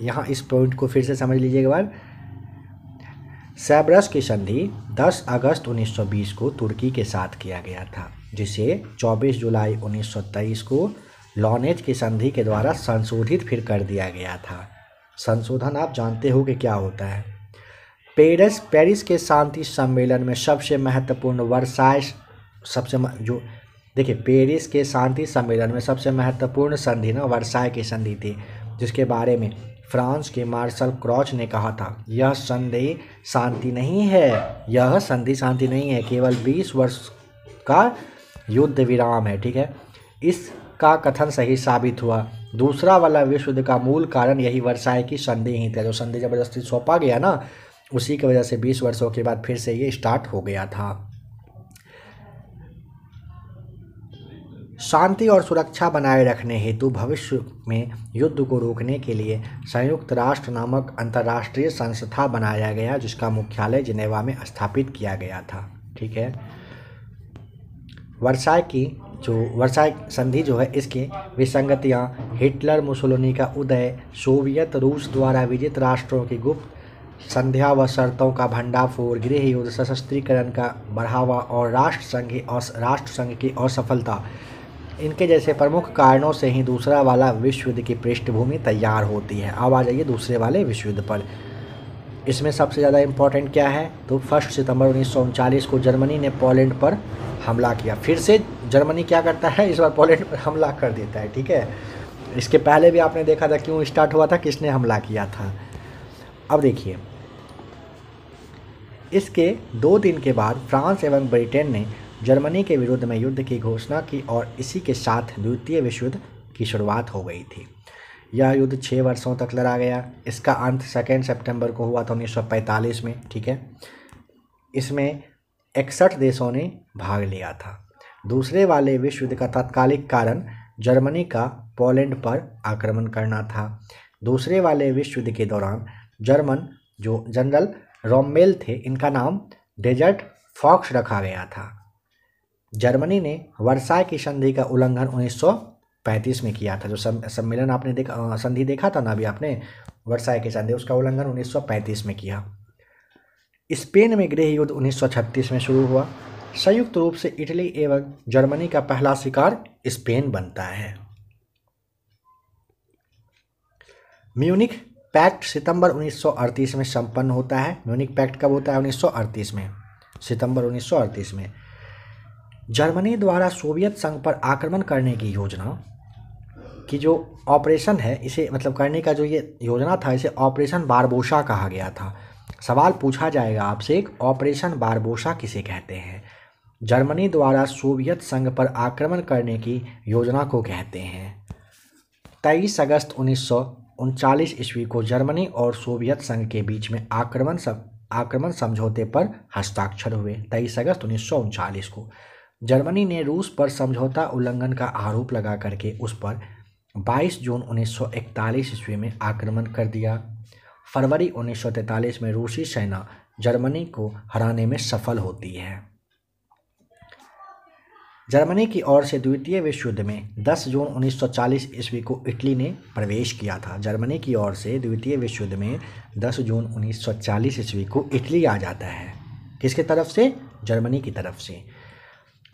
यहाँ इस पॉइंट को फिर से समझ लीजिए एक बार सैब्रस की संधि 10 अगस्त 1920 को तुर्की के साथ किया गया था जिसे 24 जुलाई 1923 को लॉनेज की संधि के द्वारा संशोधित फिर कर दिया गया था संशोधन आप जानते हो कि क्या होता है पेरिस पेरिस के शांति सम्मेलन में सबसे महत्वपूर्ण वर्षाय सबसे जो देखिए पेरिस के शांति सम्मेलन में सबसे महत्वपूर्ण संधि ना वर्षाए की संधि थी जिसके बारे में फ्रांस के मार्शल क्रॉच ने कहा था यह संधि शांति नहीं है यह संधि शांति नहीं है केवल 20 वर्ष का युद्ध विराम है ठीक है इस का कथन सही साबित हुआ दूसरा वाला विश्व युद्ध का मूल कारण यही वर्षाए की संधि ही था जो संधि जबरदस्ती सौंपा गया ना उसी की वजह से बीस वर्षों के बाद फिर से ये स्टार्ट हो गया था शांति और सुरक्षा बनाए रखने हेतु भविष्य में युद्ध को रोकने के लिए संयुक्त राष्ट्र नामक अंतर्राष्ट्रीय संस्था बनाया गया जिसका मुख्यालय जिनेवा में स्थापित किया गया था ठीक है वर्षाए की जो वर्षा संधि जो है इसकी विसंगतियाँ हिटलर मुसलोनी का उदय सोवियत रूस द्वारा विजित राष्ट्रों की गुप्त संध्या व शर्तों का भंडाफोड़ गृह युद्ध सशस्त्रीकरण का बढ़ावा और राष्ट्र संघ और राष्ट्र संघ की असफलता इनके जैसे प्रमुख कारणों से ही दूसरा वाला विश्व युद्ध की पृष्ठभूमि तैयार होती है अब आ जाइए दूसरे वाले विश्व युद्ध पर इसमें सबसे ज़्यादा इम्पॉर्टेंट क्या है तो फर्स्ट सितंबर उन्नीस को जर्मनी ने पोलैंड पर हमला किया फिर से जर्मनी क्या करता है इस बार पोलैंड पर हमला कर देता है ठीक है इसके पहले भी आपने देखा था क्यों स्टार्ट हुआ था किसने हमला किया था अब देखिए इसके दो दिन के बाद फ्रांस एवं ब्रिटेन ने जर्मनी के विरुद्ध में युद्ध की घोषणा की और इसी के साथ द्वितीय विश्व युद्ध की शुरुआत हो गई थी यह युद्ध छः वर्षों तक लड़ा गया इसका अंत सेकेंड सितंबर को हुआ था 1945 में ठीक है इसमें इकसठ देशों ने भाग लिया था दूसरे वाले विश्व युद्ध का तात्कालिक कारण जर्मनी का पोलैंड पर आक्रमण करना था दूसरे वाले विश्व युद्ध के दौरान जर्मन जो जनरल रोमेल थे इनका नाम डेजर्ट फॉक्स रखा गया था जर्मनी ने वर्षा की संधि का उल्लंघन उन्नीस पैंतीस में किया था जो सम्मेलन आपने देखा संधि देखा था ना अभी आपने वर्षाए की संधि उसका उल्लंघन उन्नीस में किया स्पेन में गृह युद्ध उन्नीस में शुरू हुआ संयुक्त रूप से इटली एवं जर्मनी का पहला शिकार स्पेन बनता है म्यूनिक पैक्ट सितंबर 1938 में संपन्न होता है म्यूनिक पैक्ट कब होता है 1938 में सितंबर 1938 में जर्मनी द्वारा सोवियत संघ पर आक्रमण करने की योजना कि जो ऑपरेशन है इसे मतलब करने का जो ये योजना था इसे ऑपरेशन बारबोशा कहा गया था सवाल पूछा जाएगा आपसे एक ऑपरेशन बारबोशा किसे कहते हैं जर्मनी द्वारा सोवियत संघ पर आक्रमण करने की योजना को कहते हैं तेईस अगस्त उन्नीस ईस्वी को जर्मनी और सोवियत संघ के बीच में आक्रमण सब आक्रमण समझौते पर हस्ताक्षर हुए तेईस अगस्त उन्नीस को जर्मनी ने रूस पर समझौता उल्लंघन का आरोप लगा करके उस पर 22 जून 1941 ईस्वी में आक्रमण कर दिया फरवरी 1943 में रूसी सेना जर्मनी को हराने में सफल होती है जर्मनी की ओर से द्वितीय विश्व युद्ध में 10 जून 1940 ईस्वी को इटली ने प्रवेश किया था जर्मनी की ओर से द्वितीय विश्व युद्ध में 10 जून 1940 ईस्वी को इटली आ जाता है किसके तरफ से जर्मनी की तरफ से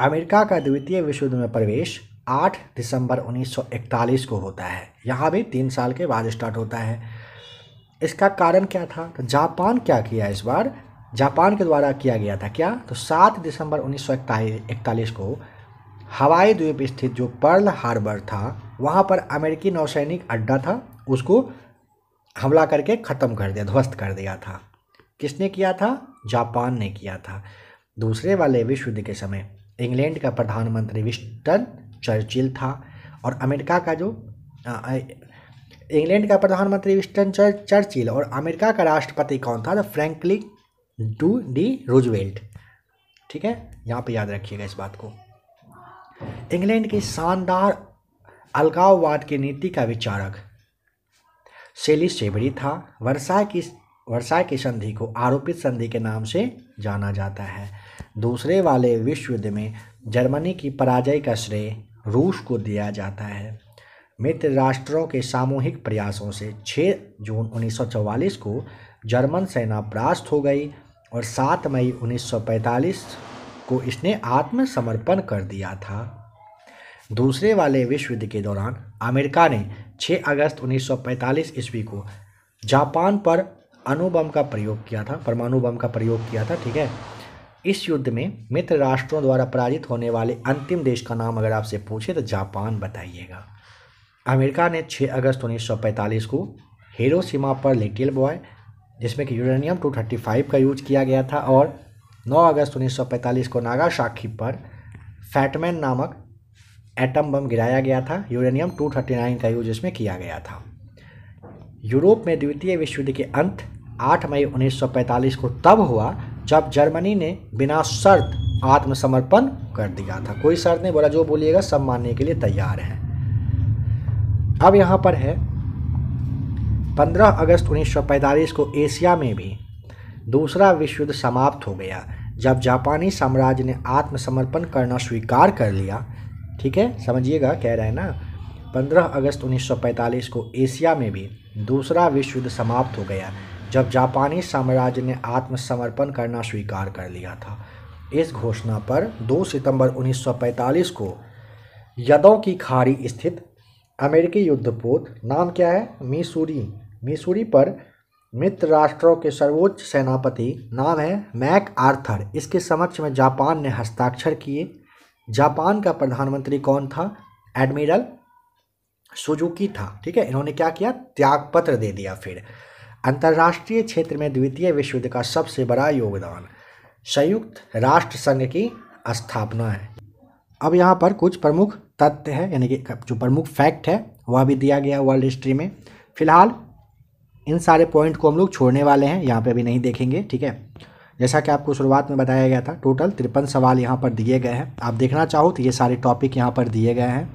अमेरिका का द्वितीय विश्व युद्ध में प्रवेश आठ दिसंबर 1941 को होता है यहाँ भी तीन साल के बाद स्टार्ट होता है इसका कारण क्या था तो जापान क्या किया इस बार जापान के द्वारा किया गया था क्या तो सात दिसंबर उन्नीस को हवाई द्वीप स्थित जो पर्ल हार्बर था वहाँ पर अमेरिकी नौसैनिक अड्डा था उसको हमला करके ख़त्म कर दिया ध्वस्त कर दिया था किसने किया था जापान ने किया था दूसरे वाले विश्व युद्ध के समय इंग्लैंड का प्रधानमंत्री विस्टन चर्चिल था और अमेरिका का जो इंग्लैंड का प्रधानमंत्री विस्टन चर्चिल और अमेरिका का राष्ट्रपति कौन था फ्रैंकलिन डू डी रूजवेल्ट ठीक है यहाँ पे याद रखिएगा इस बात को इंग्लैंड की शानदार अलगाववाद की नीति का विचारक सेली सेबरी था वर्षा की वर्षा की संधि को आरोपित संधि के नाम से जाना जाता है दूसरे वाले विश्व युद्ध में जर्मनी की पराजय का श्रेय रूस को दिया जाता है मित्र राष्ट्रों के सामूहिक प्रयासों से 6 जून 1944 को जर्मन सेना परास्त हो गई और 7 मई 1945 को इसने आत्मसमर्पण कर दिया था दूसरे वाले विश्व युद्ध के दौरान अमेरिका ने 6 अगस्त 1945 ईस्वी को जापान पर अणु बम का प्रयोग किया था परमाणु बम का प्रयोग किया था ठीक है इस युद्ध में मित्र राष्ट्रों द्वारा पराजित होने वाले अंतिम देश का नाम अगर आपसे पूछे तो जापान बताइएगा अमेरिका ने 6 अगस्त 1945 को सीमा पर लिटिल बॉय जिसमें कि यूरेनियम 235 का यूज किया गया था और 9 अगस्त 1945 को नागाशाखी पर फैटमैन नामक एटम बम गिराया गया था यूरेनियम 239 का यूज इसमें किया गया था यूरोप में द्वितीय विश्व युद्ध के अंत 8 मई 1945 को तब हुआ जब जर्मनी ने बिना शर्त आत्मसमर्पण कर दिया था कोई शर्त नहीं बोला जो बोलिएगा सब मानने के लिए तैयार है अब यहाँ पर है 15 अगस्त 1945 को एशिया में भी दूसरा विश्व युद्ध समाप्त हो गया जब जापानी साम्राज्य ने आत्मसमर्पण करना स्वीकार कर लिया ठीक है समझिएगा कह रहे हैं ना 15 अगस्त 1945 को एशिया में भी दूसरा विश्व युद्ध समाप्त हो गया जब जापानी साम्राज्य ने आत्मसमर्पण करना स्वीकार कर लिया था इस घोषणा पर 2 सितंबर 1945 को यदों की खाड़ी स्थित अमेरिकी युद्धपोत नाम क्या है मिसूरी मिसूरी पर मित्र राष्ट्रों के सर्वोच्च सेनापति नाम है मैक आर्थर इसके समक्ष में जापान ने हस्ताक्षर किए जापान का प्रधानमंत्री कौन था एडमिरल सुजुकी था ठीक है इन्होंने क्या किया त्यागपत्र दे दिया फिर अंतर्राष्ट्रीय क्षेत्र में द्वितीय विश्व युद्ध का सबसे बड़ा योगदान संयुक्त राष्ट्र संघ की स्थापना है अब यहाँ पर कुछ प्रमुख तथ्य है यानी कि जो प्रमुख फैक्ट है वह भी दिया गया वर्ल्ड हिस्ट्री में फिलहाल इन सारे पॉइंट को हम लोग छोड़ने वाले हैं यहाँ पे अभी नहीं देखेंगे ठीक है जैसा कि आपको शुरुआत में बताया गया था टोटल तिरपन सवाल यहाँ पर दिए गए हैं आप देखना चाहो तो ये सारे टॉपिक यहाँ पर दिए गए हैं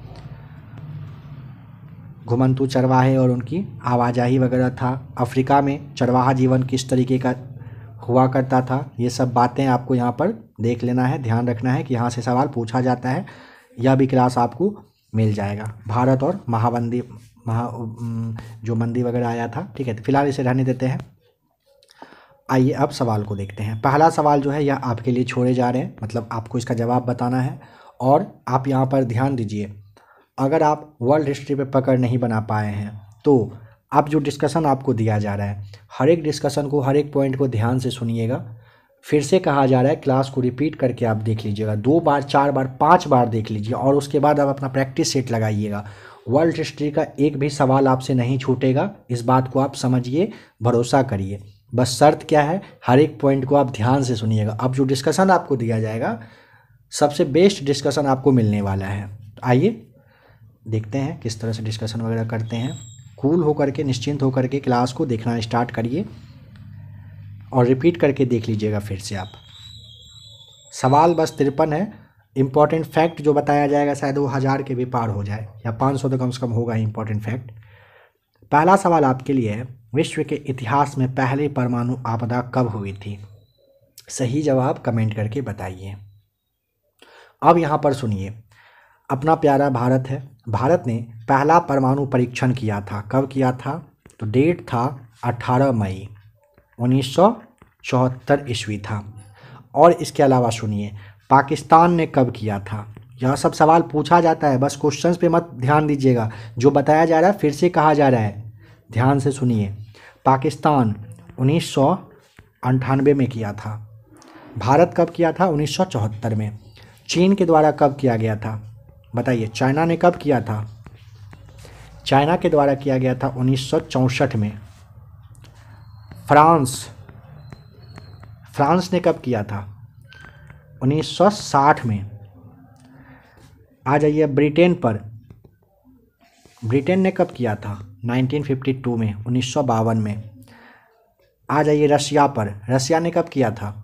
घुमंतु चरवाहे और उनकी आवाजाही वगैरह था अफ्रीका में चरवाहा जीवन किस तरीके का हुआ करता था ये सब बातें आपको यहाँ पर देख लेना है ध्यान रखना है कि यहाँ से सवाल पूछा जाता है यह भी क्लास आपको मिल जाएगा भारत और महाबंदी महा जो मंदी वगैरह आया था ठीक है तो फिलहाल इसे रहने देते हैं आइए अब सवाल को देखते हैं पहला सवाल जो है यह आपके लिए छोड़े जा रहे हैं मतलब आपको इसका जवाब बताना है और आप यहाँ पर ध्यान दीजिए अगर आप वर्ल्ड हिस्ट्री पे पकड़ नहीं बना पाए हैं तो अब जो डिस्कशन आपको दिया जा रहा है हर एक डिस्कशन को हर एक पॉइंट को ध्यान से सुनिएगा फिर से कहा जा रहा है क्लास को रिपीट करके आप देख लीजिएगा दो बार चार बार पाँच बार देख लीजिए और उसके बाद आप अपना प्रैक्टिस सेट लगाइएगा वर्ल्ड हिस्ट्री का एक भी सवाल आपसे नहीं छूटेगा इस बात को आप समझिए भरोसा करिए बस शर्त क्या है हर एक पॉइंट को आप ध्यान से सुनिएगा अब जो डिस्कशन आपको दिया जाएगा सबसे बेस्ट डिस्कशन आपको मिलने वाला है आइए देखते हैं किस तरह से डिस्कशन वगैरह करते हैं कूल होकर के निश्चिंत होकर के क्लास को देखना स्टार्ट करिए और रिपीट करके देख लीजिएगा फिर से आप सवाल बस तिरपन है इम्पॉर्टेंट फैक्ट जो बताया जाएगा शायद वो हज़ार के भी पार हो जाए या पाँच सौ तो कम से कम होगा इम्पॉर्टेंट फैक्ट पहला सवाल आपके लिए है विश्व के इतिहास में पहली परमाणु आपदा कब हुई थी सही जवाब कमेंट करके बताइए अब यहाँ पर सुनिए अपना प्यारा भारत है भारत ने पहला परमाणु परीक्षण किया था कब किया था तो डेट था 18 मई उन्नीस ईस्वी था और इसके अलावा सुनिए पाकिस्तान ने कब किया था यह सब सवाल पूछा जाता है बस क्वेश्चंस पे मत ध्यान दीजिएगा जो बताया जा रहा है फिर से कहा जा रहा है ध्यान से सुनिए पाकिस्तान उन्नीस में किया था भारत कब किया था उन्नीस में चीन के द्वारा कब किया गया था बताइए चाइना ने कब किया था चाइना के द्वारा किया गया था उन्नीस में फ्रांस फ्रांस ने कब किया था 1960 में आ जाइए ब्रिटेन पर ब्रिटेन ने कब किया था 1952 में उन्नीस में आ जाइए रशिया पर रसिया ने कब किया था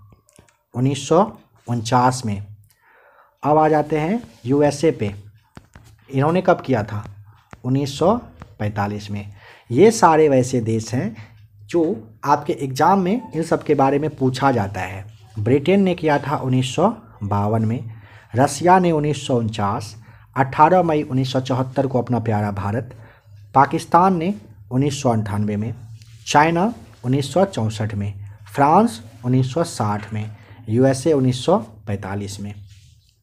उन्नीस में अब आ जाते हैं यूएसए पे इन्होंने कब किया था 1945 में ये सारे वैसे देश हैं जो आपके एग्ज़ाम में इन सब के बारे में पूछा जाता है ब्रिटेन ने किया था उन्नीस में रसिया ने उन्नीस 18 मई 1974 को अपना प्यारा भारत पाकिस्तान ने उन्नीस में चाइना उन्नीस में फ्रांस 1960 में यूएसए 1945 में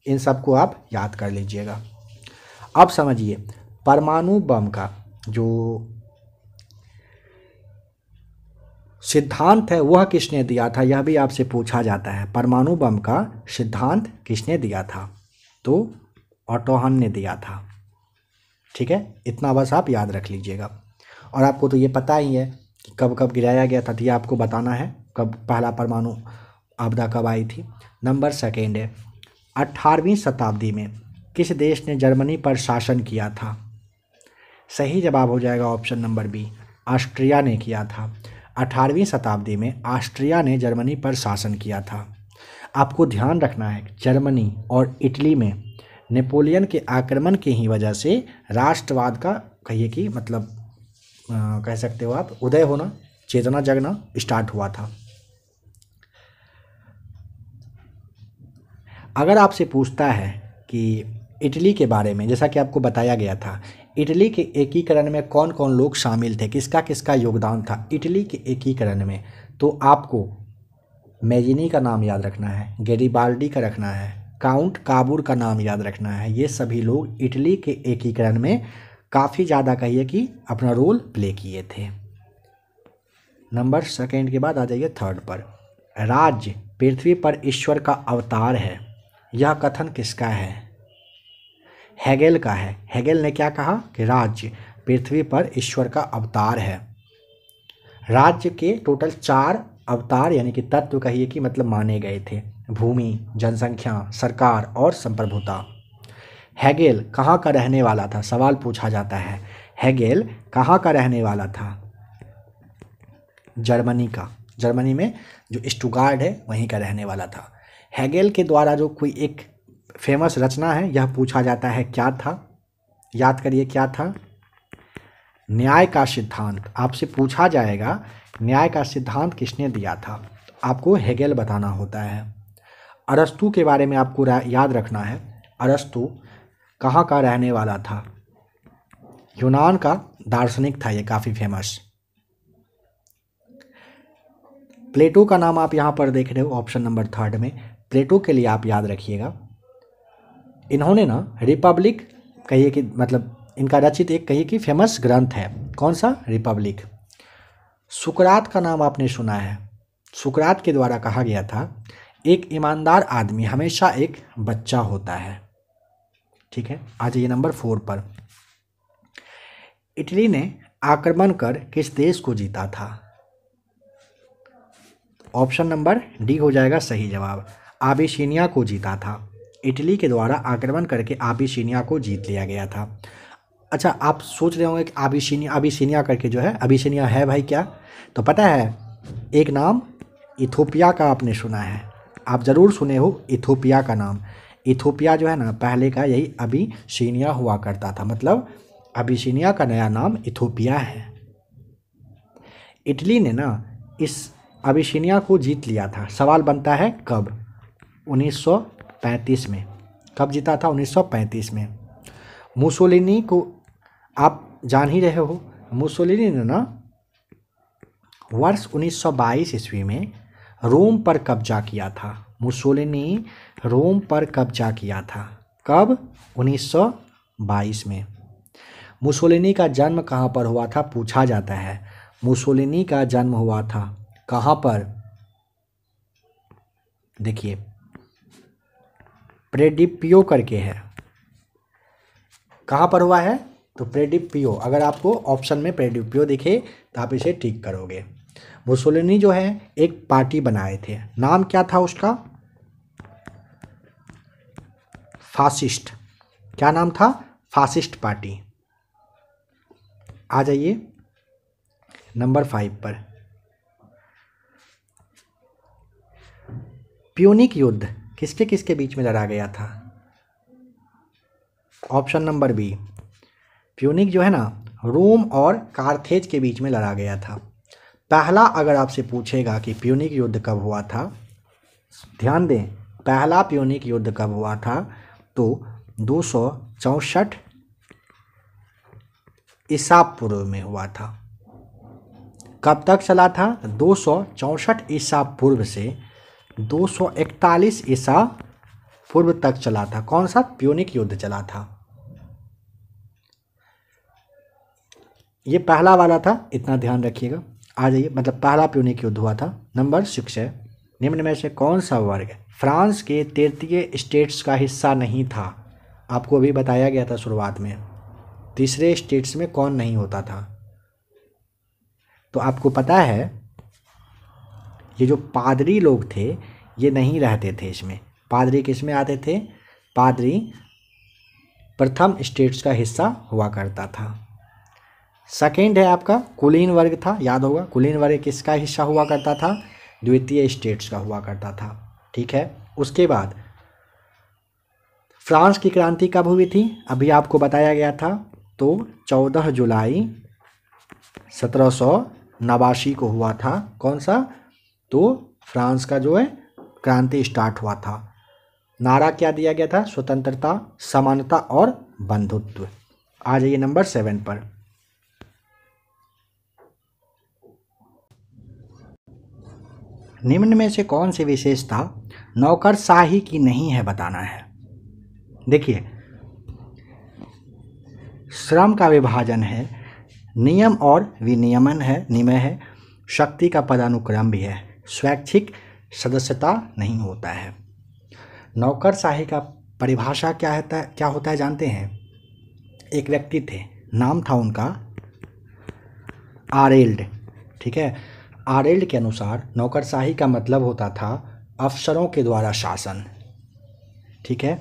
इन सबको आप याद कर लीजिएगा अब समझिए परमाणु बम का जो सिद्धांत है वह किसने दिया था यह भी आपसे पूछा जाता है परमाणु बम का सिद्धांत किसने दिया था तो ऑटोहन ने दिया था ठीक है इतना बस आप याद रख लीजिएगा और आपको तो ये पता ही है कि कब कब गिराया गया था तो ये आपको बताना है कब पहला परमाणु आपदा कब आई थी नंबर सेकेंड है अठारहवीं शताब्दी में किस देश ने जर्मनी पर शासन किया था सही जवाब हो जाएगा ऑप्शन नंबर बी ऑस्ट्रिया ने किया था अठारहवीं शताब्दी में ऑस्ट्रिया ने जर्मनी पर शासन किया था आपको ध्यान रखना है जर्मनी और इटली में नेपोलियन के आक्रमण की ही वजह से राष्ट्रवाद का कहिए कि मतलब आ, कह सकते हो आप उदय होना चेतना जगना स्टार्ट हुआ था अगर आपसे पूछता है कि इटली के बारे में जैसा कि आपको बताया गया था इटली के एकीकरण में कौन कौन लोग शामिल थे किसका किसका योगदान था इटली के एकीकरण में तो आपको मेजिनी का नाम याद रखना है गेरीबाल्डी का रखना है काउंट काबूर का नाम याद रखना है ये सभी लोग इटली के एकीकरण में काफ़ी ज़्यादा कहिए कि अपना रोल प्ले किए थे नंबर सेकेंड के बाद आ जाइए थर्ड पर राज्य पृथ्वी पर ईश्वर का अवतार है यह कथन किसका है हैगेल का है हैगेल ने क्या कहा कि राज्य पृथ्वी पर ईश्वर का अवतार है राज्य के टोटल चार अवतार यानी कि तत्व कहिए कि मतलब माने गए थे भूमि जनसंख्या सरकार और संप्रभुता हैगेल कहाँ का रहने वाला था सवाल पूछा जाता है हैगेल कहाँ का रहने वाला था जर्मनी का जर्मनी में जो स्टूगार्ड है वहीं का रहने वाला था हैगेल के द्वारा जो कोई एक फेमस रचना है यह पूछा जाता है क्या था याद करिए क्या था न्याय का सिद्धांत आपसे पूछा जाएगा न्याय का सिद्धांत किसने दिया था आपको हेगेल बताना होता है अरस्तु के बारे में आपको याद रखना है अरस्तु कहाँ का रहने वाला था यूनान का दार्शनिक था ये काफ़ी फेमस प्लेटो का नाम आप यहाँ पर देख रहे हो ऑप्शन नंबर थर्ड में प्लेटो के लिए आप याद रखिएगा इन्होंने ना रिपब्लिक कहिए कि मतलब इनका रचित एक कहिए कि फेमस ग्रंथ है कौन सा रिपब्लिक सुकरात का नाम आपने सुना है सुकरात के द्वारा कहा गया था एक ईमानदार आदमी हमेशा एक बच्चा होता है ठीक है आ जाइए नंबर फोर पर इटली ने आक्रमण कर किस देश को जीता था ऑप्शन नंबर डी हो जाएगा सही जवाब आबिशीनिया को जीता था इटली के द्वारा आक्रमण करके आबिशीनिया को जीत लिया गया था अच्छा आप सोच रहे होंगे कि आबिशीनिया आबिशीनिया करके जो है आबिशीनिया है भाई क्या तो पता है एक नाम इथोपिया का आपने सुना है आप ज़रूर सुने हो इथोपिया का नाम इथोपिया जो है ना पहले का यही अभी हुआ करता था मतलब अबिशीनिया का नया नाम इथोपिया है इटली ने ना इस अबिशीनिया को जीत लिया था सवाल बनता है कब 1935 में कब जीता था 1935 में मुसोलिनी को आप जान ही रहे हो मुसोलिनी ने ना वर्ष 1922 ईस्वी में रोम पर कब्जा किया था मुसोलिनी रोम पर कब्जा किया था कब 1922 में मुसोलिनी का जन्म कहाँ पर हुआ था पूछा जाता है मुसोलिनी का जन्म हुआ था कहाँ पर देखिए प्रेडिपियो करके है कहाँ पर हुआ है तो प्रेडिपियो अगर आपको ऑप्शन में प्रेडिपियो दिखे तो आप इसे ठीक करोगे मुसोलिनी जो है एक पार्टी बनाए थे नाम क्या था उसका फासिस्ट क्या नाम था फासिस्ट पार्टी आ जाइए नंबर फाइव पर प्यूनिक युद्ध किसके किसके बीच में लड़ा गया था ऑप्शन नंबर बी प्यूनिक जो है ना रोम और कार्थेज के बीच में लड़ा गया था पहला अगर आपसे पूछेगा कि प्यूनिक युद्ध कब हुआ था ध्यान दें पहला प्यूनिक युद्ध कब हुआ था तो दो सौ ईसा पूर्व में हुआ था कब तक चला था दो सौ चौंसठ ईसा पूर्व से 241 ईसा पूर्व तक चला था कौन सा प्योनिक युद्ध चला था ये पहला वाला था इतना ध्यान रखिएगा आ जाइए मतलब पहला प्योनिक युद्ध हुआ था नंबर सिक्स है निम्न में से कौन सा वर्ग फ्रांस के तृतीय स्टेट्स का हिस्सा नहीं था आपको अभी बताया गया था शुरुआत में तीसरे स्टेट्स में कौन नहीं होता था तो आपको पता है ये जो पादरी लोग थे ये नहीं रहते थे इसमें पादरी किस में आते थे पादरी प्रथम स्टेट्स का हिस्सा हुआ करता था सेकेंड है आपका कुलीन वर्ग था याद होगा कुलीन वर्ग किसका हिस्सा हुआ करता था द्वितीय स्टेट्स का हुआ करता था ठीक है उसके बाद फ्रांस की क्रांति कब हुई थी अभी आपको बताया गया था तो 14 जुलाई सत्रह सौ नवासी को हुआ था कौन सा तो फ्रांस का जो है क्रांति स्टार्ट हुआ था नारा क्या दिया गया था स्वतंत्रता समानता और बंधुत्व आ जाइए नंबर सेवन पर निम्न में से कौन सी विशेषता नौकरशाही की नहीं है बताना है देखिए श्रम का विभाजन है नियम और विनियमन है निमय है शक्ति का पदानुक्रम भी है स्वैच्छिक सदस्यता नहीं होता है नौकरशाही का परिभाषा क्या होता है क्या होता है जानते हैं एक व्यक्ति थे नाम था उनका आरेल्ड ठीक है आरेल्ड के अनुसार नौकरशाही का मतलब होता था अफसरों के द्वारा शासन ठीक है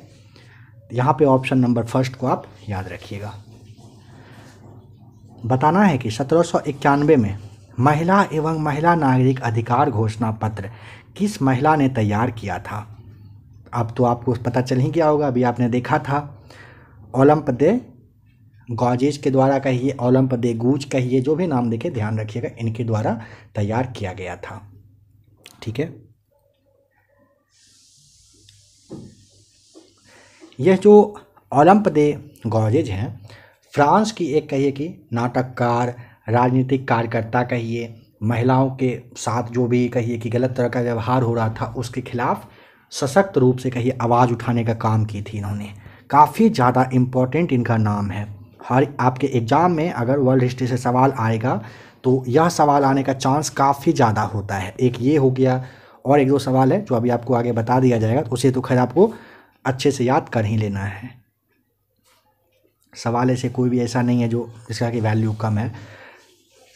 यहाँ पे ऑप्शन नंबर फर्स्ट को आप याद रखिएगा बताना है कि सत्रह में महिला एवं महिला नागरिक अधिकार घोषणा पत्र किस महिला ने तैयार किया था अब तो आपको पता चल ही गया होगा अभी आपने देखा था ओलम्प दे गॉजेज के द्वारा कहिए ओलम्प दे गूज कहिए जो भी नाम देखे ध्यान रखिएगा इनके द्वारा तैयार किया गया था ठीक है यह जो ओलम्प दे गॉजेज हैं फ्रांस की एक कहिए कि नाटककार राजनीतिक कार्यकर्ता कहिए महिलाओं के साथ जो भी कहिए कि गलत तरह का व्यवहार हो रहा था उसके खिलाफ सशक्त रूप से कहिए आवाज़ उठाने का काम की थी इन्होंने काफ़ी ज़्यादा इम्पोर्टेंट इनका नाम है हर आपके एग्ज़ाम में अगर वर्ल्ड हिस्ट्री से सवाल आएगा तो यह सवाल आने का चांस काफ़ी ज़्यादा होता है एक ये हो गया और एक दो सवाल है जो अभी आपको आगे बता दिया जाएगा तो उसे तो खैर आपको अच्छे से याद कर ही लेना है सवाल ऐसे कोई भी ऐसा नहीं है जो जिसका कि वैल्यू कम है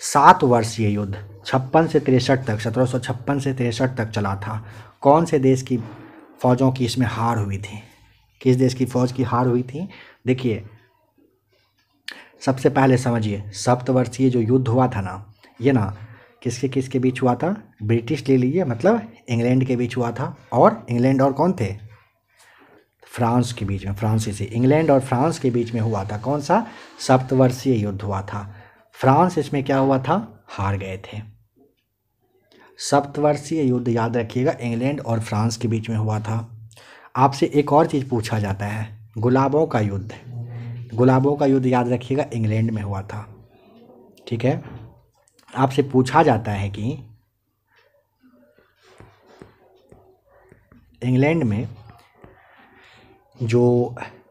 सात वर्ष ये युद्ध छप्पन से तिरसठ तक सत्रह छप्पन से तिरसठ तक चला था कौन से देश की फ़ौजों की इसमें हार हुई थी किस देश की फ़ौज की हार हुई थी देखिए सबसे पहले समझिए सप्तवर्षीय जो युद्ध हुआ था ना ये ना किसके किसके बीच हुआ था ब्रिटिश ले लीजिए मतलब इंग्लैंड के बीच हुआ था और इंग्लैंड और कौन थे फ्रांस के बीच में फ्रांसीसी इंग्लैंड और फ्रांस के बीच में हुआ था कौन सा सप्तवर्षीय युद्ध हुआ था फ्रांस इसमें क्या हुआ था हार गए थे सप्तवर्षीय युद्ध याद रखिएगा इंग्लैंड और फ्रांस के बीच में हुआ था आपसे एक और चीज़ पूछा जाता है गुलाबों का युद्ध गुलाबों का युद्ध याद रखिएगा इंग्लैंड में हुआ था ठीक है आपसे पूछा जाता है कि इंग्लैंड में जो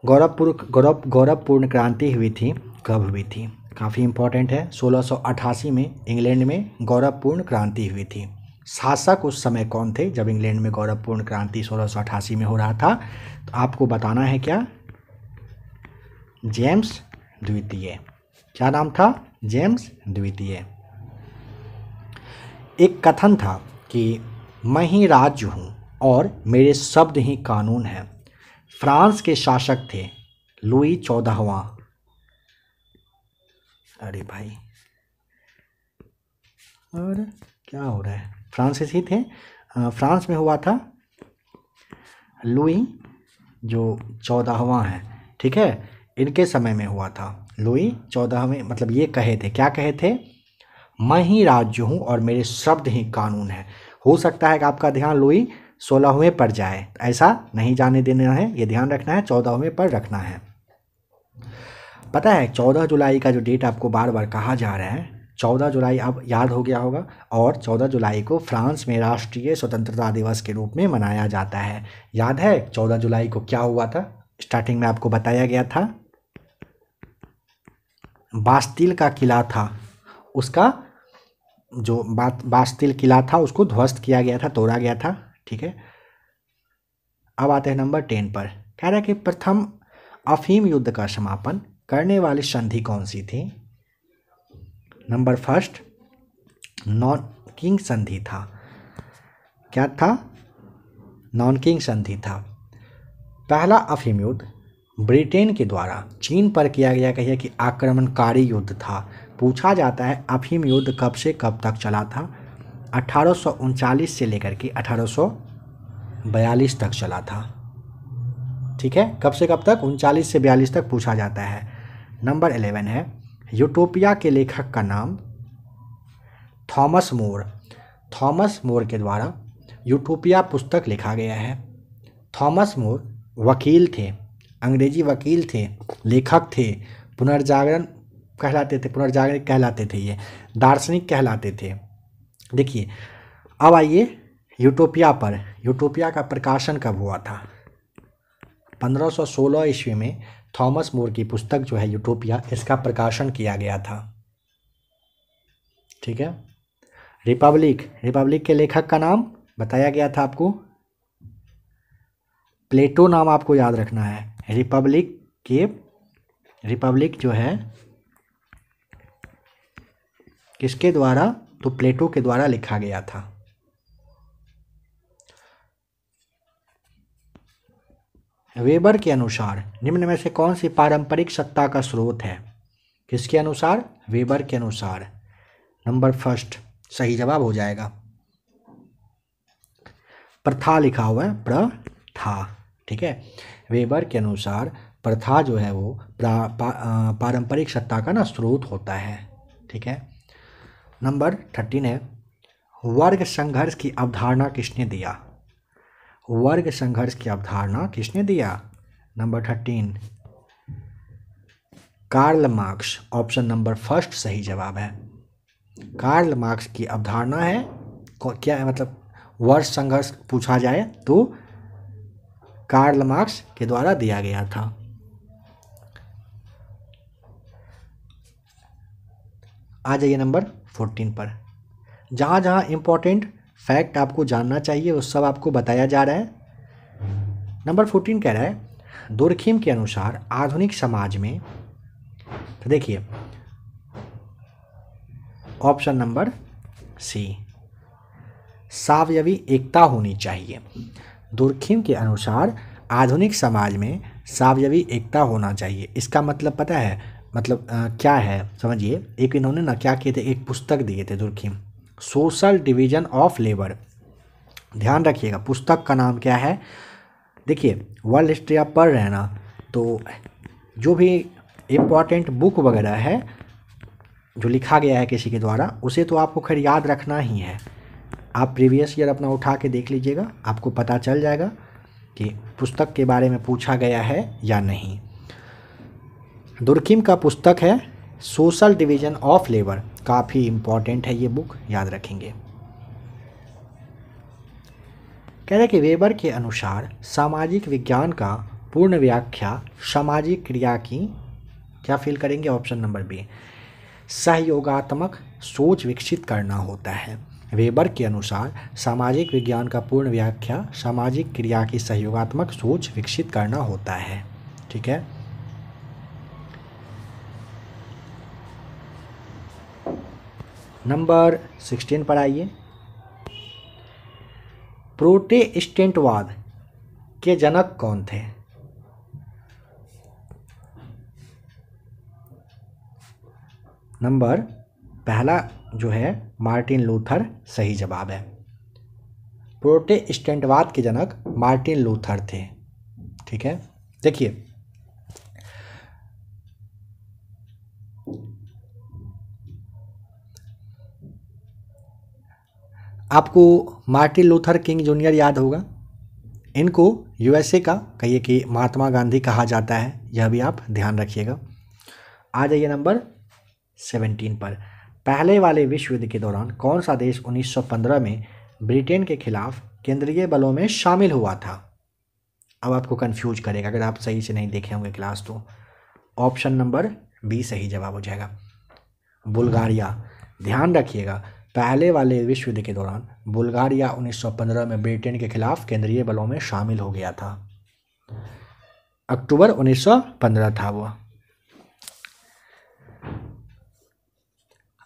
गौरवपूर्ण गौरव गौरवपूर्ण क्रांति हुई थी कब हुई थी काफ़ी इम्पोर्टेंट है 1688 में इंग्लैंड में गौरवपूर्ण क्रांति हुई थी शासक उस समय कौन थे जब इंग्लैंड में गौरवपूर्ण क्रांति 1688 में हो रहा था तो आपको बताना है क्या जेम्स द्वितीय क्या नाम था जेम्स द्वितीय एक कथन था कि मैं ही राज्य हूँ और मेरे शब्द ही कानून है फ्रांस के शासक थे लुई चौदहवा अरे भाई और क्या हो रहा है फ्रांस ही थे फ्रांस में हुआ था लुई जो चौदहवा है ठीक है इनके समय में हुआ था लुई चौदहवें मतलब ये कहे थे क्या कहे थे मैं ही राज्य हूँ और मेरे शब्द ही कानून है हो सकता है कि आपका ध्यान लुई सोलहवें पर जाए ऐसा नहीं जाने देना है ये ध्यान रखना है चौदहवें पर रखना है पता है चौदह जुलाई का जो डेट आपको बार बार कहा जा रहा है चौदह जुलाई अब याद हो गया होगा और चौदह जुलाई को फ्रांस में राष्ट्रीय स्वतंत्रता दिवस के रूप में मनाया जाता है याद है चौदह जुलाई को क्या हुआ था स्टार्टिंग में आपको बताया गया था बास्तिल का किला था उसका जो बात बास्तिल किला था उसको ध्वस्त किया गया था तोड़ा गया था ठीक है अब आते हैं नंबर टेन पर कह रहा है कि प्रथम अफीम युद्ध का समापन करने वाली संधि कौन सी थी नंबर फर्स्ट नॉन किंग संधि था क्या था नॉन किंग संधि था पहला अफीम युद्ध ब्रिटेन के द्वारा चीन पर किया गया कहिए कि आक्रमणकारी युद्ध था पूछा जाता है अफीम युद्ध कब से कब तक चला था अठारह से लेकर के अठारह तक चला था ठीक है कब से कब तक उनचालीस से बयालीस तक पूछा जाता है नंबर एलेवन है यूटोपिया के लेखक का नाम थॉमस मोर थॉमस मोर के द्वारा यूटोपिया पुस्तक लिखा गया है थॉमस मोर वकील थे अंग्रेजी वकील थे लेखक थे पुनर्जागरण कहलाते थे पुनर्जागरण कहलाते थे ये दार्शनिक कहलाते थे देखिए अब आइए यूटोपिया पर यूटोपिया का प्रकाशन कब हुआ था 1516 ईस्वी में थॉमस मोर की पुस्तक जो है यूटोपिया इसका प्रकाशन किया गया था ठीक है रिपब्लिक रिपब्लिक के लेखक का नाम बताया गया था आपको प्लेटो नाम आपको याद रखना है रिपब्लिक के रिपब्लिक जो है किसके द्वारा तो प्लेटो के द्वारा लिखा गया था वेबर के अनुसार निम्न में से कौन सी पारंपरिक सत्ता का स्रोत है किसके अनुसार वेबर के अनुसार नंबर फर्स्ट सही जवाब हो जाएगा प्रथा लिखा हुआ है प्रथा ठीक है वेबर के अनुसार प्रथा जो है वो पा, पारंपरिक सत्ता का ना स्रोत होता है ठीक है नंबर थर्टीन है वर्ग संघर्ष की अवधारणा किसने दिया वर्ग संघर्ष की अवधारणा किसने दिया number thirteen Karl Marx option number first सही जवाब है कार्ल मार्क्स की अवधारणा है क्या है मतलब वर्ग संघर्ष पूछा जाए तो कार्ल मार्क्स के द्वारा दिया गया था आ जाइए नंबर फोर्टीन पर जहाँ जहाँ इम्पोर्टेंट फैक्ट आपको जानना चाहिए वो सब आपको बताया जा रहा है नंबर फोर्टीन कह रहा है दुर्खीम के अनुसार आधुनिक समाज में तो देखिए ऑप्शन नंबर सी सावयवी एकता होनी चाहिए दुर्खीम के अनुसार आधुनिक समाज में सावयवी एकता होना चाहिए इसका मतलब पता है मतलब आ, क्या है समझिए एक इन्होंने ना क्या किए थे एक पुस्तक दिए थे Durkheim social division of labour ध्यान रखिएगा पुस्तक का नाम क्या है देखिए वर्ल्ड हिस्ट्री आप पढ़ रहे हैं ना तो जो भी इम्पॉर्टेंट बुक वगैरह है जो लिखा गया है किसी के द्वारा उसे तो आपको खैर याद रखना ही है आप प्रीवियस ईयर अपना उठा के देख लीजिएगा आपको पता चल जाएगा कि पुस्तक के बारे में पूछा गया है या नहीं दुर्किम का पुस्तक है सोशल डिवीजन ऑफ लेबर काफ़ी इम्पॉर्टेंट है ये बुक याद रखेंगे कह रहे कि वेबर के अनुसार सामाजिक विज्ञान का पूर्ण व्याख्या सामाजिक क्रिया की क्या फील करेंगे ऑप्शन नंबर बी सहयोगात्मक सोच विकसित करना होता है वेबर के अनुसार सामाजिक विज्ञान का पूर्ण व्याख्या सामाजिक क्रिया की सहयोगात्मक सोच विकसित करना होता है ठीक है नंबर सिक्सटीन पर आइए प्रोटेस्टेंटवाद के जनक कौन थे नंबर पहला जो है मार्टिन लूथर सही जवाब है प्रोटेस्टेंटवाद के जनक मार्टिन लूथर थे ठीक है देखिए आपको मार्टिन लूथर किंग जूनियर याद होगा इनको यूएसए का कहिए कि महात्मा गांधी कहा जाता है यह भी आप ध्यान रखिएगा आ जाइए नंबर सेवनटीन पर पहले वाले विश्व युद्ध के दौरान कौन सा देश 1915 में ब्रिटेन के खिलाफ केंद्रीय बलों में शामिल हुआ था अब आपको कंफ्यूज करेगा अगर आप सही से नहीं देखे होंगे क्लास तो ऑप्शन नंबर बी सही जवाब हो जाएगा बुल्गारिया ध्यान रखिएगा पहले वाले विश्व युद्ध के दौरान बुल्गारिया 1915 में ब्रिटेन के खिलाफ केंद्रीय बलों में शामिल हो गया था अक्टूबर 1915 था वह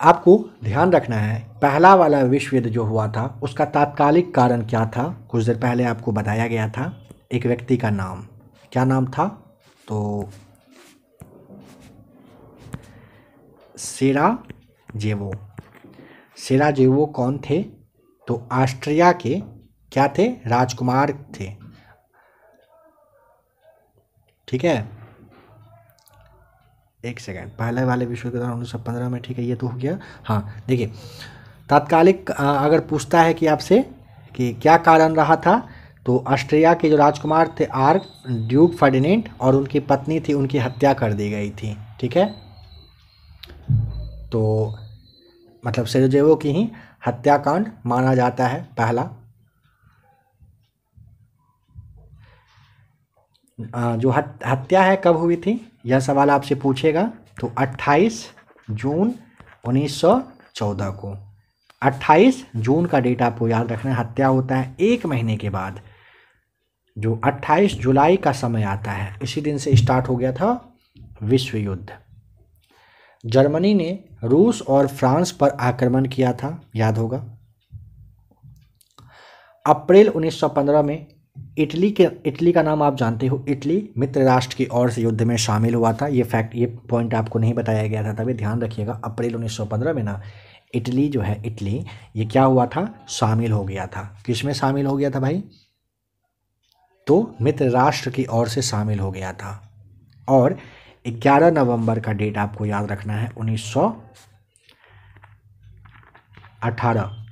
आपको ध्यान रखना है पहला वाला विश्व युद्ध जो हुआ था उसका तात्कालिक कारण क्या था कुछ देर पहले आपको बताया गया था एक व्यक्ति का नाम क्या नाम था तो सेरा जेवो सेराजेवो कौन थे तो ऑस्ट्रिया के क्या थे राजकुमार थे ठीक है एक सेकेंड पहले वाले विश्व के दौरान उन्नीस सौ पंद्रह में ठीक है ये तो हो गया हाँ देखिए तात्कालिक अगर पूछता है कि आपसे कि क्या कारण रहा था तो ऑस्ट्रिया के जो राजकुमार थे आर ड्यूक फर्डिनेंट और उनकी पत्नी थी उनकी हत्या कर दी गई थी ठीक है तो मतलब सरोजेवो की ही हत्याकांड माना जाता है पहला जो हत्या है कब हुई थी यह सवाल आपसे पूछेगा तो 28 जून 1914 को 28 जून का डेट आपको याद रखना है हत्या होता है एक महीने के बाद जो 28 जुलाई का समय आता है इसी दिन से स्टार्ट हो गया था विश्व युद्ध जर्मनी ने रूस और फ्रांस पर आक्रमण किया था याद होगा अप्रैल 1915 में इटली के इटली का नाम आप जानते हो इटली मित्र राष्ट्र की ओर से युद्ध में शामिल हुआ था ये फैक्ट ये पॉइंट आपको नहीं बताया गया था तभी ध्यान रखिएगा अप्रैल 1915 में ना इटली जो है इटली ये क्या हुआ था शामिल हो गया था किस में शामिल हो गया था भाई तो मित्र राष्ट्र की ओर से शामिल हो गया था और ग्यारह नवंबर का डेट आपको याद रखना है उन्नीस सौ अठारह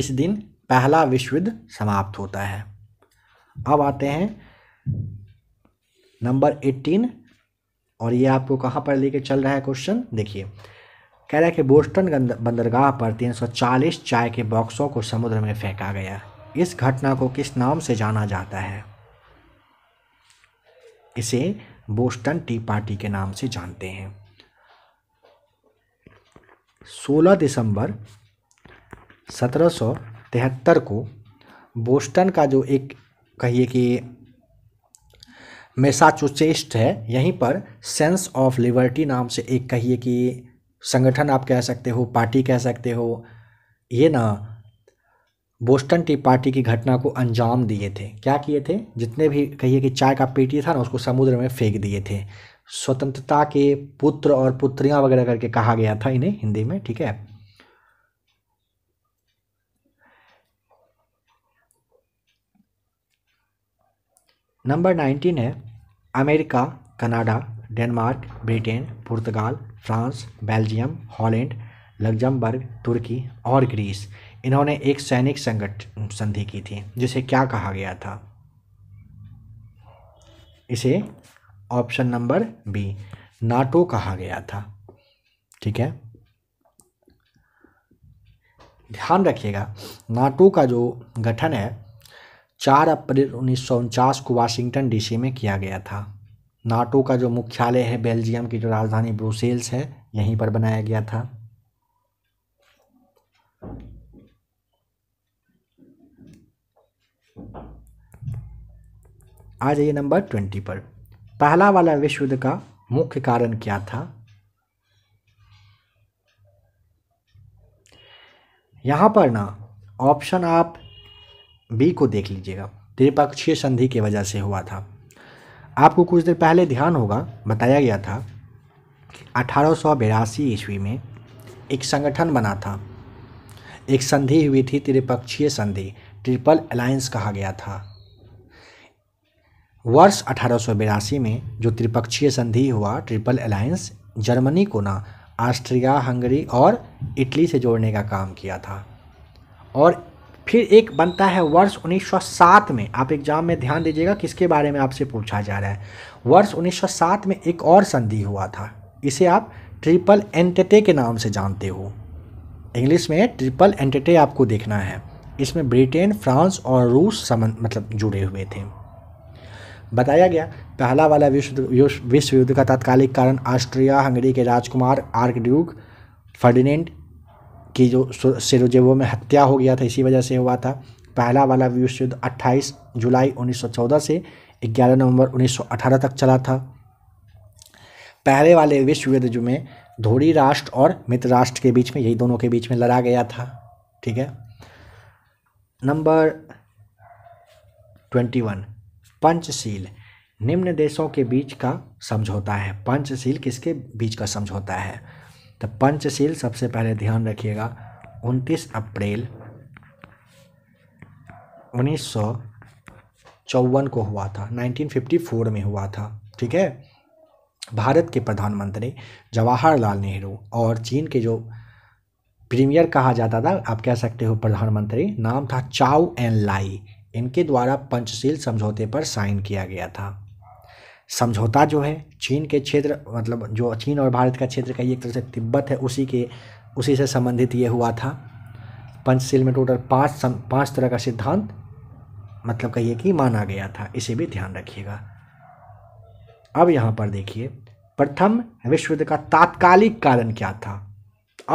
इस दिन पहला विश्व युद्ध समाप्त होता है अब आते हैं नंबर एट्टीन और ये आपको कहाँ पर लेके चल रहा है क्वेश्चन देखिए कह रहा है कि बोस्टन बंदरगाह पर 340 चाय के बॉक्सों को समुद्र में फेंका गया इस घटना को किस नाम से जाना जाता है इसे बोस्टन टी पार्टी के नाम से जानते हैं 16 दिसंबर सत्रह को बोस्टन का जो एक कहिए कि मैसाचुसेस्ट है यहीं पर सेंस ऑफ लिबर्टी नाम से एक कहिए कि संगठन आप कह सकते हो पार्टी कह सकते हो ये ना बोस्टन टी पार्टी की घटना को अंजाम दिए थे क्या किए थे जितने भी कहिए कि चाय का पेटी था ना उसको समुद्र में फेंक दिए थे स्वतंत्रता के पुत्र और पुत्रियां वगैरह करके कहा गया था इन्हें हिंदी में ठीक है नंबर नाइनटीन है अमेरिका कनाडा डेनमार्क ब्रिटेन पुर्तगाल फ्रांस बेल्जियम हॉलैंड लग्जमबर्ग तुर्की और ग्रीस इन्होंने एक सैनिक संगठन संधि की थी जिसे क्या कहा गया था इसे ऑप्शन नंबर बी नाटो कहा गया था ठीक है ध्यान रखिएगा नाटो का जो गठन है चार अप्रैल उन्नीस को वाशिंगटन डीसी में किया गया था नाटो का जो मुख्यालय है बेल्जियम की जो राजधानी ब्रुसेल्स है यहीं पर बनाया गया था आ जाइए नंबर ट्वेंटी पर पहला वाला विश्व युद्ध का मुख्य कारण क्या था यहां पर ना ऑप्शन आप बी को देख लीजिएगा त्रिपक्षीय संधि की वजह से हुआ था आपको कुछ देर पहले ध्यान होगा बताया गया था कि अठारह ईस्वी में एक संगठन बना था एक संधि हुई थी त्रिपक्षीय संधि ट्रिपल अलायंस कहा गया था वर्ष अठारह में जो त्रिपक्षीय संधि हुआ ट्रिपल अलायंस जर्मनी को ना ऑस्ट्रिया हंगरी और इटली से जोड़ने का काम किया था और फिर एक बनता है वर्ष 1907 में आप एग्जाम में ध्यान दीजिएगा किसके बारे में आपसे पूछा जा रहा है वर्ष 1907 में एक और संधि हुआ था इसे आप ट्रिपल एंटेटे के नाम से जानते हो इंग्लिश में ट्रिपल एंटेटे आपको देखना है इसमें ब्रिटेन फ्रांस और रूस मतलब जुड़े हुए थे बताया गया पहला वाला विश्व विश्व युद्ध का तात्कालिक कारण ऑस्ट्रिया हंगरी के राजकुमार ड्यूक फर्डिनेंड की जो सिरोजेवो में हत्या हो गया था इसी वजह से हुआ था पहला वाला विश्व युद्ध 28 जुलाई 1914 से 11 नवंबर 1918 तक चला था पहले वाले विश्व युद्ध जो में धोरी राष्ट्र और मित्र राष्ट्र के बीच में यही दोनों के बीच में लड़ा गया था ठीक है नंबर ट्वेंटी वन पंचशील निम्न देशों के बीच का समझौता है पंचशील किसके बीच का समझौता है तो पंचशील सबसे पहले ध्यान रखिएगा 29 अप्रैल उन्नीस को हुआ था 1954 में हुआ था ठीक है भारत के प्रधानमंत्री जवाहरलाल नेहरू और चीन के जो प्रीमियर कहा जाता था आप कह सकते हो प्रधानमंत्री नाम था चाउ एन लाई इनके द्वारा पंचशील समझौते पर साइन किया गया था समझौता जो है चीन के क्षेत्र मतलब जो चीन और भारत का क्षेत्र कहिए एक तरह से तिब्बत है उसी के उसी से संबंधित ये हुआ था पंचशील में टोटल पाँच पाँच तरह का सिद्धांत मतलब कहिए कि माना गया था इसे भी ध्यान रखिएगा अब यहाँ पर देखिए प्रथम विश्व युद्ध का तात्कालिक कारण क्या था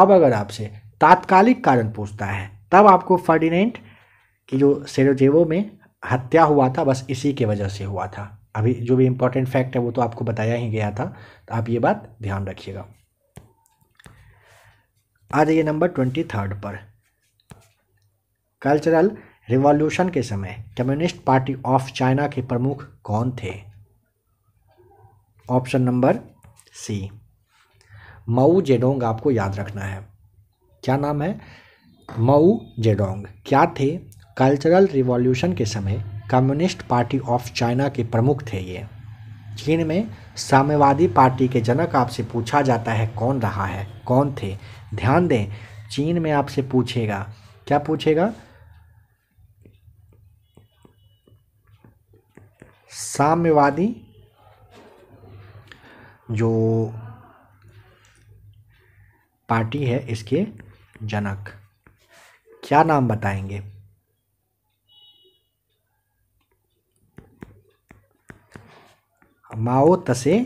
अब अगर आपसे तात्कालिक कारण पूछता है तब आपको फर्डिनेंट कि जो सेरोजेवो में हत्या हुआ था बस इसी के वजह से हुआ था अभी जो भी इम्पोर्टेंट फैक्ट है वो तो आपको बताया ही गया था तो आप ये बात ध्यान रखिएगा आ जाइए नंबर ट्वेंटी थर्ड पर कल्चरल रिवॉल्यूशन के समय कम्युनिस्ट पार्टी ऑफ चाइना के प्रमुख कौन थे option number C Mao Zedong आपको याद रखना है क्या नाम है मऊ जेडोंग क्या थे कल्चरल रिवॉल्यूशन के समय कम्युनिस्ट पार्टी ऑफ चाइना के प्रमुख थे ये चीन में साम्यवादी पार्टी के जनक आपसे पूछा जाता है कौन रहा है कौन थे ध्यान दें चीन में आपसे पूछेगा क्या पूछेगा साम्यवादी जो पार्टी है इसके जनक क्या नाम बताएंगे माओ तसे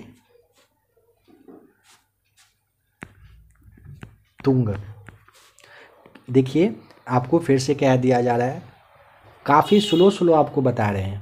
तुंग देखिए आपको फिर से कह दिया जा रहा है काफ़ी स्लो स्लो आपको बता रहे हैं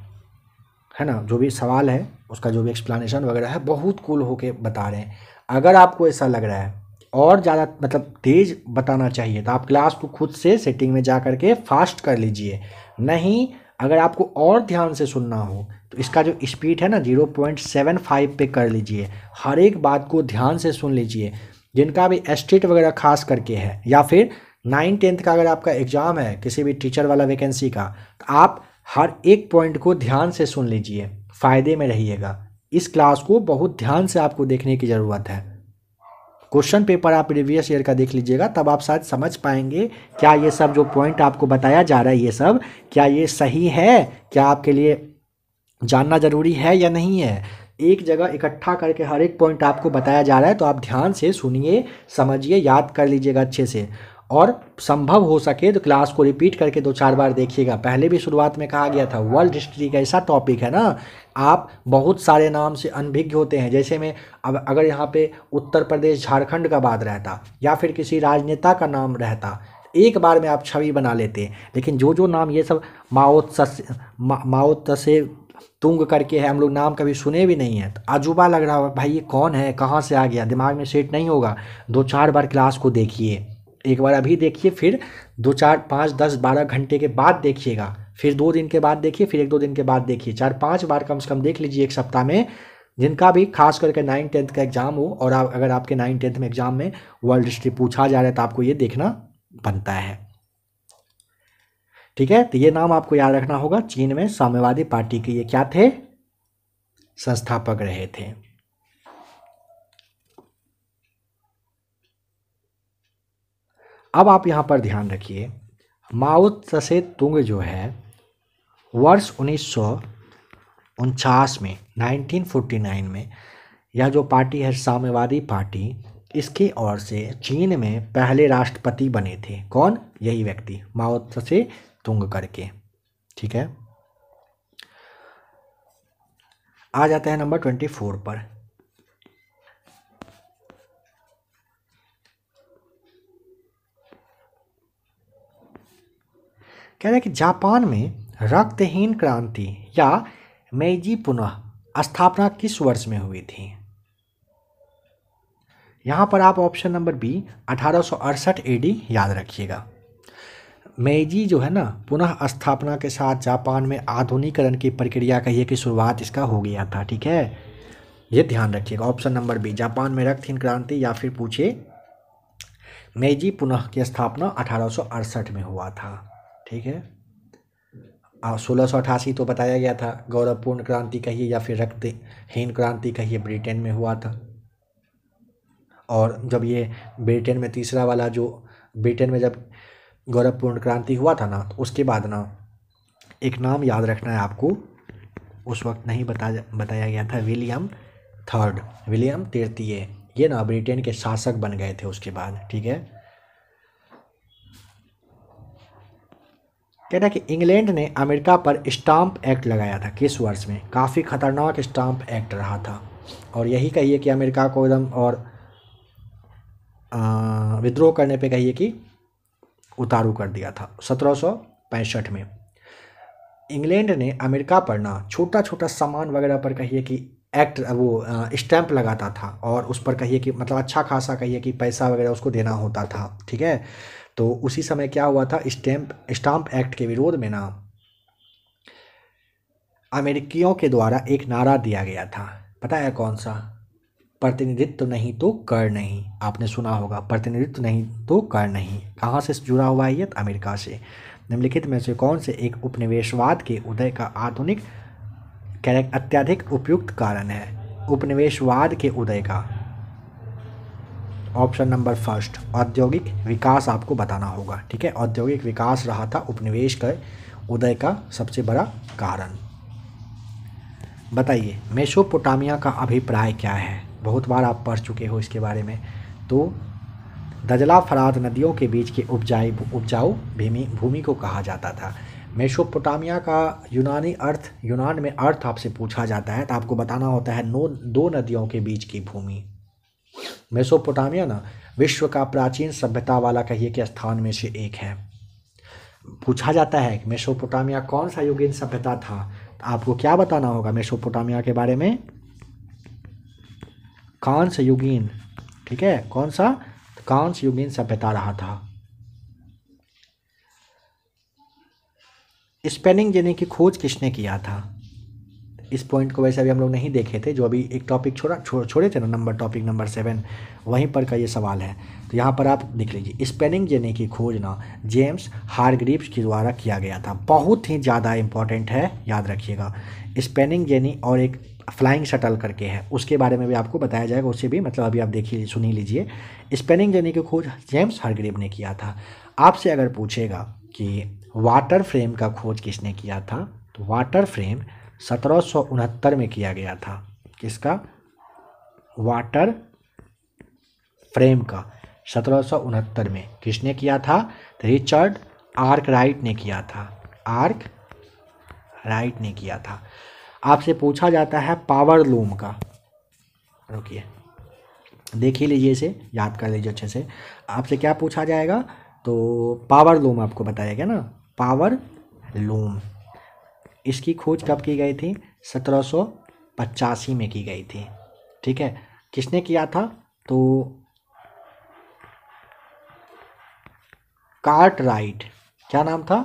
है ना जो भी सवाल है उसका जो भी एक्सप्लानेशन वगैरह है बहुत कूल होके बता रहे हैं अगर आपको ऐसा लग रहा है और ज़्यादा मतलब तेज़ बताना चाहिए तो आप क्लास को खुद से सेटिंग में जा करके फास्ट कर लीजिए नहीं अगर आपको और ध्यान से सुनना हो तो इसका जो स्पीड है ना जीरो पॉइंट सेवन फाइव पे कर लीजिए हर एक बात को ध्यान से सुन लीजिए जिनका भी एस्टेट e वगैरह खास करके है या फिर नाइन टेंथ का अगर आपका एग्ज़ाम है किसी भी टीचर वाला वैकेंसी का तो आप हर एक पॉइंट को ध्यान से सुन लीजिए फ़ायदे में रहिएगा इस क्लास को बहुत ध्यान से आपको देखने की ज़रूरत है क्वेश्चन पेपर आप प्रीवियस ईयर का देख लीजिएगा तब आप शायद समझ पाएंगे क्या ये सब जो पॉइंट आपको बताया जा रहा है ये सब क्या ये सही है क्या आपके लिए जानना ज़रूरी है या नहीं है एक जगह इकट्ठा करके हर एक पॉइंट आपको बताया जा रहा है तो आप ध्यान से सुनिए समझिए याद कर लीजिएगा अच्छे से और संभव हो सके तो क्लास को रिपीट करके दो चार बार देखिएगा पहले भी शुरुआत में कहा गया था वर्ल्ड हिस्ट्री का ऐसा टॉपिक है ना आप बहुत सारे नाम से अनभिज्ञ होते हैं जैसे में अब अगर यहाँ पे उत्तर प्रदेश झारखंड का बात रहता या फिर किसी राजनेता का नाम रहता एक बार में आप छवि बना लेते हैं लेकिन जो जो नाम ये सब माओत्स माओ तुंग करके है हम लोग नाम कभी सुने भी नहीं है तो अजूबा लग रहा होगा भाई ये कौन है कहाँ से आ गया दिमाग में सेट नहीं होगा दो चार बार क्लास को देखिए एक बार अभी देखिए फिर दो चार पाँच दस बारह घंटे के बाद देखिएगा फिर दो दिन के बाद देखिए फिर एक दो दिन के बाद देखिए चार पाँच बार कम से कम देख लीजिए एक सप्ताह में जिनका भी खास करके नाइन टेंथ का एग्ज़ाम हो और आप अगर आपके नाइन टेंथ में एग्ज़ाम में वर्ल्ड हिस्ट्री पूछा जा रहा है तो आपको ये देखना बनता है ठीक है तो ये नाम आपको याद रखना होगा चीन में साम्यवादी पार्टी के ये क्या थे संस्थापक रहे थे अब आप यहां पर ध्यान रखिए माउत तसे तुंग जो है वर्ष उन्नीस में 1949 में यह जो पार्टी है साम्यवादी पार्टी इसकी ओर से चीन में पहले राष्ट्रपति बने थे कौन यही व्यक्ति माओत से तुंग करके ठीक है आ जाते हैं नंबर ट्वेंटी फोर पर कह रहे कि जापान में रक्तहीन क्रांति या मेजी पुनः स्थापना किस वर्ष में हुई थी यहां पर आप ऑप्शन नंबर बी अठारह सौ अड़सठ एडी याद रखिएगा मेजी जो है ना पुनः स्थापना के साथ जापान में आधुनिकरण की प्रक्रिया कहिए कि शुरुआत इसका हो गया था ठीक है ये ध्यान रखिएगा ऑप्शन नंबर बी जापान में रक्तहीन क्रांति या फिर पूछिए मेजी पुनः की स्थापना अठारह में हुआ था ठीक है सोलह तो बताया गया था गौरवपूर्ण क्रांति कहिए या फिर रक्तहीन क्रांति कहिए ब्रिटेन में हुआ था और जब ये ब्रिटेन में तीसरा वाला जो ब्रिटेन में जब गौरवपूर्ण क्रांति हुआ था ना तो उसके बाद ना एक नाम याद रखना है आपको उस वक्त नहीं बता बताया गया था विलियम थर्ड विलियम तृतीय ये ना ब्रिटेन के शासक बन गए थे उसके बाद ठीक है कहता कि इंग्लैंड ने अमेरिका पर स्टाम्प एक्ट लगाया था किस वर्ष में काफ़ी खतरनाक स्टाम्प एक्ट रहा था और यही कहिए कि अमेरिका को एकदम और विद्रोह करने पे कहिए कि उतारू कर दिया था सत्रह में इंग्लैंड ने अमेरिका पर ना छोटा छोटा सामान वगैरह पर कहिए कि एक्ट वो स्टैंप लगाता था और उस पर कहिए कि मतलब अच्छा खासा कहिए कि पैसा वगैरह उसको देना होता था ठीक है तो उसी समय क्या हुआ था स्टैंप स्टाम्प एक्ट के विरोध में ना अमेरिकियों के द्वारा एक नारा दिया गया था पता है कौन सा प्रतिनिधित्व नहीं तो कर नहीं आपने सुना होगा प्रतिनिधित्व नहीं तो कर नहीं कहाँ से जुड़ा हुआ है ये अमेरिका से निम्नलिखित में से कौन से एक उपनिवेशवाद के उदय का आधुनिक अत्यधिक उपयुक्त कारण है उपनिवेशवाद के उदय का ऑप्शन नंबर फर्स्ट औद्योगिक विकास आपको बताना होगा ठीक है औद्योगिक विकास रहा था उपनिवेश का उदय का सबसे बड़ा कारण बताइए मेसोपोटामिया का अभिप्राय क्या है बहुत बार आप पढ़ चुके हो इसके बारे में तो दजला फरात नदियों के बीच की उपजाई उपजाऊ भूमि भूमि को कहा जाता था मेसोपोटामिया का यूनानी अर्थ यूनान में अर्थ आपसे पूछा जाता है तो आपको बताना होता है नो दो नदियों के बीच की भूमि मेसोपोटामिया ना विश्व का प्राचीन सभ्यता वाला कहिए कि स्थान में से एक है पूछा जाता है कि मेसोपोटामिया कौन सा युगीन सभ्यता था तो आपको क्या बताना होगा मेसोपोटामिया के बारे में कांस युगीन ठीक है कौन सा तो कांस युगीन सभ्यता रहा था स्पेनिंग जेनी की खोज किसने किया था इस पॉइंट को वैसे अभी हम लोग नहीं देखे थे जो अभी एक टॉपिक छोड़ा छो, छोड़े थे ना नंबर टॉपिक नंबर सेवन वहीं पर का ये सवाल है तो यहाँ पर आप देख लीजिए स्पेनिंग जेने की खोज ना जेम्स हार्ग्रीव्स के द्वारा किया गया था बहुत ही ज़्यादा इंपॉर्टेंट है याद रखिएगा स्पेनिंग जेनी और एक फ्लाइंग शटल करके है उसके बारे में भी आपको बताया जाएगा उससे भी मतलब अभी आप देखिए सुनी लीजिए स्पेनिंग जर्नी की खोज जेम्स हरग्रेव ने किया था आपसे अगर पूछेगा कि वाटर फ्रेम का खोज किसने किया था तो वाटर फ्रेम सत्रह में किया गया था किसका वाटर फ्रेम का सत्रह में किसने किया था रिचर्ड आर्क राइट ने किया था आर्क राइट ने किया था आपसे पूछा जाता है पावर लूम का रुकिए देखिए लीजिए इसे याद कर लीजिए अच्छे से आपसे क्या पूछा जाएगा तो पावर लूम आपको बताया गया ना पावर लूम इसकी खोज कब की गई थी सत्रह में की गई थी ठीक है किसने किया था तो कार्ट राइट क्या नाम था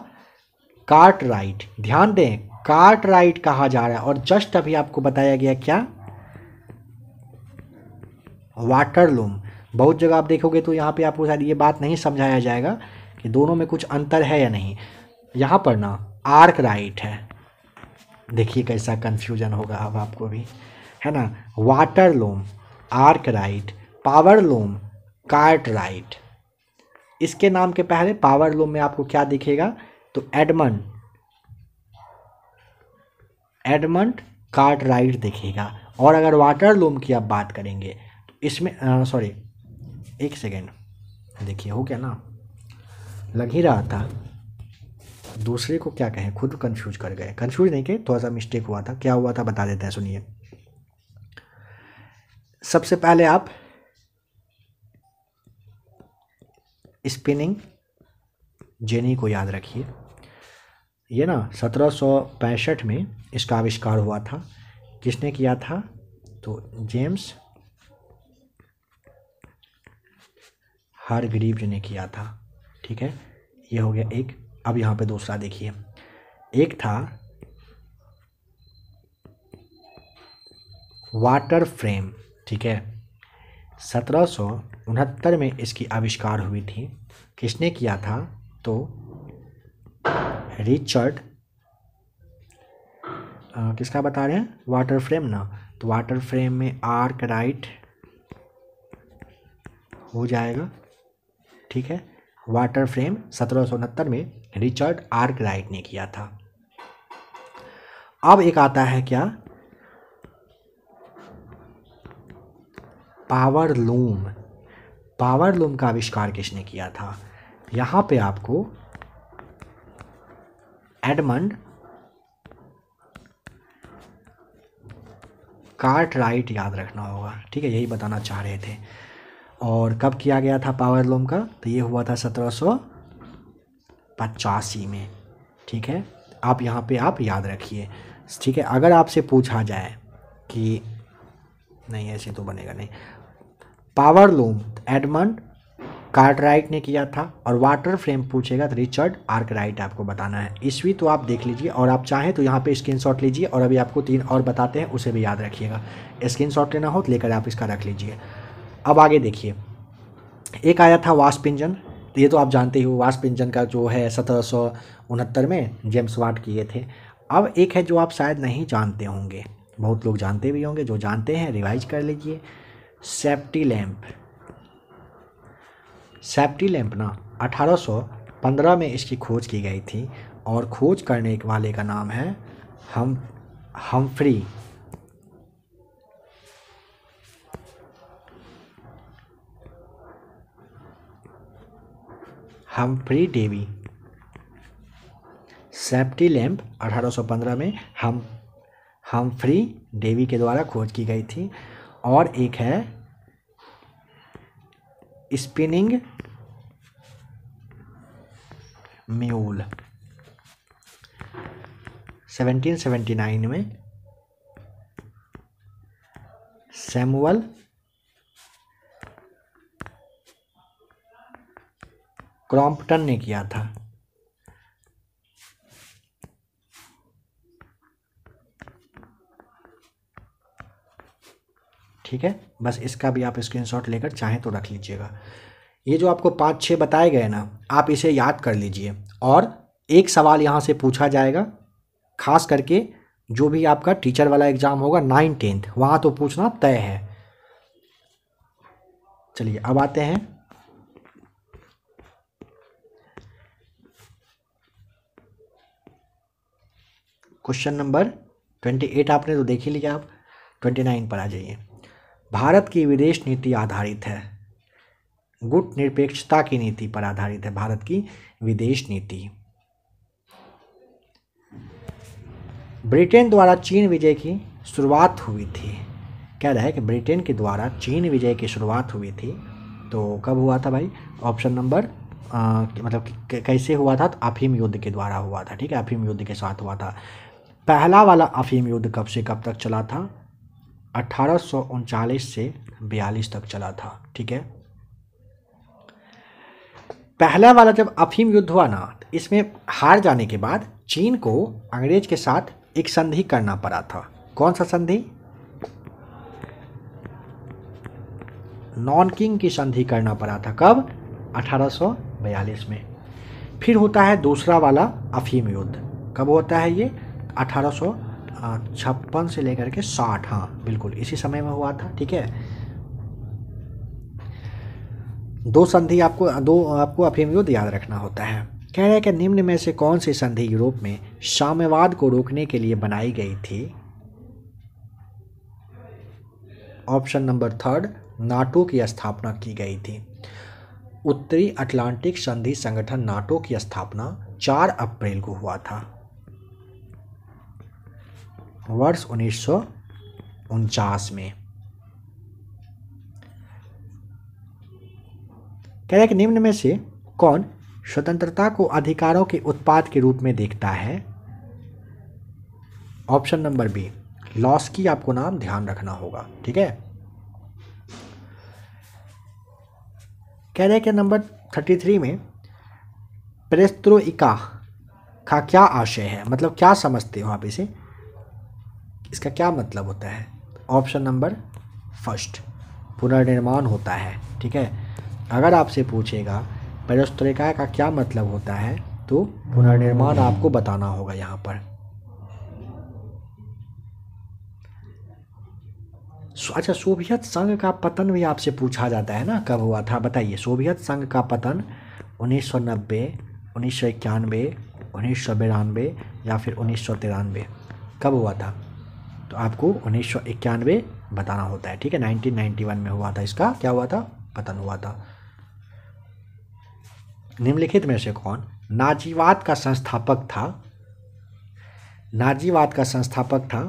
कार्ट राइट ध्यान दें कार्ट राइट कहा जा रहा है और जस्ट अभी आपको बताया गया क्या वाटर लूम बहुत जगह आप देखोगे तो यहाँ पे आपको शायद ये बात नहीं समझाया जाएगा कि दोनों में कुछ अंतर है या नहीं यहाँ पर ना आर्क राइट है देखिए कैसा कन्फ्यूजन होगा अब आपको भी है ना water loom Arkwright power loom Cartwright इसके नाम के पहले पावर लूम में आपको क्या दिखेगा तो एडमंड एडमंड कार्ड राइट देखेगा और अगर वाटर लूम की आप बात करेंगे तो इसमें सॉरी एक सेकेंड देखिए हो क्या ना लग ही रहा था दूसरे को क्या कहें खुद कंफ्यूज कर गए कंफ्यूज नहीं कहे थोड़ा सा मिस्टेक हुआ था क्या हुआ था बता देते हैं सुनिए सबसे पहले आप स्पिनिंग जेनी को याद रखिए ये ना सत्रह में इसका आविष्कार हुआ था किसने किया था तो जेम्स हर गरीब ने किया था ठीक है ये हो गया एक अब यहाँ पे दूसरा देखिए एक था वाटर फ्रेम ठीक है सत्रह में इसकी आविष्कार हुई थी किसने किया था तो रिचर्ड आ, किसका बता रहे हैं वाटर फ्रेम ना तो वाटर फ्रेम में आर्क राइट हो जाएगा ठीक है वाटर फ्रेम सत्रह में रिचर्ड आर्क राइट ने किया था अब एक आता है क्या पावर लूम पावर लूम का आविष्कार किसने किया था यहाँ पे आपको एडमंड कार्ट राइट याद रखना होगा ठीक है यही बताना चाह रहे थे और कब किया गया था पावर लूम का तो ये हुआ था सत्रह पचासी में ठीक है आप यहाँ पे आप याद रखिए ठीक है अगर आपसे पूछा जाए कि नहीं ऐसे तो बनेगा नहीं पावर लूम एडमंड कार्टराइट ने किया था और वाटर फ्रेम पूछेगा तो रिचर्ड आर्कराइट आपको बताना है ईस्वी तो आप देख लीजिए और आप चाहें तो यहाँ पे शॉट लीजिए और अभी आपको तीन और बताते हैं उसे भी याद रखिएगा शॉट लेना हो तो लेकर आप इसका रख लीजिए अब आगे देखिए एक आया था वास्प इंजन ये तो आप जानते ही हो वास्प इंजन का जो है सत्रह में जेम्स वाट किए थे अब एक है जो आप शायद नहीं जानते होंगे बहुत लोग जानते भी होंगे जो जानते हैं रिवाइज कर लीजिए सेफ्टी लैम्प सेप्टी लैम्पना 1815 में इसकी खोज की गई थी और खोज करने वाले का नाम है हम Humphry Humphry Davy safety lamp 1815 में हम हमफ्री डेवी के द्वारा खोज की गई थी और एक है स्पिनिंग म्यूल 1779 में सैमुअल क्रॉम्पटन ने किया था ठीक है बस इसका भी आप स्क्रीनशॉट लेकर चाहें तो रख लीजिएगा ये जो आपको पाँच छः बताए गए ना आप इसे याद कर लीजिए और एक सवाल यहाँ से पूछा जाएगा खास करके जो भी आपका टीचर वाला एग्ज़ाम होगा नाइन टेंथ वहाँ तो पूछना तय है चलिए अब आते हैं क्वेश्चन नंबर ट्वेंटी एट आपने तो देख ही लिया आप ट्वेंटी नाइन पर आ जाइए भारत की विदेश नीति आधारित है गुट निरपेक्षता की नीति पर आधारित है भारत की विदेश नीति ब्रिटेन द्वारा चीन विजय की शुरुआत हुई थी कह रहा है कि ब्रिटेन के द्वारा चीन विजय की शुरुआत हुई थी तो कब हुआ था भाई ऑप्शन नंबर मतलब कैसे हुआ था तो अफीम युद्ध के द्वारा हुआ था ठीक है अफीम युद्ध के साथ हुआ था पहला वाला अफीम युद्ध कब से कब तक चला था अठारह से बयालीस तक चला था ठीक है पहला वाला जब अफीम युद्ध हुआ ना तो इसमें हार जाने के बाद चीन को अंग्रेज के साथ एक संधि करना पड़ा था कौन सा संधि नॉन किंग की संधि करना पड़ा था कब 1842 में फिर होता है दूसरा वाला अफीम युद्ध कब होता है ये अठारह से लेकर के साठ हाँ बिल्कुल इसी समय में हुआ था ठीक है दो संधि आपको दो आपको अफीमयुद्ध याद रखना होता है कह रहे हैं कि निम्न में से कौन सी संधि यूरोप में साम्यवाद को रोकने के लिए बनाई गई थी ऑप्शन नंबर थर्ड नाटो की स्थापना की गई थी उत्तरी अटलांटिक संधि संगठन नाटो की स्थापना 4 अप्रैल को हुआ था वर्ष उन्नीस में कह रहे हैं कि निम्न में से कौन स्वतंत्रता को अधिकारों के उत्पाद के रूप में देखता है ऑप्शन नंबर बी लॉस की आपको नाम ध्यान रखना होगा ठीक है कह रहे हैं कि नंबर थर्टी थ्री में प्रेस्त्रोइका का क्या आशय है मतलब क्या समझते हो आप इसे इसका क्या मतलब होता है ऑप्शन नंबर फर्स्ट पुनर्निर्माण होता है ठीक है अगर आपसे पूछेगा पेरेस्ट्रोइका का क्या मतलब होता है तो पुनर्निर्माण आपको बताना होगा यहाँ पर अच्छा सोवियत संघ का पतन भी आपसे पूछा जाता है ना कब हुआ था बताइए सोवियत संघ का पतन 1990, उन्नीस सौ इक्यानवे उन्नीस सौ बिरानवे या फिर उन्नीस सौ तिरानवे कब हुआ था तो आपको उन्नीस सौ इक्यानवे बताना होता है ठीक है 1991 में हुआ था इसका क्या हुआ था पतन हुआ था निम्नलिखित में से कौन नाजीवाद का संस्थापक था नाजीवाद का संस्थापक था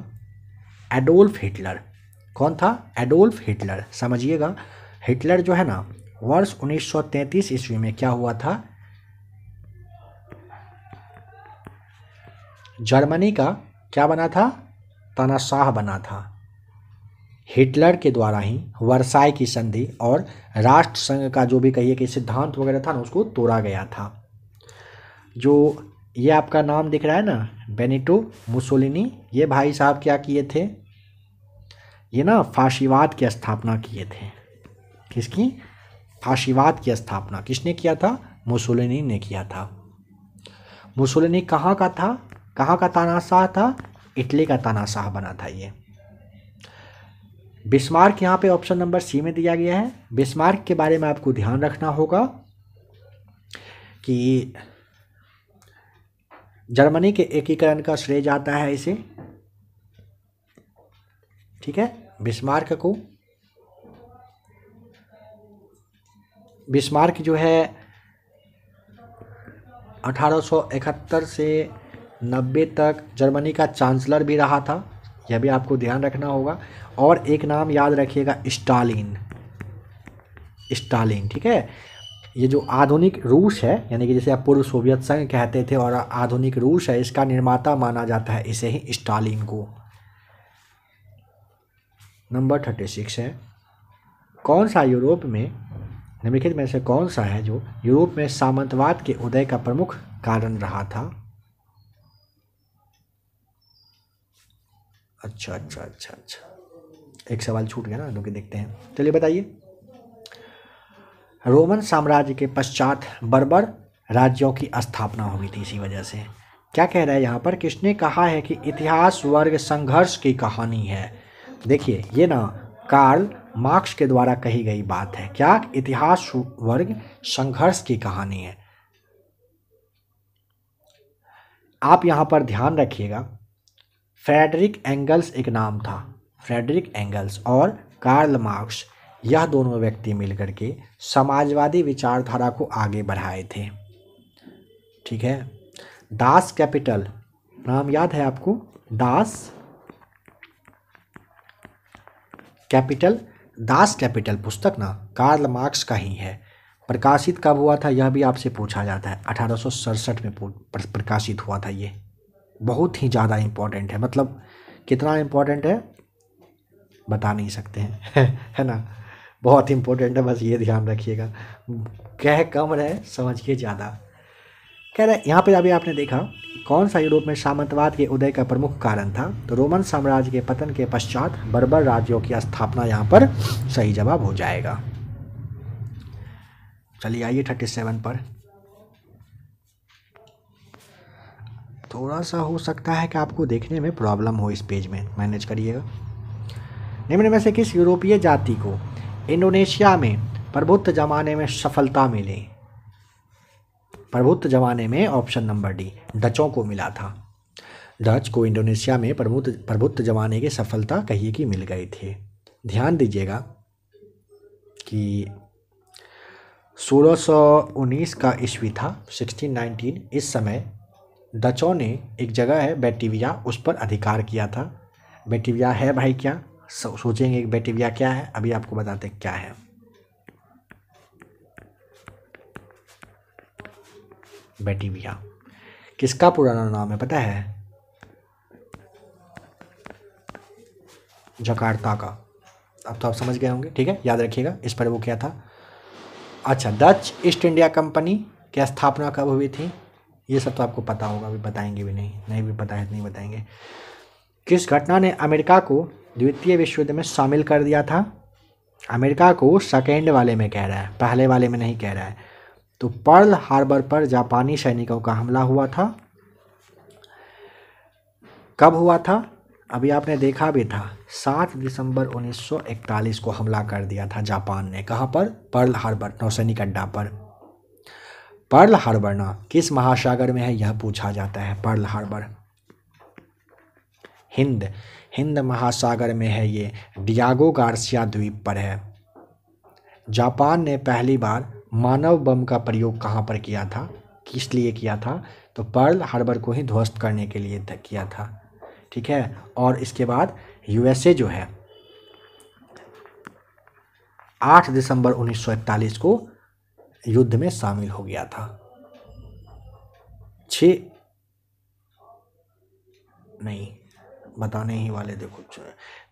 एडोल्फ हिटलर कौन था एडोल्फ हिटलर समझिएगा हिटलर जो है ना वर्ष 1933 ईस्वी में क्या हुआ था जर्मनी का क्या बना था तानाशाह बना था हिटलर के द्वारा ही वर्साय की संधि और राष्ट्र संघ का जो भी कहिए कि सिद्धांत वगैरह था ना उसको तोड़ा गया था जो ये आपका नाम दिख रहा है ना बेनिटो मुसोलिनी ये भाई साहब क्या किए थे ये ना फाशीवाद की स्थापना किए थे किसकी फाशीवाद की स्थापना किसने किया था मुसोलिनी ने किया था मुसोलिनी कहाँ का था कहाँ का तानाशाह था इटली का तानाशाह बना था ये बिस्मार्क यहाँ पे ऑप्शन नंबर सी में दिया गया है बिस्मार्क के बारे में आपको ध्यान रखना होगा कि जर्मनी के एकीकरण का श्रेय जाता है इसे ठीक है बिस्मार्क को बिस्मार्क जो है अठारह से 90 तक जर्मनी का चांसलर भी रहा था यह भी आपको ध्यान रखना होगा और एक नाम याद रखिएगा स्टालिन स्टालिन ठीक है ये जो आधुनिक रूस है यानी कि जैसे आप पूर्व सोवियत संघ कहते थे और आधुनिक रूस है इसका निर्माता माना जाता है इसे ही स्टालिन को नंबर थर्टी सिक्स है कौन सा यूरोप में निम्नलिखित में से कौन सा है जो यूरोप में सामंतवाद के उदय का प्रमुख कारण रहा था अच्छा अच्छा अच्छा अच्छा एक सवाल छूट गया ना लोग देखते हैं चलिए बताइए रोमन साम्राज्य के पश्चात बर्बर राज्यों की स्थापना हुई थी इसी वजह से क्या कह रहा है यहाँ पर किसने कहा है कि इतिहास वर्ग संघर्ष की कहानी है देखिए ये ना कार्ल मार्क्स के द्वारा कही गई बात है क्या इतिहास वर्ग संघर्ष की कहानी है आप यहाँ पर ध्यान रखिएगा फ्रेडरिक एंगल्स एक नाम था फ्रेडरिक एंगल्स और कार्ल मार्क्स यह दोनों व्यक्ति मिलकर के समाजवादी विचारधारा को आगे बढ़ाए थे ठीक है दास कैपिटल नाम याद है आपको दास कैपिटल दास कैपिटल पुस्तक ना कार्ल मार्क्स का ही है प्रकाशित कब हुआ था यह भी आपसे पूछा जाता है अठारह में प्रकाशित हुआ था ये बहुत ही ज़्यादा इम्पोर्टेंट है मतलब कितना इम्पोर्टेंट है बता नहीं सकते हैं है ना बहुत इम्पोर्टेंट है बस ये ध्यान रखिएगा कह कम रहे समझिए ज़्यादा कह रहे यहाँ पर अभी आपने देखा कौन सा यूरोप में सामंतवाद के उदय का प्रमुख कारण था तो रोमन साम्राज्य के पतन के पश्चात बर्बर राज्यों की स्थापना यहाँ पर सही जवाब हो जाएगा चलिए आइए थर्टी सेवन पर थोड़ा सा हो सकता है कि आपको देखने में प्रॉब्लम हो इस पेज में मैनेज करिएगा निम्न में से किस यूरोपीय जाति को इंडोनेशिया में प्रभुत्व जमाने में सफलता मिली प्रभुत्व जमाने में ऑप्शन नंबर डी डचों को मिला था डच को इंडोनेशिया में प्रभुत्व प्रभुत्व जमाने की सफलता कहिए कि मिल गई थी ध्यान दीजिएगा कि 1619 का ईस्वी था 1619 इस समय डचों ने एक जगह है बैटिविया उस पर अधिकार किया था बैटिविया है भाई क्या सोचेंगे सोचेंगे बैटिविया क्या है अभी आपको बताते हैं क्या है बैटिविया किसका पुराना नाम है पता है जकार्ता का अब तो आप समझ गए होंगे ठीक है याद रखिएगा इस पर वो क्या था अच्छा डच ईस्ट इंडिया कंपनी क्या स्थापना कब हुई थी ये सब तो आपको पता होगा अभी बताएंगे भी नहीं नहीं भी पता है नहीं बताएंगे किस घटना ने अमेरिका को द्वितीय विश्व युद्ध में शामिल कर दिया था अमेरिका को सेकेंड वाले में कह रहा है पहले वाले में नहीं कह रहा है तो पर्ल हार्बर पर जापानी सैनिकों का हमला हुआ था कब हुआ था अभी आपने देखा भी था 7 दिसंबर 1941 को हमला कर दिया था जापान ने कहाँ पर पर्ल हार्बर नौसैनिक अड्डा पर पर्ल हार्बर ना किस महासागर में है यह पूछा जाता है पर्ल हार्बर हिंद हिंद महासागर में है ये डियागो गार्सिया द्वीप पर है जापान ने पहली बार मानव बम का प्रयोग कहाँ पर किया था किस लिए किया था तो पर्ल हार्बर को ही ध्वस्त करने के लिए किया था ठीक है और इसके बाद यूएसए जो है 8 दिसंबर 1941 को युद्ध में शामिल हो गया था छ नहीं बताने ही वाले देखो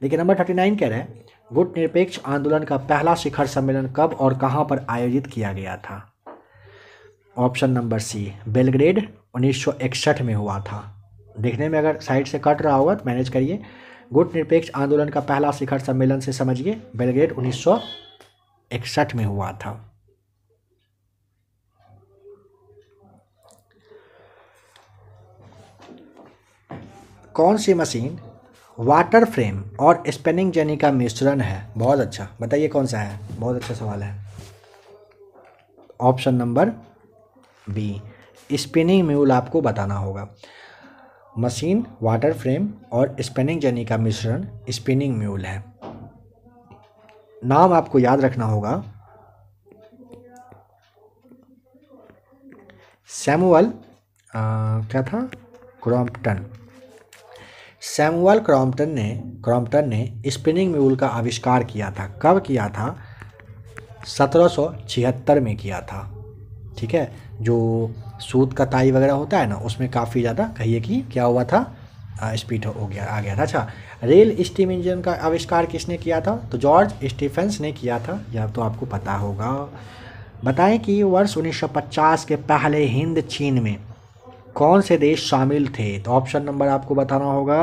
देखिए नंबर थर्टी नाइन कह रहे हैं गुट निरपेक्ष आंदोलन का पहला शिखर सम्मेलन कब और कहां पर आयोजित किया गया था ऑप्शन नंबर सी बेलग्रेड उन्नीस में हुआ था देखने में अगर साइड से कट रहा होगा तो मैनेज करिए गुट निरपेक्ष आंदोलन का पहला शिखर सम्मेलन से समझिए बेलग्रेड उन्नीस में हुआ था कौन सी मशीन वाटर फ्रेम और स्पेनिंग जेनी का मिश्रण है बहुत अच्छा बताइए कौन सा है बहुत अच्छा सवाल है option number B spinning mule आपको बताना होगा मशीन वाटर फ्रेम और स्पिनिंग जेनी का मिश्रण स्पिनिंग म्यूल है नाम आपको याद रखना होगा सैमुअल क्या था क्रॉम्पटन सैमुअल क्रॉम्पटन ने क्रॉम्पटन ने स्पिनिंग म्यूल का आविष्कार किया था कब किया था सत्रह में किया था ठीक है जो सूत कताई वगैरह होता है ना उसमें काफ़ी ज़्यादा कहिए कि क्या हुआ था स्पीड हो गया आ गया था अच्छा रेल स्टीम इंजन का आविष्कार किसने किया था तो जॉर्ज स्टीफेंस ने किया था यह तो आपको पता होगा बताएं कि वर्ष 1950 के पहले हिंद चीन में कौन से देश शामिल थे तो ऑप्शन नंबर आपको बताना होगा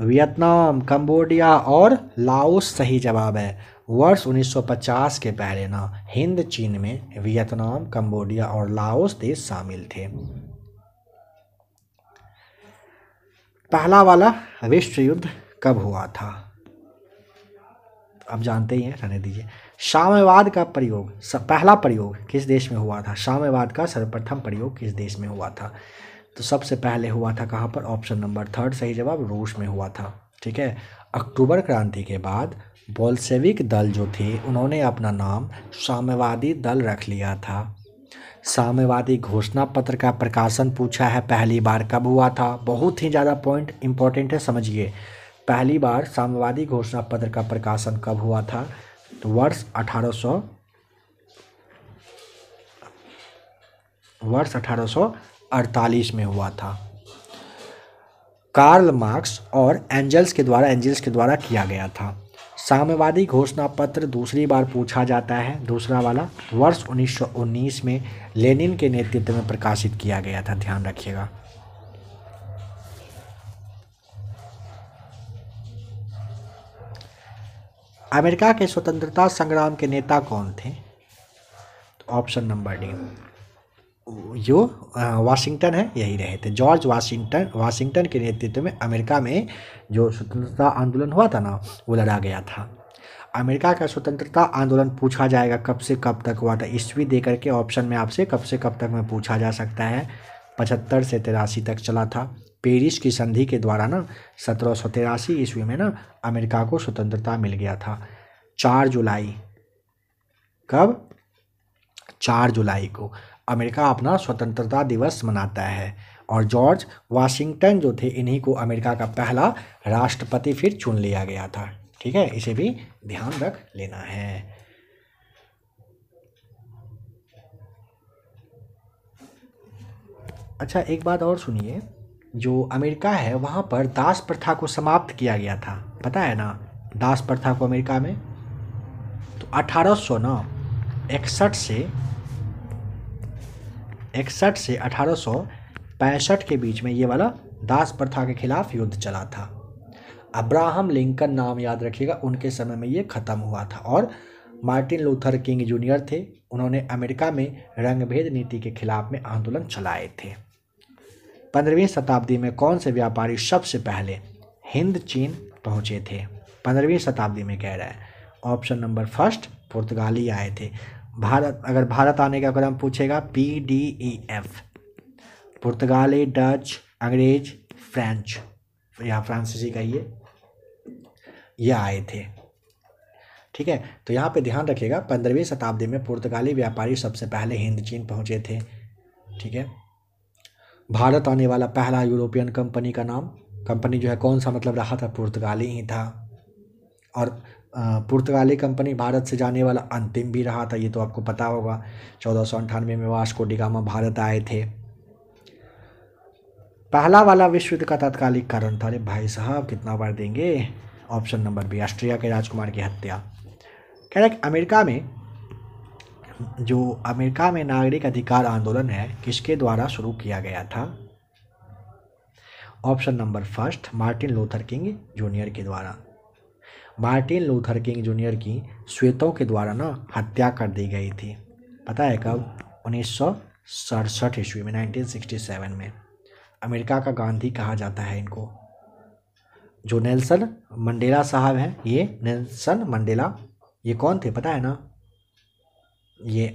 वियतनाम कंबोडिया और लाओस सही जवाब है वर्ष 1950 के पहले ना हिंद चीन में वियतनाम कंबोडिया और लाओस देश शामिल थे पहला वाला विश्व युद्ध कब हुआ था अब जानते ही हैं रहने दीजिए साम्यवाद का प्रयोग सब पहला प्रयोग किस देश में हुआ था साम्यवाद का सर्वप्रथम प्रयोग किस देश में हुआ था तो सबसे पहले हुआ था कहाँ पर ऑप्शन नंबर थर्ड सही जवाब रूस में हुआ था ठीक है अक्टूबर क्रांति के बाद बोल्सेविक दल जो थे उन्होंने अपना नाम साम्यवादी दल रख लिया था साम्यवादी घोषणा पत्र का प्रकाशन पूछा है पहली बार कब हुआ था बहुत ही ज़्यादा पॉइंट इम्पॉर्टेंट है समझिए पहली बार साम्यवादी घोषणा पत्र का प्रकाशन कब हुआ था तो वर्ष अठारह सौ वर्ष अड़तालीस में हुआ था कार्ल मार्क्स और एंजल्स के द्वारा एंजल्स के द्वारा किया गया था साम्यवादी घोषणा पत्र दूसरी बार पूछा जाता है दूसरा वाला वर्ष 1919 में लेनिन के नेतृत्व में प्रकाशित किया गया था ध्यान रखिएगा अमेरिका के स्वतंत्रता संग्राम के नेता कौन थे तो ऑप्शन नंबर डी जो वाशिंगटन है यही रहे थे जॉर्ज वाशिंगटन वाशिंगटन के नेतृत्व में अमेरिका में जो स्वतंत्रता आंदोलन हुआ था ना वो लड़ा गया था अमेरिका का स्वतंत्रता आंदोलन पूछा जाएगा कब से कब तक हुआ था ईस्वी दे करके ऑप्शन में आपसे कब से कब तक में पूछा जा सकता है पचहत्तर से तिरासी तक चला था पेरिस की संधि के द्वारा ना सत्रह सौ तिरासी ईस्वी में ना अमेरिका को स्वतंत्रता मिल गया था चार जुलाई कब चार जुलाई को अमेरिका अपना स्वतंत्रता दिवस मनाता है और जॉर्ज वाशिंगटन जो थे इन्हीं को अमेरिका का पहला राष्ट्रपति फिर चुन लिया गया था ठीक है इसे भी ध्यान रख लेना है अच्छा एक बात और सुनिए जो अमेरिका है वहाँ पर दास प्रथा को समाप्त किया गया था पता है ना दास प्रथा को अमेरिका में तो अठारह सौ ना इकसठ से इकसठ से अठारह सौ पैंसठ के बीच में ये वाला दास प्रथा के खिलाफ युद्ध चला था अब्राहम लिंकन नाम याद रखिएगा उनके समय में ये ख़त्म हुआ था और मार्टिन लूथर किंग जूनियर थे उन्होंने अमेरिका में रंगभेद नीति के खिलाफ में आंदोलन चलाए थे पंद्रहवीं शताब्दी में कौन से व्यापारी सबसे पहले हिंद चीन पहुँचे थे पंद्रहवीं शताब्दी में कह रहा है ऑप्शन नंबर फर्स्ट पुर्तगाली आए थे भारत अगर भारत आने का क्रम पूछेगा पी डी ई एफ पुर्तगाली डच अंग्रेज फ्रेंच या फ्रांसीसी कहिए यह आए थे ठीक है तो यहाँ पे ध्यान रखिएगा पंद्रहवीं शताब्दी में पुर्तगाली व्यापारी सबसे पहले हिंद चीन पहुँचे थे ठीक है भारत आने वाला पहला यूरोपियन कंपनी का नाम कंपनी जो है कौन सा मतलब रहा था पुर्तगाली ही था और पुर्तगाली कंपनी भारत से जाने वाला अंतिम भी रहा था ये तो आपको पता होगा चौदह सौ अंठानवे में वास्को डिगामा भारत आए थे पहला वाला विश्व युद्ध का तात्कालिक कारण था अरे भाई साहब कितना बार देंगे ऑप्शन नंबर बी ऑस्ट्रिया के राजकुमार की हत्या कह रहा है अमेरिका में जो अमेरिका में नागरिक अधिकार आंदोलन है किसके द्वारा शुरू किया गया था option number first Martin Luther King junior के द्वारा मार्टिन लूथर किंग जूनियर की श्वेतों के द्वारा ना हत्या कर दी गई थी पता है कब उन्नीस सड़सठ ईस्वी में 1967 में अमेरिका का गांधी कहा जाता है इनको जो नेल्सन मंडेला साहब हैं ये नेल्सन मंडेला ये कौन थे पता है ना ये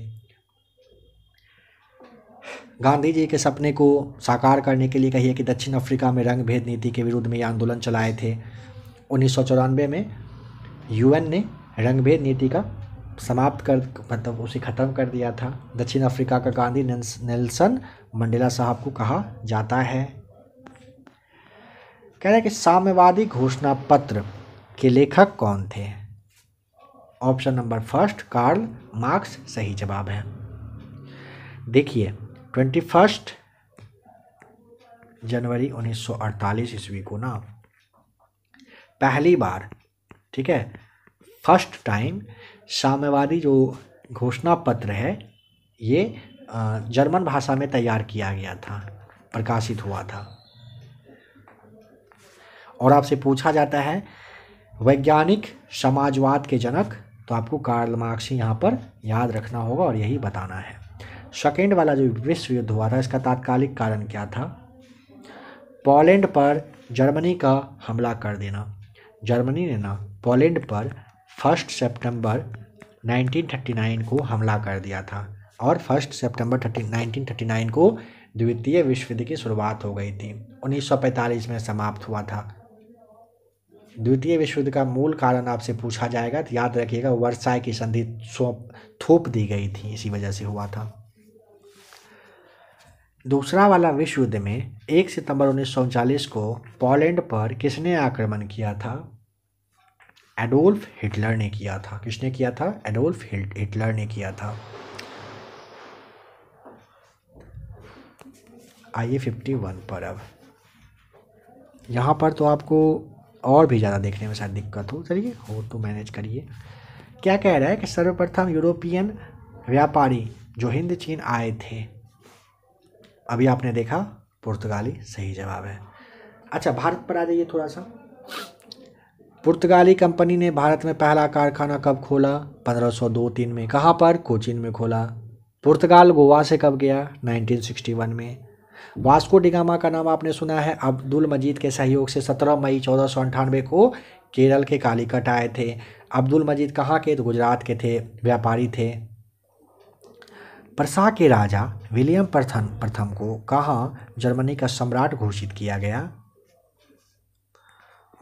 गांधी जी के सपने को साकार करने के लिए कहिए कि दक्षिण अफ्रीका में रंग भेद नीति के विरुद्ध में ये आंदोलन चलाए थे उन्नीस में यूएन ने रंग भेद नीति का समाप्त कर मतलब उसे ख़त्म कर दिया था दक्षिण अफ्रीका का गांधी नेल्सन मंडेला साहब को कहा जाता है कह रहे हैं कि साम्यवादी घोषणा पत्र के लेखक कौन थे option number first Karl Marx सही जवाब है देखिए ट्वेंटी फर्स्ट जनवरी 1948 ईस्वी को ना पहली बार ठीक है फर्स्ट टाइम साम्यवादी जो घोषणा पत्र है ये जर्मन भाषा में तैयार किया गया था प्रकाशित हुआ था और आपसे पूछा जाता है वैज्ञानिक समाजवाद के जनक तो आपको कार्ल मार्क्स ही यहाँ पर याद रखना होगा और यही बताना है सेकेंड वाला जो विश्व युद्ध हुआ था इसका तात्कालिक कारण क्या था पोलैंड पर जर्मनी का हमला कर देना जर्मनी ने ना पोलैंड पर फर्स्ट सितंबर 1939 को हमला कर दिया था और फर्स्ट सितंबर 30 1939 को द्वितीय विश्व युद्ध की शुरुआत हो गई थी 1945 में समाप्त हुआ था द्वितीय विश्व युद्ध का मूल कारण आपसे पूछा जाएगा तो याद रखिएगा वर्षाए की संधि सौंप थोप दी गई थी इसी वजह से हुआ था दूसरा वाला विश्व युद्ध में 1 सितंबर उन्नीस को पोलैंड पर किसने आक्रमण किया था एडोल्फ हिटलर ने किया था किसने किया था एडोल्फ हिटलर ने किया था आइए 51 पर अब यहाँ पर तो आपको और भी ज़्यादा देखने में शायद दिक्कत हो चलिए हो तो मैनेज करिए क्या कह रहा है कि सर्वप्रथम यूरोपियन व्यापारी जो हिंद चीन आए थे अभी आपने देखा पुर्तगाली सही जवाब है अच्छा भारत पर आ जाइए थोड़ा सा पुर्तगाली कंपनी ने भारत में पहला कारखाना कब खोला पंद्रह सौ दो तीन में कहाँ पर कोचीन में खोला पुर्तगाल गोवा से कब गया 1961 में वास्को डिगामा का नाम आपने सुना है अब्दुल मजीद के सहयोग से सत्रह मई चौदह को केरल के कालीकट आए थे अब्दुल मजीद कहाँ के तो गुजरात के थे व्यापारी थे परसा के राजा विलियम प्रथम प्रथम को कहाँ जर्मनी का सम्राट घोषित किया गया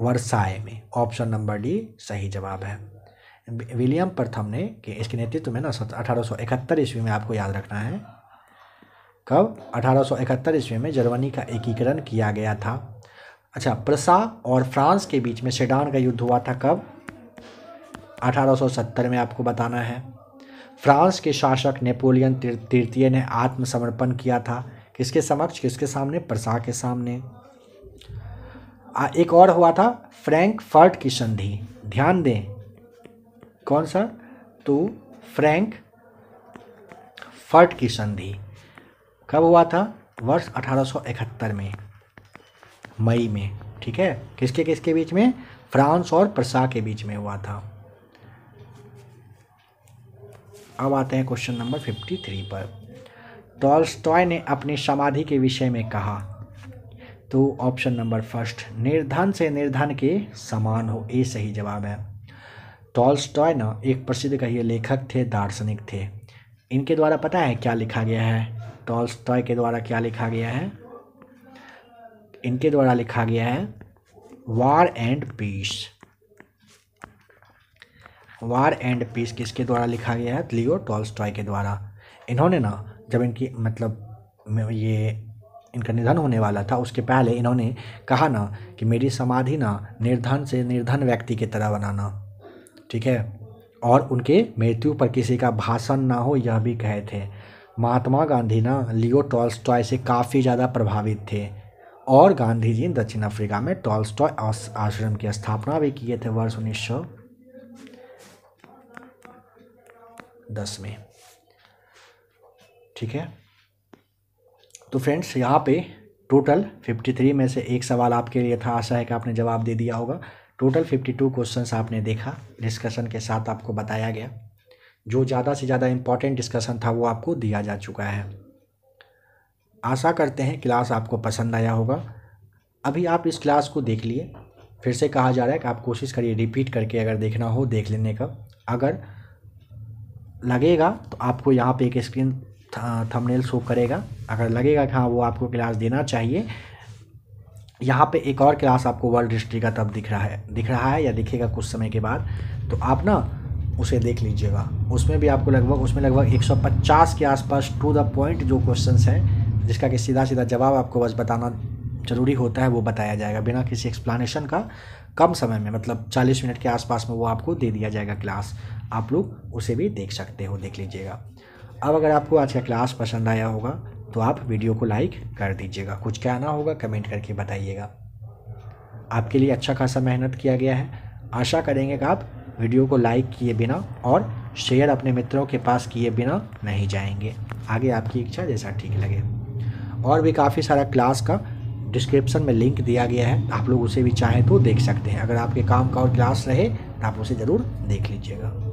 वर्षाए में ऑप्शन नंबर डी सही जवाब है विलियम प्रथम ने कि इसके नेतृत्व में ना अठारह सौ इकहत्तर ईस्वी में आपको याद रखना है कब 1871 ईस्वी में जर्मनी का एकीकरण किया गया था अच्छा प्रसा और फ्रांस के बीच में सेडान का युद्ध हुआ था कब 1870 में आपको बताना है फ्रांस के शासक नेपोलियन तृतीय ने आत्मसमर्पण किया था किसके समक्ष किसके सामने प्रसा के सामने एक और हुआ था फर्ट की संधि ध्यान दें कौन सा तो फ्रैंक फर्ट की संधि कब हुआ था वर्ष 1871 में मई में ठीक है किसके किसके बीच में फ्रांस और प्रसा के बीच में हुआ था अब आते हैं क्वेश्चन नंबर 53 पर टॉल्स्टॉय ने अपनी समाधि के विषय में कहा तो ऑप्शन नंबर फर्स्ट निर्धन से निर्धन के समान हो ये सही जवाब है टॉल्स्टॉय ना एक प्रसिद्ध कहिए लेखक थे दार्शनिक थे इनके द्वारा पता है क्या लिखा गया है टॉल्स्टॉय के द्वारा क्या लिखा गया है इनके द्वारा लिखा गया है war and peace war and peace किसके द्वारा लिखा गया है लियो टॉल्स्टॉय के द्वारा इन्होंने ना जब इनकी मतलब ये इनका निधन होने वाला था उसके पहले इन्होंने कहा ना कि मेरी समाधि ना निर्धन से निर्धन व्यक्ति की तरह बनाना ठीक है और उनके मृत्यु पर किसी का भाषण ना हो यह भी कहे थे महात्मा गांधी ना लियो टॉल्स्टॉय से काफ़ी ज़्यादा प्रभावित थे और गांधी जी दक्षिण अफ्रीका में टॉल्स्टॉय आश्रम की स्थापना भी किए थे वर्ष उन्नीस सौ दस में ठीक है तो फ्रेंड्स यहाँ पे टोटल फिफ्टी थ्री में से एक सवाल आपके लिए था आशा है कि आपने जवाब दे दिया होगा टोटल फिफ्टी टू क्वेश्चन आपने देखा डिस्कशन के साथ आपको बताया गया जो ज़्यादा से ज़्यादा इम्पॉर्टेंट डिस्कशन था वो आपको दिया जा चुका है आशा करते हैं क्लास आपको पसंद आया होगा अभी आप इस क्लास को देख लिए फिर से कहा जा रहा है कि आप कोशिश करिए रिपीट करके अगर देखना हो देख लेने का अगर लगेगा तो आपको यहाँ पे एक स्क्रीन थंबनेल शो करेगा अगर लगेगा कि हाँ वो आपको क्लास देना चाहिए यहाँ पे एक और क्लास आपको वर्ल्ड हिस्ट्री का तब दिख रहा है दिख रहा है या दिखेगा कुछ समय के बाद तो आप ना उसे देख लीजिएगा उसमें भी आपको लगभग उसमें लगभग 150 के आसपास टू द पॉइंट जो क्वेश्चंस हैं जिसका कि सीधा सीधा जवाब आपको बस बताना ज़रूरी होता है वो बताया जाएगा बिना किसी एक्सप्लानेशन का कम समय में मतलब 40 मिनट के आसपास में वो आपको दे दिया जाएगा क्लास आप लोग उसे भी देख सकते हो देख लीजिएगा अब अगर आपको आज का क्लास पसंद आया होगा तो आप वीडियो को लाइक कर दीजिएगा कुछ कहना होगा कमेंट करके बताइएगा आपके लिए अच्छा खासा मेहनत किया गया है आशा करेंगे कि आप वीडियो को लाइक किए बिना और शेयर अपने मित्रों के पास किए बिना नहीं जाएंगे आगे आपकी इच्छा जैसा ठीक लगे और भी काफ़ी सारा क्लास का डिस्क्रिप्शन में लिंक दिया गया है आप लोग उसे भी चाहें तो देख सकते हैं अगर आपके काम का और क्लास रहे तो आप उसे ज़रूर देख लीजिएगा